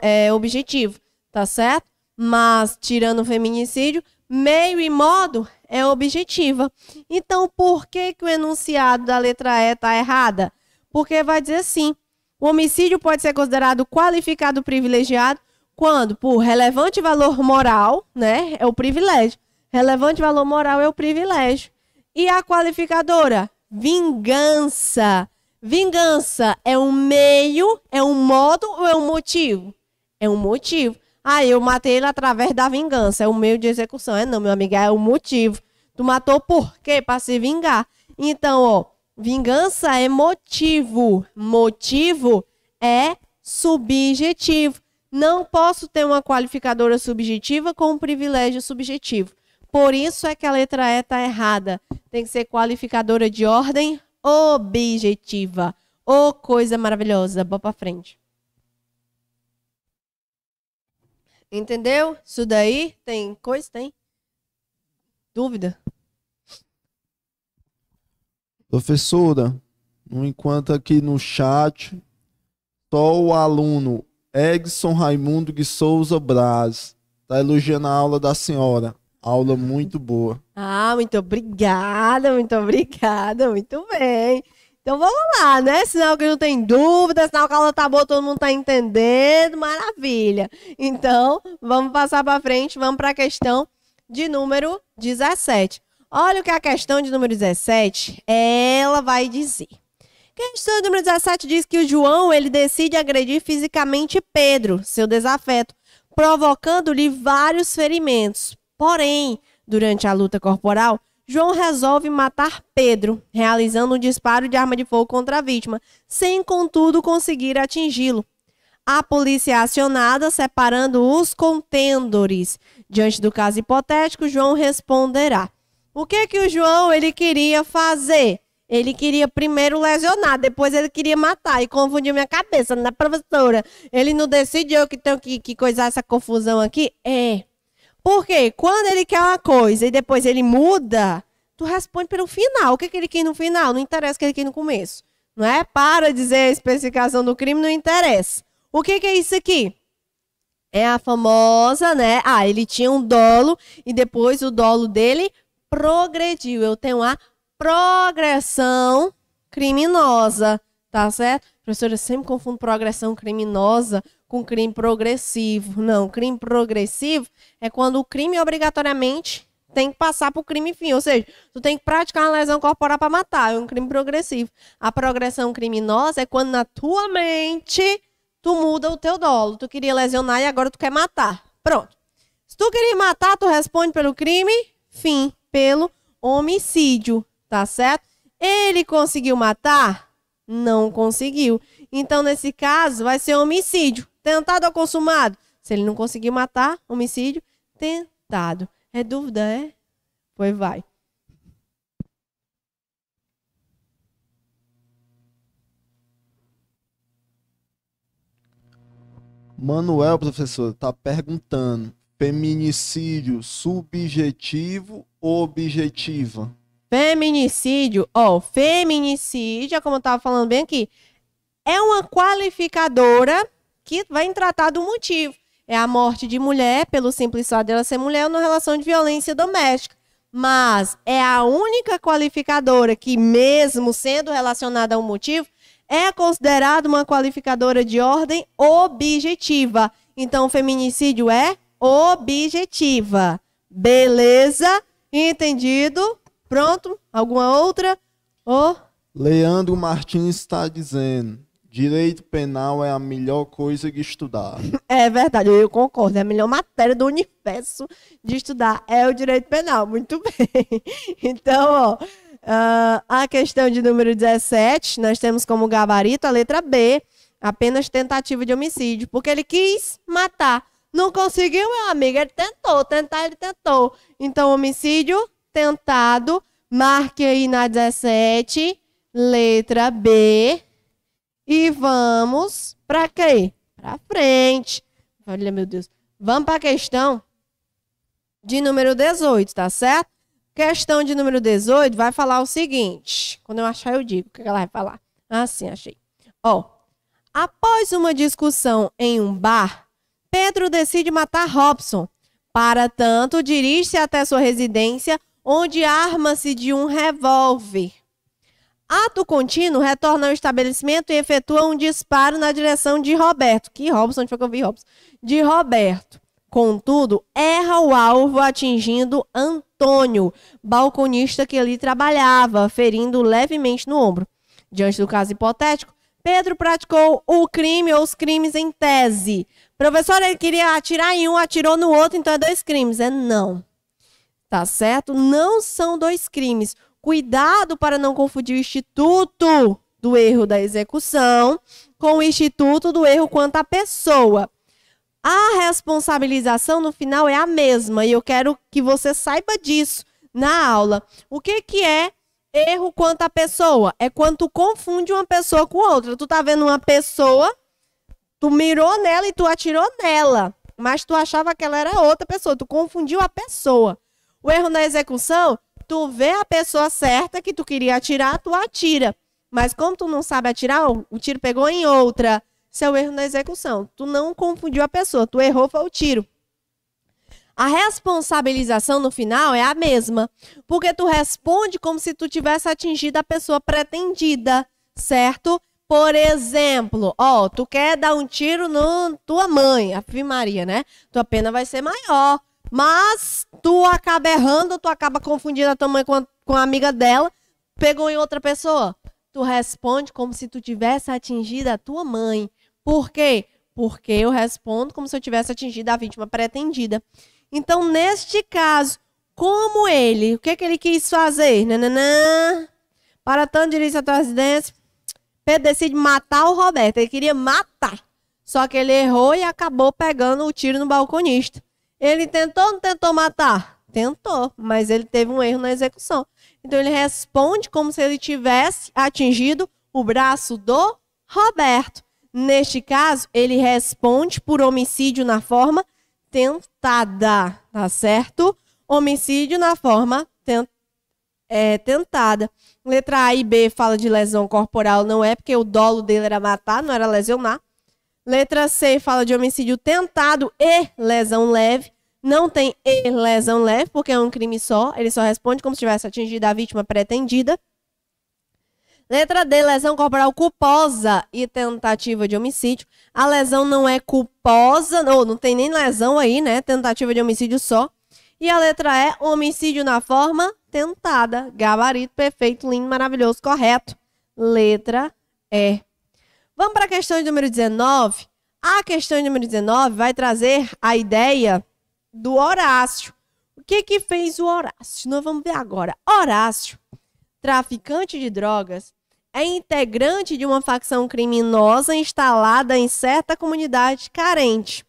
é, objetivo, tá certo? Mas tirando o feminicídio, meio e modo é objetiva. Então, por que, que o enunciado da letra E está errada? Porque vai dizer assim: o homicídio pode ser considerado qualificado privilegiado quando, por relevante valor moral, né, é o privilégio. Relevante valor moral é o privilégio. E a qualificadora, vingança. Vingança é um meio, é um modo ou é um motivo? É um motivo. Ah, eu matei ele através da vingança, é o meio de execução. É não, meu amigo, é o motivo. Tu matou por quê? Para se vingar. Então, ó, vingança é motivo. Motivo é subjetivo. Não posso ter uma qualificadora subjetiva com um privilégio subjetivo. Por isso é que a letra E está errada. Tem que ser qualificadora de ordem objetiva. Ô, oh, coisa maravilhosa. Boa para frente. Entendeu? Isso daí tem coisa? Tem. Dúvida? Professora, enquanto aqui no chat, só o aluno Edson Raimundo de Souza Braz está elogiando a aula da senhora. Aula muito boa. Ah, muito obrigada, muito obrigada, muito bem. Então vamos lá, né? Sinal que não tem dúvida, sinal que a aula tá boa, todo mundo tá entendendo, maravilha. Então, vamos passar para frente, vamos para a questão de número 17. Olha o que a questão de número 17, ela vai dizer. Questão de número 17 diz que o João, ele decide agredir fisicamente Pedro, seu desafeto, provocando-lhe vários ferimentos. Porém, durante a luta corporal, João resolve matar Pedro, realizando um disparo de arma de fogo contra a vítima, sem contudo conseguir atingi-lo. A polícia é acionada, separando os contendores. Diante do caso hipotético, João responderá. O que é que o João ele queria fazer? Ele queria primeiro lesionar, depois ele queria matar e confundiu minha cabeça na né, professora. Ele não decidiu que tem que, que coisar essa confusão aqui? É. Porque quando ele quer uma coisa e depois ele muda, tu responde pelo final. O que, é que ele quer no final? Não interessa o que ele quer no começo. Não é? Para dizer a especificação do crime, não interessa. O que, que é isso aqui? É a famosa, né? Ah, ele tinha um dolo e depois o dolo dele progrediu. Eu tenho a progressão criminosa, tá certo? Professora, eu sempre confundo progressão criminosa com crime progressivo. Não, crime progressivo é quando o crime obrigatoriamente tem que passar para o crime fim, ou seja, tu tem que praticar uma lesão corporal para matar, é um crime progressivo. A progressão criminosa é quando na tua mente tu muda o teu dolo, tu queria lesionar e agora tu quer matar. Pronto. Se tu queria matar, tu responde pelo crime fim, pelo homicídio, tá certo? Ele conseguiu matar? Não conseguiu. Então, nesse caso, vai ser homicídio. Tentado ou consumado? Se ele não conseguir matar, homicídio, tentado. É dúvida, é? Pois vai. Manuel, professor, está perguntando: feminicídio subjetivo ou objetiva? Feminicídio, ó, oh, feminicídio, é como eu estava falando bem aqui, é uma qualificadora que vai tratar do motivo. É a morte de mulher, pelo simples fato dela ser mulher, numa relação de violência doméstica. Mas é a única qualificadora que, mesmo sendo relacionada a um motivo, é considerada uma qualificadora de ordem objetiva. Então, o feminicídio é objetiva. Beleza? Entendido? Pronto? Alguma outra? Oh. Leandro Martins está dizendo: Direito penal é a melhor coisa de estudar. (laughs) É verdade, eu concordo. É a melhor matéria do universo de estudar é o direito penal. Muito (laughs) bem. Então, ó, ah, a questão de número 17, nós temos como gabarito a letra B, apenas tentativa de homicídio, porque ele quis matar. Não conseguiu, meu amigo. Ele tentou, tentar, ele tentou. Então, homicídio tentado. Marque aí na 17, letra B e vamos para quê? Para frente. Olha, meu Deus. Vamos para a questão de número 18, tá certo? Questão de número 18 vai falar o seguinte. Quando eu achar, eu digo o que ela vai falar. Ah, sim, achei. Ó, após uma discussão em um bar, Pedro decide matar Robson. Para tanto, dirige-se até sua residência, onde arma-se de um revólver. Ato contínuo, retorna ao estabelecimento e efetua um disparo na direção de Roberto. Que Robson, onde foi que eu vi Robson? De Roberto. Contudo, erra o alvo atingindo Antônio, balconista que ali trabalhava, ferindo levemente no ombro. Diante do caso hipotético, Pedro praticou o crime ou os crimes em tese. Professor, ele queria atirar em um, atirou no outro, então é dois crimes. É não. Tá certo? Não são dois crimes. Cuidado para não confundir o instituto do erro da execução com o instituto do erro quanto à pessoa. A responsabilização no final é a mesma e eu quero que você saiba disso na aula. O que, que é erro quanto à pessoa? É quando confunde uma pessoa com outra. Tu tá vendo uma pessoa, tu mirou nela e tu atirou nela, mas tu achava que ela era outra pessoa, tu confundiu a pessoa. O erro na execução tu vê a pessoa certa que tu queria atirar, tu atira. Mas como tu não sabe atirar, o tiro pegou em outra. Seu é erro na execução. Tu não confundiu a pessoa, tu errou foi o tiro. A responsabilização no final é a mesma, porque tu responde como se tu tivesse atingido a pessoa pretendida, certo? Por exemplo, ó, tu quer dar um tiro na tua mãe, a Maria, né? Tua pena vai ser maior. Mas tu acaba errando, tu acaba confundindo a tua mãe com a, com a amiga dela, pegou em outra pessoa. Tu responde como se tu tivesse atingido a tua mãe. Por quê? Porque eu respondo como se eu tivesse atingido a vítima pretendida. Então, neste caso, como ele, o que, é que ele quis fazer? Nananã. Para tanto, dirige a tua residência. Pedro decide matar o Roberto. Ele queria matar. Só que ele errou e acabou pegando o tiro no balconista. Ele tentou ou não tentou matar? Tentou, mas ele teve um erro na execução. Então ele responde como se ele tivesse atingido o braço do Roberto. Neste caso, ele responde por homicídio na forma tentada, tá certo? Homicídio na forma ten é, tentada. Letra A e B fala de lesão corporal, não é, porque o dolo dele era matar, não era lesionar. Letra C fala de homicídio tentado e lesão leve. Não tem lesão leve, porque é um crime só. Ele só responde como se tivesse atingido a vítima pretendida. Letra D, lesão corporal culposa e tentativa de homicídio. A lesão não é culposa, ou não tem nem lesão aí, né? Tentativa de homicídio só. E a letra E, homicídio na forma tentada. Gabarito perfeito, lindo, maravilhoso, correto. Letra E. Vamos para a questão número 19. A questão número 19 vai trazer a ideia do Horácio. O que que fez o Horácio? Nós vamos ver agora. Horácio, traficante de drogas, é integrante de uma facção criminosa instalada em certa comunidade carente.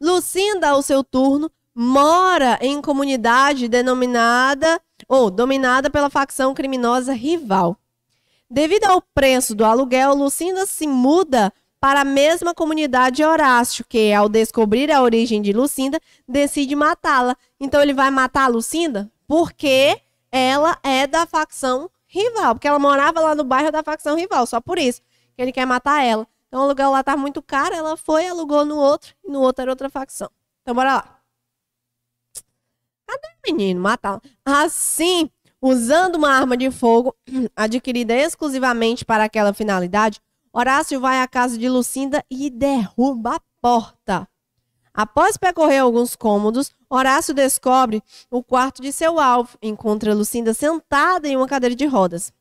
Lucinda, ao seu turno, mora em comunidade denominada ou dominada pela facção criminosa rival. Devido ao preço do aluguel, Lucinda se muda para a mesma comunidade Horácio, que ao descobrir a origem de Lucinda, decide matá-la. Então ele vai matar a Lucinda porque ela é da facção rival, porque ela morava lá no bairro da facção rival, só por isso que ele quer matar ela. Então o lugar lá tá muito caro, ela foi, alugou no outro, e no outro era outra facção. Então bora lá. Cadê o menino? Matá-la. Assim, usando uma arma de fogo (clears throat) adquirida exclusivamente para aquela finalidade, Horácio vai à casa de Lucinda e derruba a porta. Após percorrer alguns cômodos, Horácio descobre o quarto de seu alvo. Encontra Lucinda sentada em uma cadeira de rodas.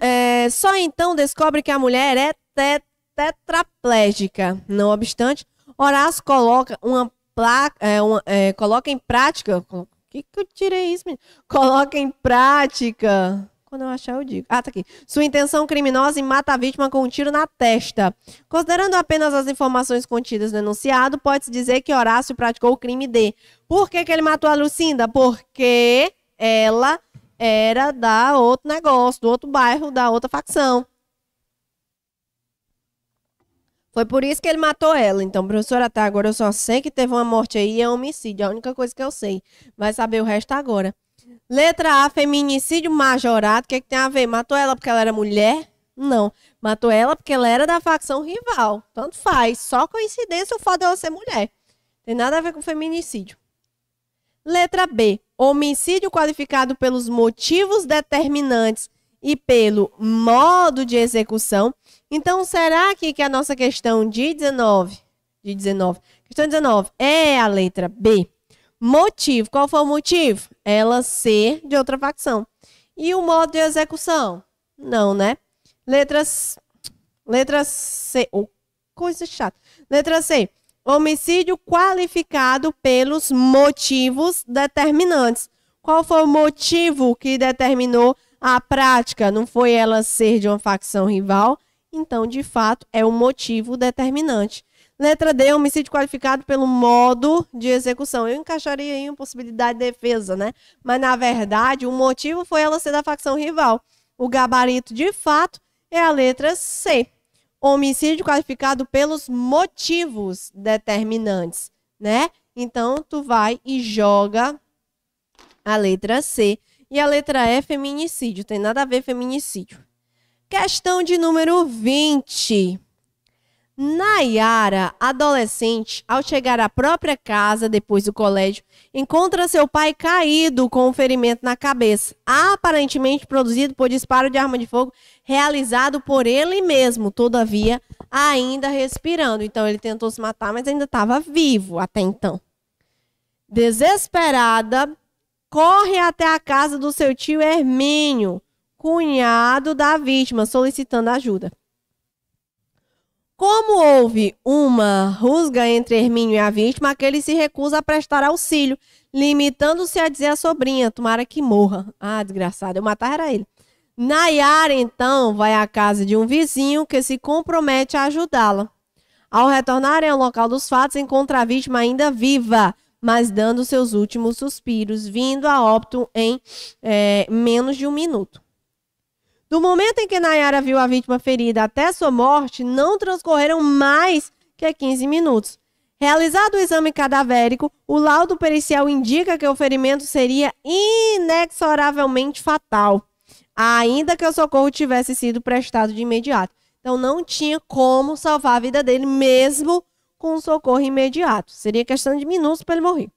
É, só então descobre que a mulher é te tetraplégica. Não obstante, Horácio coloca uma placa, é, uma, é, coloca em prática. Que que eu tirei isso? Menino? Coloca em prática quando eu achar, eu digo. Ah, tá aqui. Sua intenção criminosa e mata a vítima com um tiro na testa. Considerando apenas as informações contidas no enunciado, pode-se dizer que Horácio praticou o crime de. Por que, que ele matou a Lucinda? Porque ela era da outro negócio, do outro bairro, da outra facção. Foi por isso que ele matou ela. Então, professora, até agora eu só sei que teve uma morte aí e é um homicídio. É a única coisa que eu sei. Vai saber o resto agora. Letra A, feminicídio majorado. O que, é que tem a ver? Matou ela porque ela era mulher? Não. Matou ela porque ela era da facção rival. Tanto faz. Só coincidência o fato dela ser mulher. Tem nada a ver com feminicídio. Letra B. Homicídio qualificado pelos motivos determinantes e pelo modo de execução. Então, será que a nossa questão de 19, de 19, questão 19 é a letra B? Motivo. Qual foi o motivo? Ela ser de outra facção. E o modo de execução? Não, né? Letras. Letra C. Oh, coisa chata. Letra C. Homicídio qualificado pelos motivos determinantes. Qual foi o motivo que determinou a prática? Não foi ela ser de uma facção rival? Então, de fato, é o motivo determinante. Letra D, homicídio qualificado pelo modo de execução. Eu encaixaria em possibilidade de defesa, né? Mas, na verdade, o motivo foi ela ser da facção rival. O gabarito, de fato, é a letra C. Homicídio qualificado pelos motivos determinantes, né? Então, tu vai e joga a letra C. E a letra E, é feminicídio. Tem nada a ver feminicídio. Questão de número 20. Nayara, adolescente, ao chegar à própria casa depois do colégio, encontra seu pai caído com um ferimento na cabeça, aparentemente produzido por disparo de arma de fogo realizado por ele mesmo, todavia ainda respirando. Então ele tentou se matar, mas ainda estava vivo até então. Desesperada, corre até a casa do seu tio Hermínio, cunhado da vítima, solicitando ajuda. Como houve uma rusga entre Hermínio e a vítima, aquele se recusa a prestar auxílio, limitando-se a dizer à sobrinha: tomara que morra. Ah, desgraçado, eu matar era ele. Nayara, então, vai à casa de um vizinho que se compromete a ajudá-la. Ao retornarem ao local dos fatos, encontra a vítima ainda viva, mas dando seus últimos suspiros, vindo a óbito em é, menos de um minuto. Do momento em que Nayara viu a vítima ferida até sua morte, não transcorreram mais que 15 minutos. Realizado o exame cadavérico, o laudo pericial indica que o ferimento seria inexoravelmente fatal, ainda que o socorro tivesse sido prestado de imediato. Então não tinha como salvar a vida dele mesmo com socorro imediato. Seria questão de minutos para ele morrer.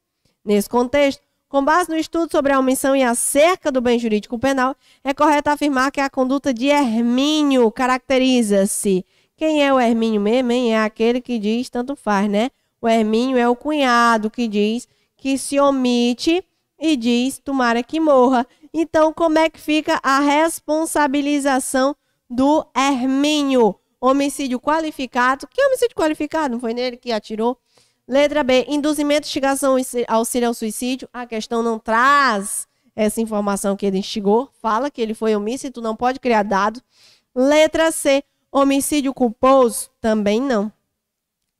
Nesse contexto, com base no estudo sobre a omissão e a cerca do bem jurídico penal, é correto afirmar que a conduta de Hermínio caracteriza-se. Quem é o Hermínio mesmo, hein? É aquele que diz tanto faz, né? O Hermínio é o cunhado que diz que se omite e diz tomara que morra. Então, como é que fica a responsabilização do Hermínio? Homicídio qualificado. Que homicídio qualificado? Não foi nele que atirou? Letra B, induzimento, instigação, auxílio ao suicídio. A questão não traz essa informação que ele instigou. Fala que ele foi omisso e tu não pode criar dado. Letra C, homicídio culposo. Também não.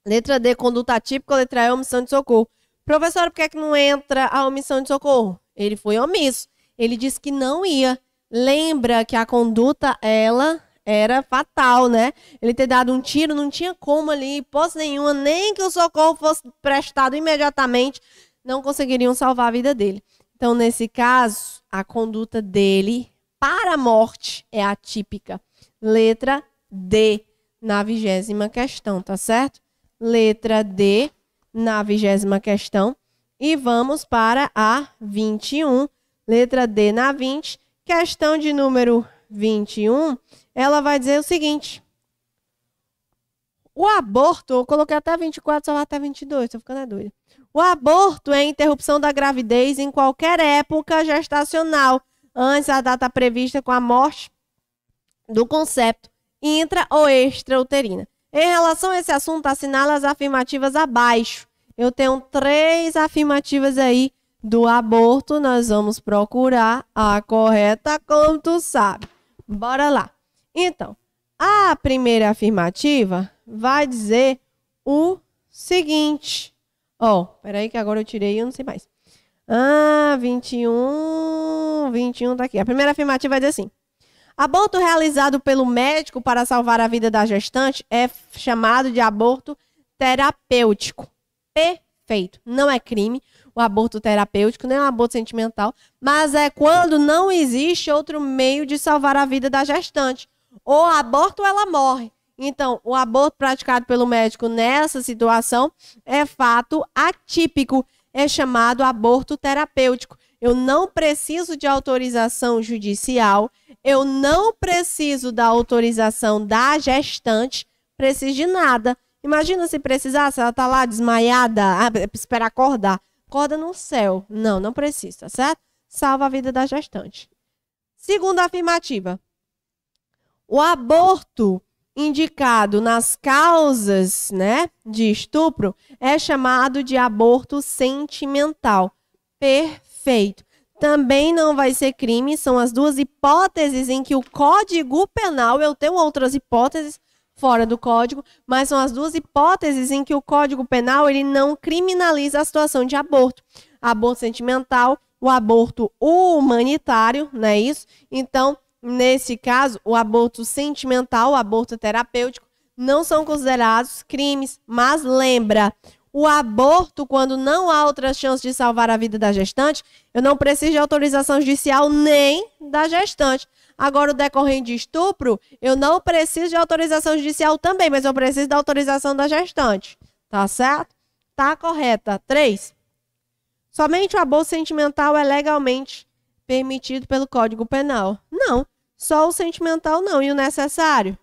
Letra D, conduta típica. Letra E, omissão de socorro. Professora, por que, é que não entra a omissão de socorro? Ele foi omisso. Ele disse que não ia. Lembra que a conduta, ela era fatal, né? Ele ter dado um tiro, não tinha como ali, posse nenhuma, nem que o socorro fosse prestado imediatamente, não conseguiriam salvar a vida dele. Então, nesse caso, a conduta dele para a morte é atípica. Letra D na vigésima questão, tá certo? Letra D na vigésima questão. E vamos para a 21. Letra D na 20. Questão de número 21 ela vai dizer o seguinte: o aborto, eu coloquei até 24, só vai até 22, estou ficando é doida. O aborto é a interrupção da gravidez em qualquer época gestacional, antes da data prevista com a morte do concepto intra ou extrauterina. Em relação a esse assunto, assinala as afirmativas abaixo. Eu tenho três afirmativas aí do aborto. Nós vamos procurar a correta, como tu sabe. Bora lá. Então, a primeira afirmativa vai dizer o seguinte. Ó, oh, peraí que agora eu tirei, eu não sei mais. Ah, 21, 21 tá aqui. A primeira afirmativa vai dizer assim. Aborto realizado pelo médico para salvar a vida da gestante é chamado de aborto terapêutico. Perfeito. Não é crime o aborto terapêutico, nem o aborto sentimental, mas é quando não existe outro meio de salvar a vida da gestante ou aborto ou ela morre. Então, o aborto praticado pelo médico nessa situação é fato atípico, é chamado aborto terapêutico. Eu não preciso de autorização judicial, eu não preciso da autorização da gestante, preciso de nada. Imagina se precisasse, ela está lá desmaiada, ah, acordar. Acorda no céu. Não, não precisa, tá certo? Salva a vida da gestante. Segunda afirmativa. O aborto indicado nas causas né, de estupro é chamado de aborto sentimental. Perfeito. Também não vai ser crime, são as duas hipóteses em que o Código Penal, eu tenho outras hipóteses fora do código, mas são as duas hipóteses em que o Código Penal ele não criminaliza a situação de aborto. Aborto sentimental, o aborto humanitário, não é isso? Então, nesse caso, o aborto sentimental, o aborto terapêutico, não são considerados crimes. Mas lembra, o aborto, quando não há outras chances de salvar a vida da gestante, eu não preciso de autorização judicial nem da gestante. Agora, o decorrente de estupro, eu não preciso de autorização judicial também, mas eu preciso da autorização da gestante. Tá certo? Tá correta. 3. Somente o aborto sentimental é legalmente permitido pelo Código Penal. Não. Só o sentimental não, e o necessário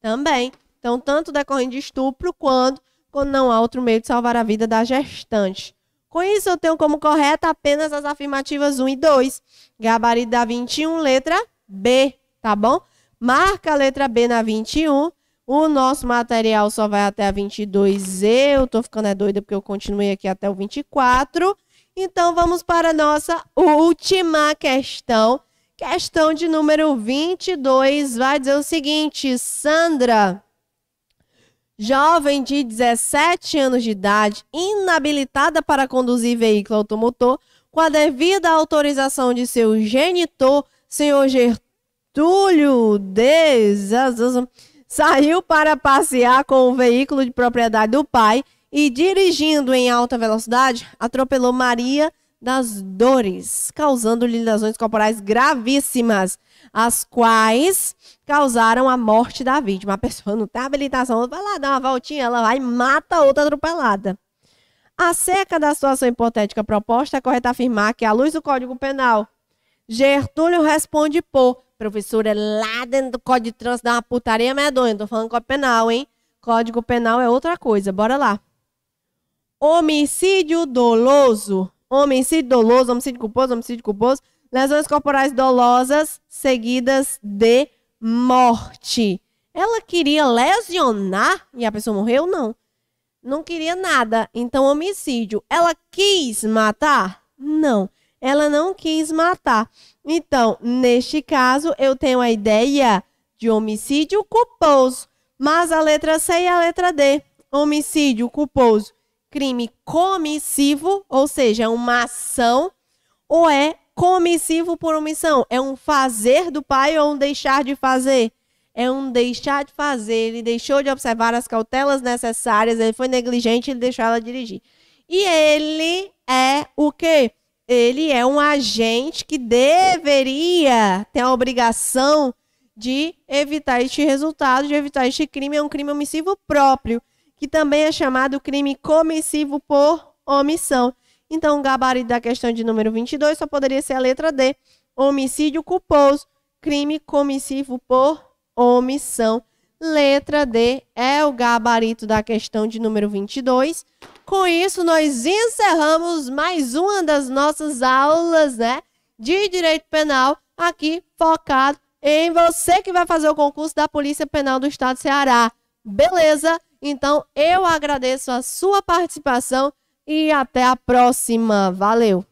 também. Então, tanto decorrente de estupro quanto quando não há outro meio de salvar a vida da gestante. Com isso, eu tenho como correta apenas as afirmativas 1 e 2. Gabarito da 21, letra B, tá bom? Marca a letra B na 21. O nosso material só vai até a 22. Eu tô ficando é doida porque eu continuei aqui até o 24. Então, vamos para a nossa última questão Questão de número 22 vai dizer o seguinte: Sandra, jovem de 17 anos de idade, inabilitada para conduzir veículo automotor, com a devida autorização de seu genitor, senhor Gertúlio Dezazazam, saiu para passear com o veículo de propriedade do pai e, dirigindo em alta velocidade, atropelou Maria das dores, causando-lhe lesões corporais gravíssimas, as quais causaram a morte da vítima. A pessoa não tem habilitação, vai lá dar uma voltinha, ela vai e mata outra atropelada. Acerca da situação hipotética proposta, é correto afirmar que, à luz do Código Penal, Gertúlio responde por. Professora, lá dentro do Código de Trânsito dá uma putaria medonha. Tô falando Código Penal, hein? Código Penal é outra coisa. Bora lá. Homicídio doloso homicídio doloso, homicídio culposo, homicídio culposo, lesões corporais dolosas seguidas de morte. Ela queria lesionar e a pessoa morreu? Não. Não queria nada. Então, homicídio. Ela quis matar? Não. Ela não quis matar. Então, neste caso, eu tenho a ideia de homicídio culposo. Mas a letra C e a letra D. Homicídio culposo crime comissivo, ou seja, é uma ação, ou é comissivo por omissão? É um fazer do pai ou um deixar de fazer? É um deixar de fazer. Ele deixou de observar as cautelas necessárias, ele foi negligente, ele deixou ela dirigir. E ele é o quê? Ele é um agente que deveria ter a obrigação de evitar este resultado, de evitar este crime. É um crime omissivo próprio que também é chamado crime comissivo por omissão. Então, o gabarito da questão de número 22 só poderia ser a letra D, homicídio culposo, crime comissivo por omissão. Letra D é o gabarito da questão de número 22. Com isso, nós encerramos mais uma das nossas aulas, né, de direito penal, aqui focado em você que vai fazer o concurso da Polícia Penal do Estado do Ceará. Beleza? Então, eu agradeço a sua participação e até a próxima. Valeu!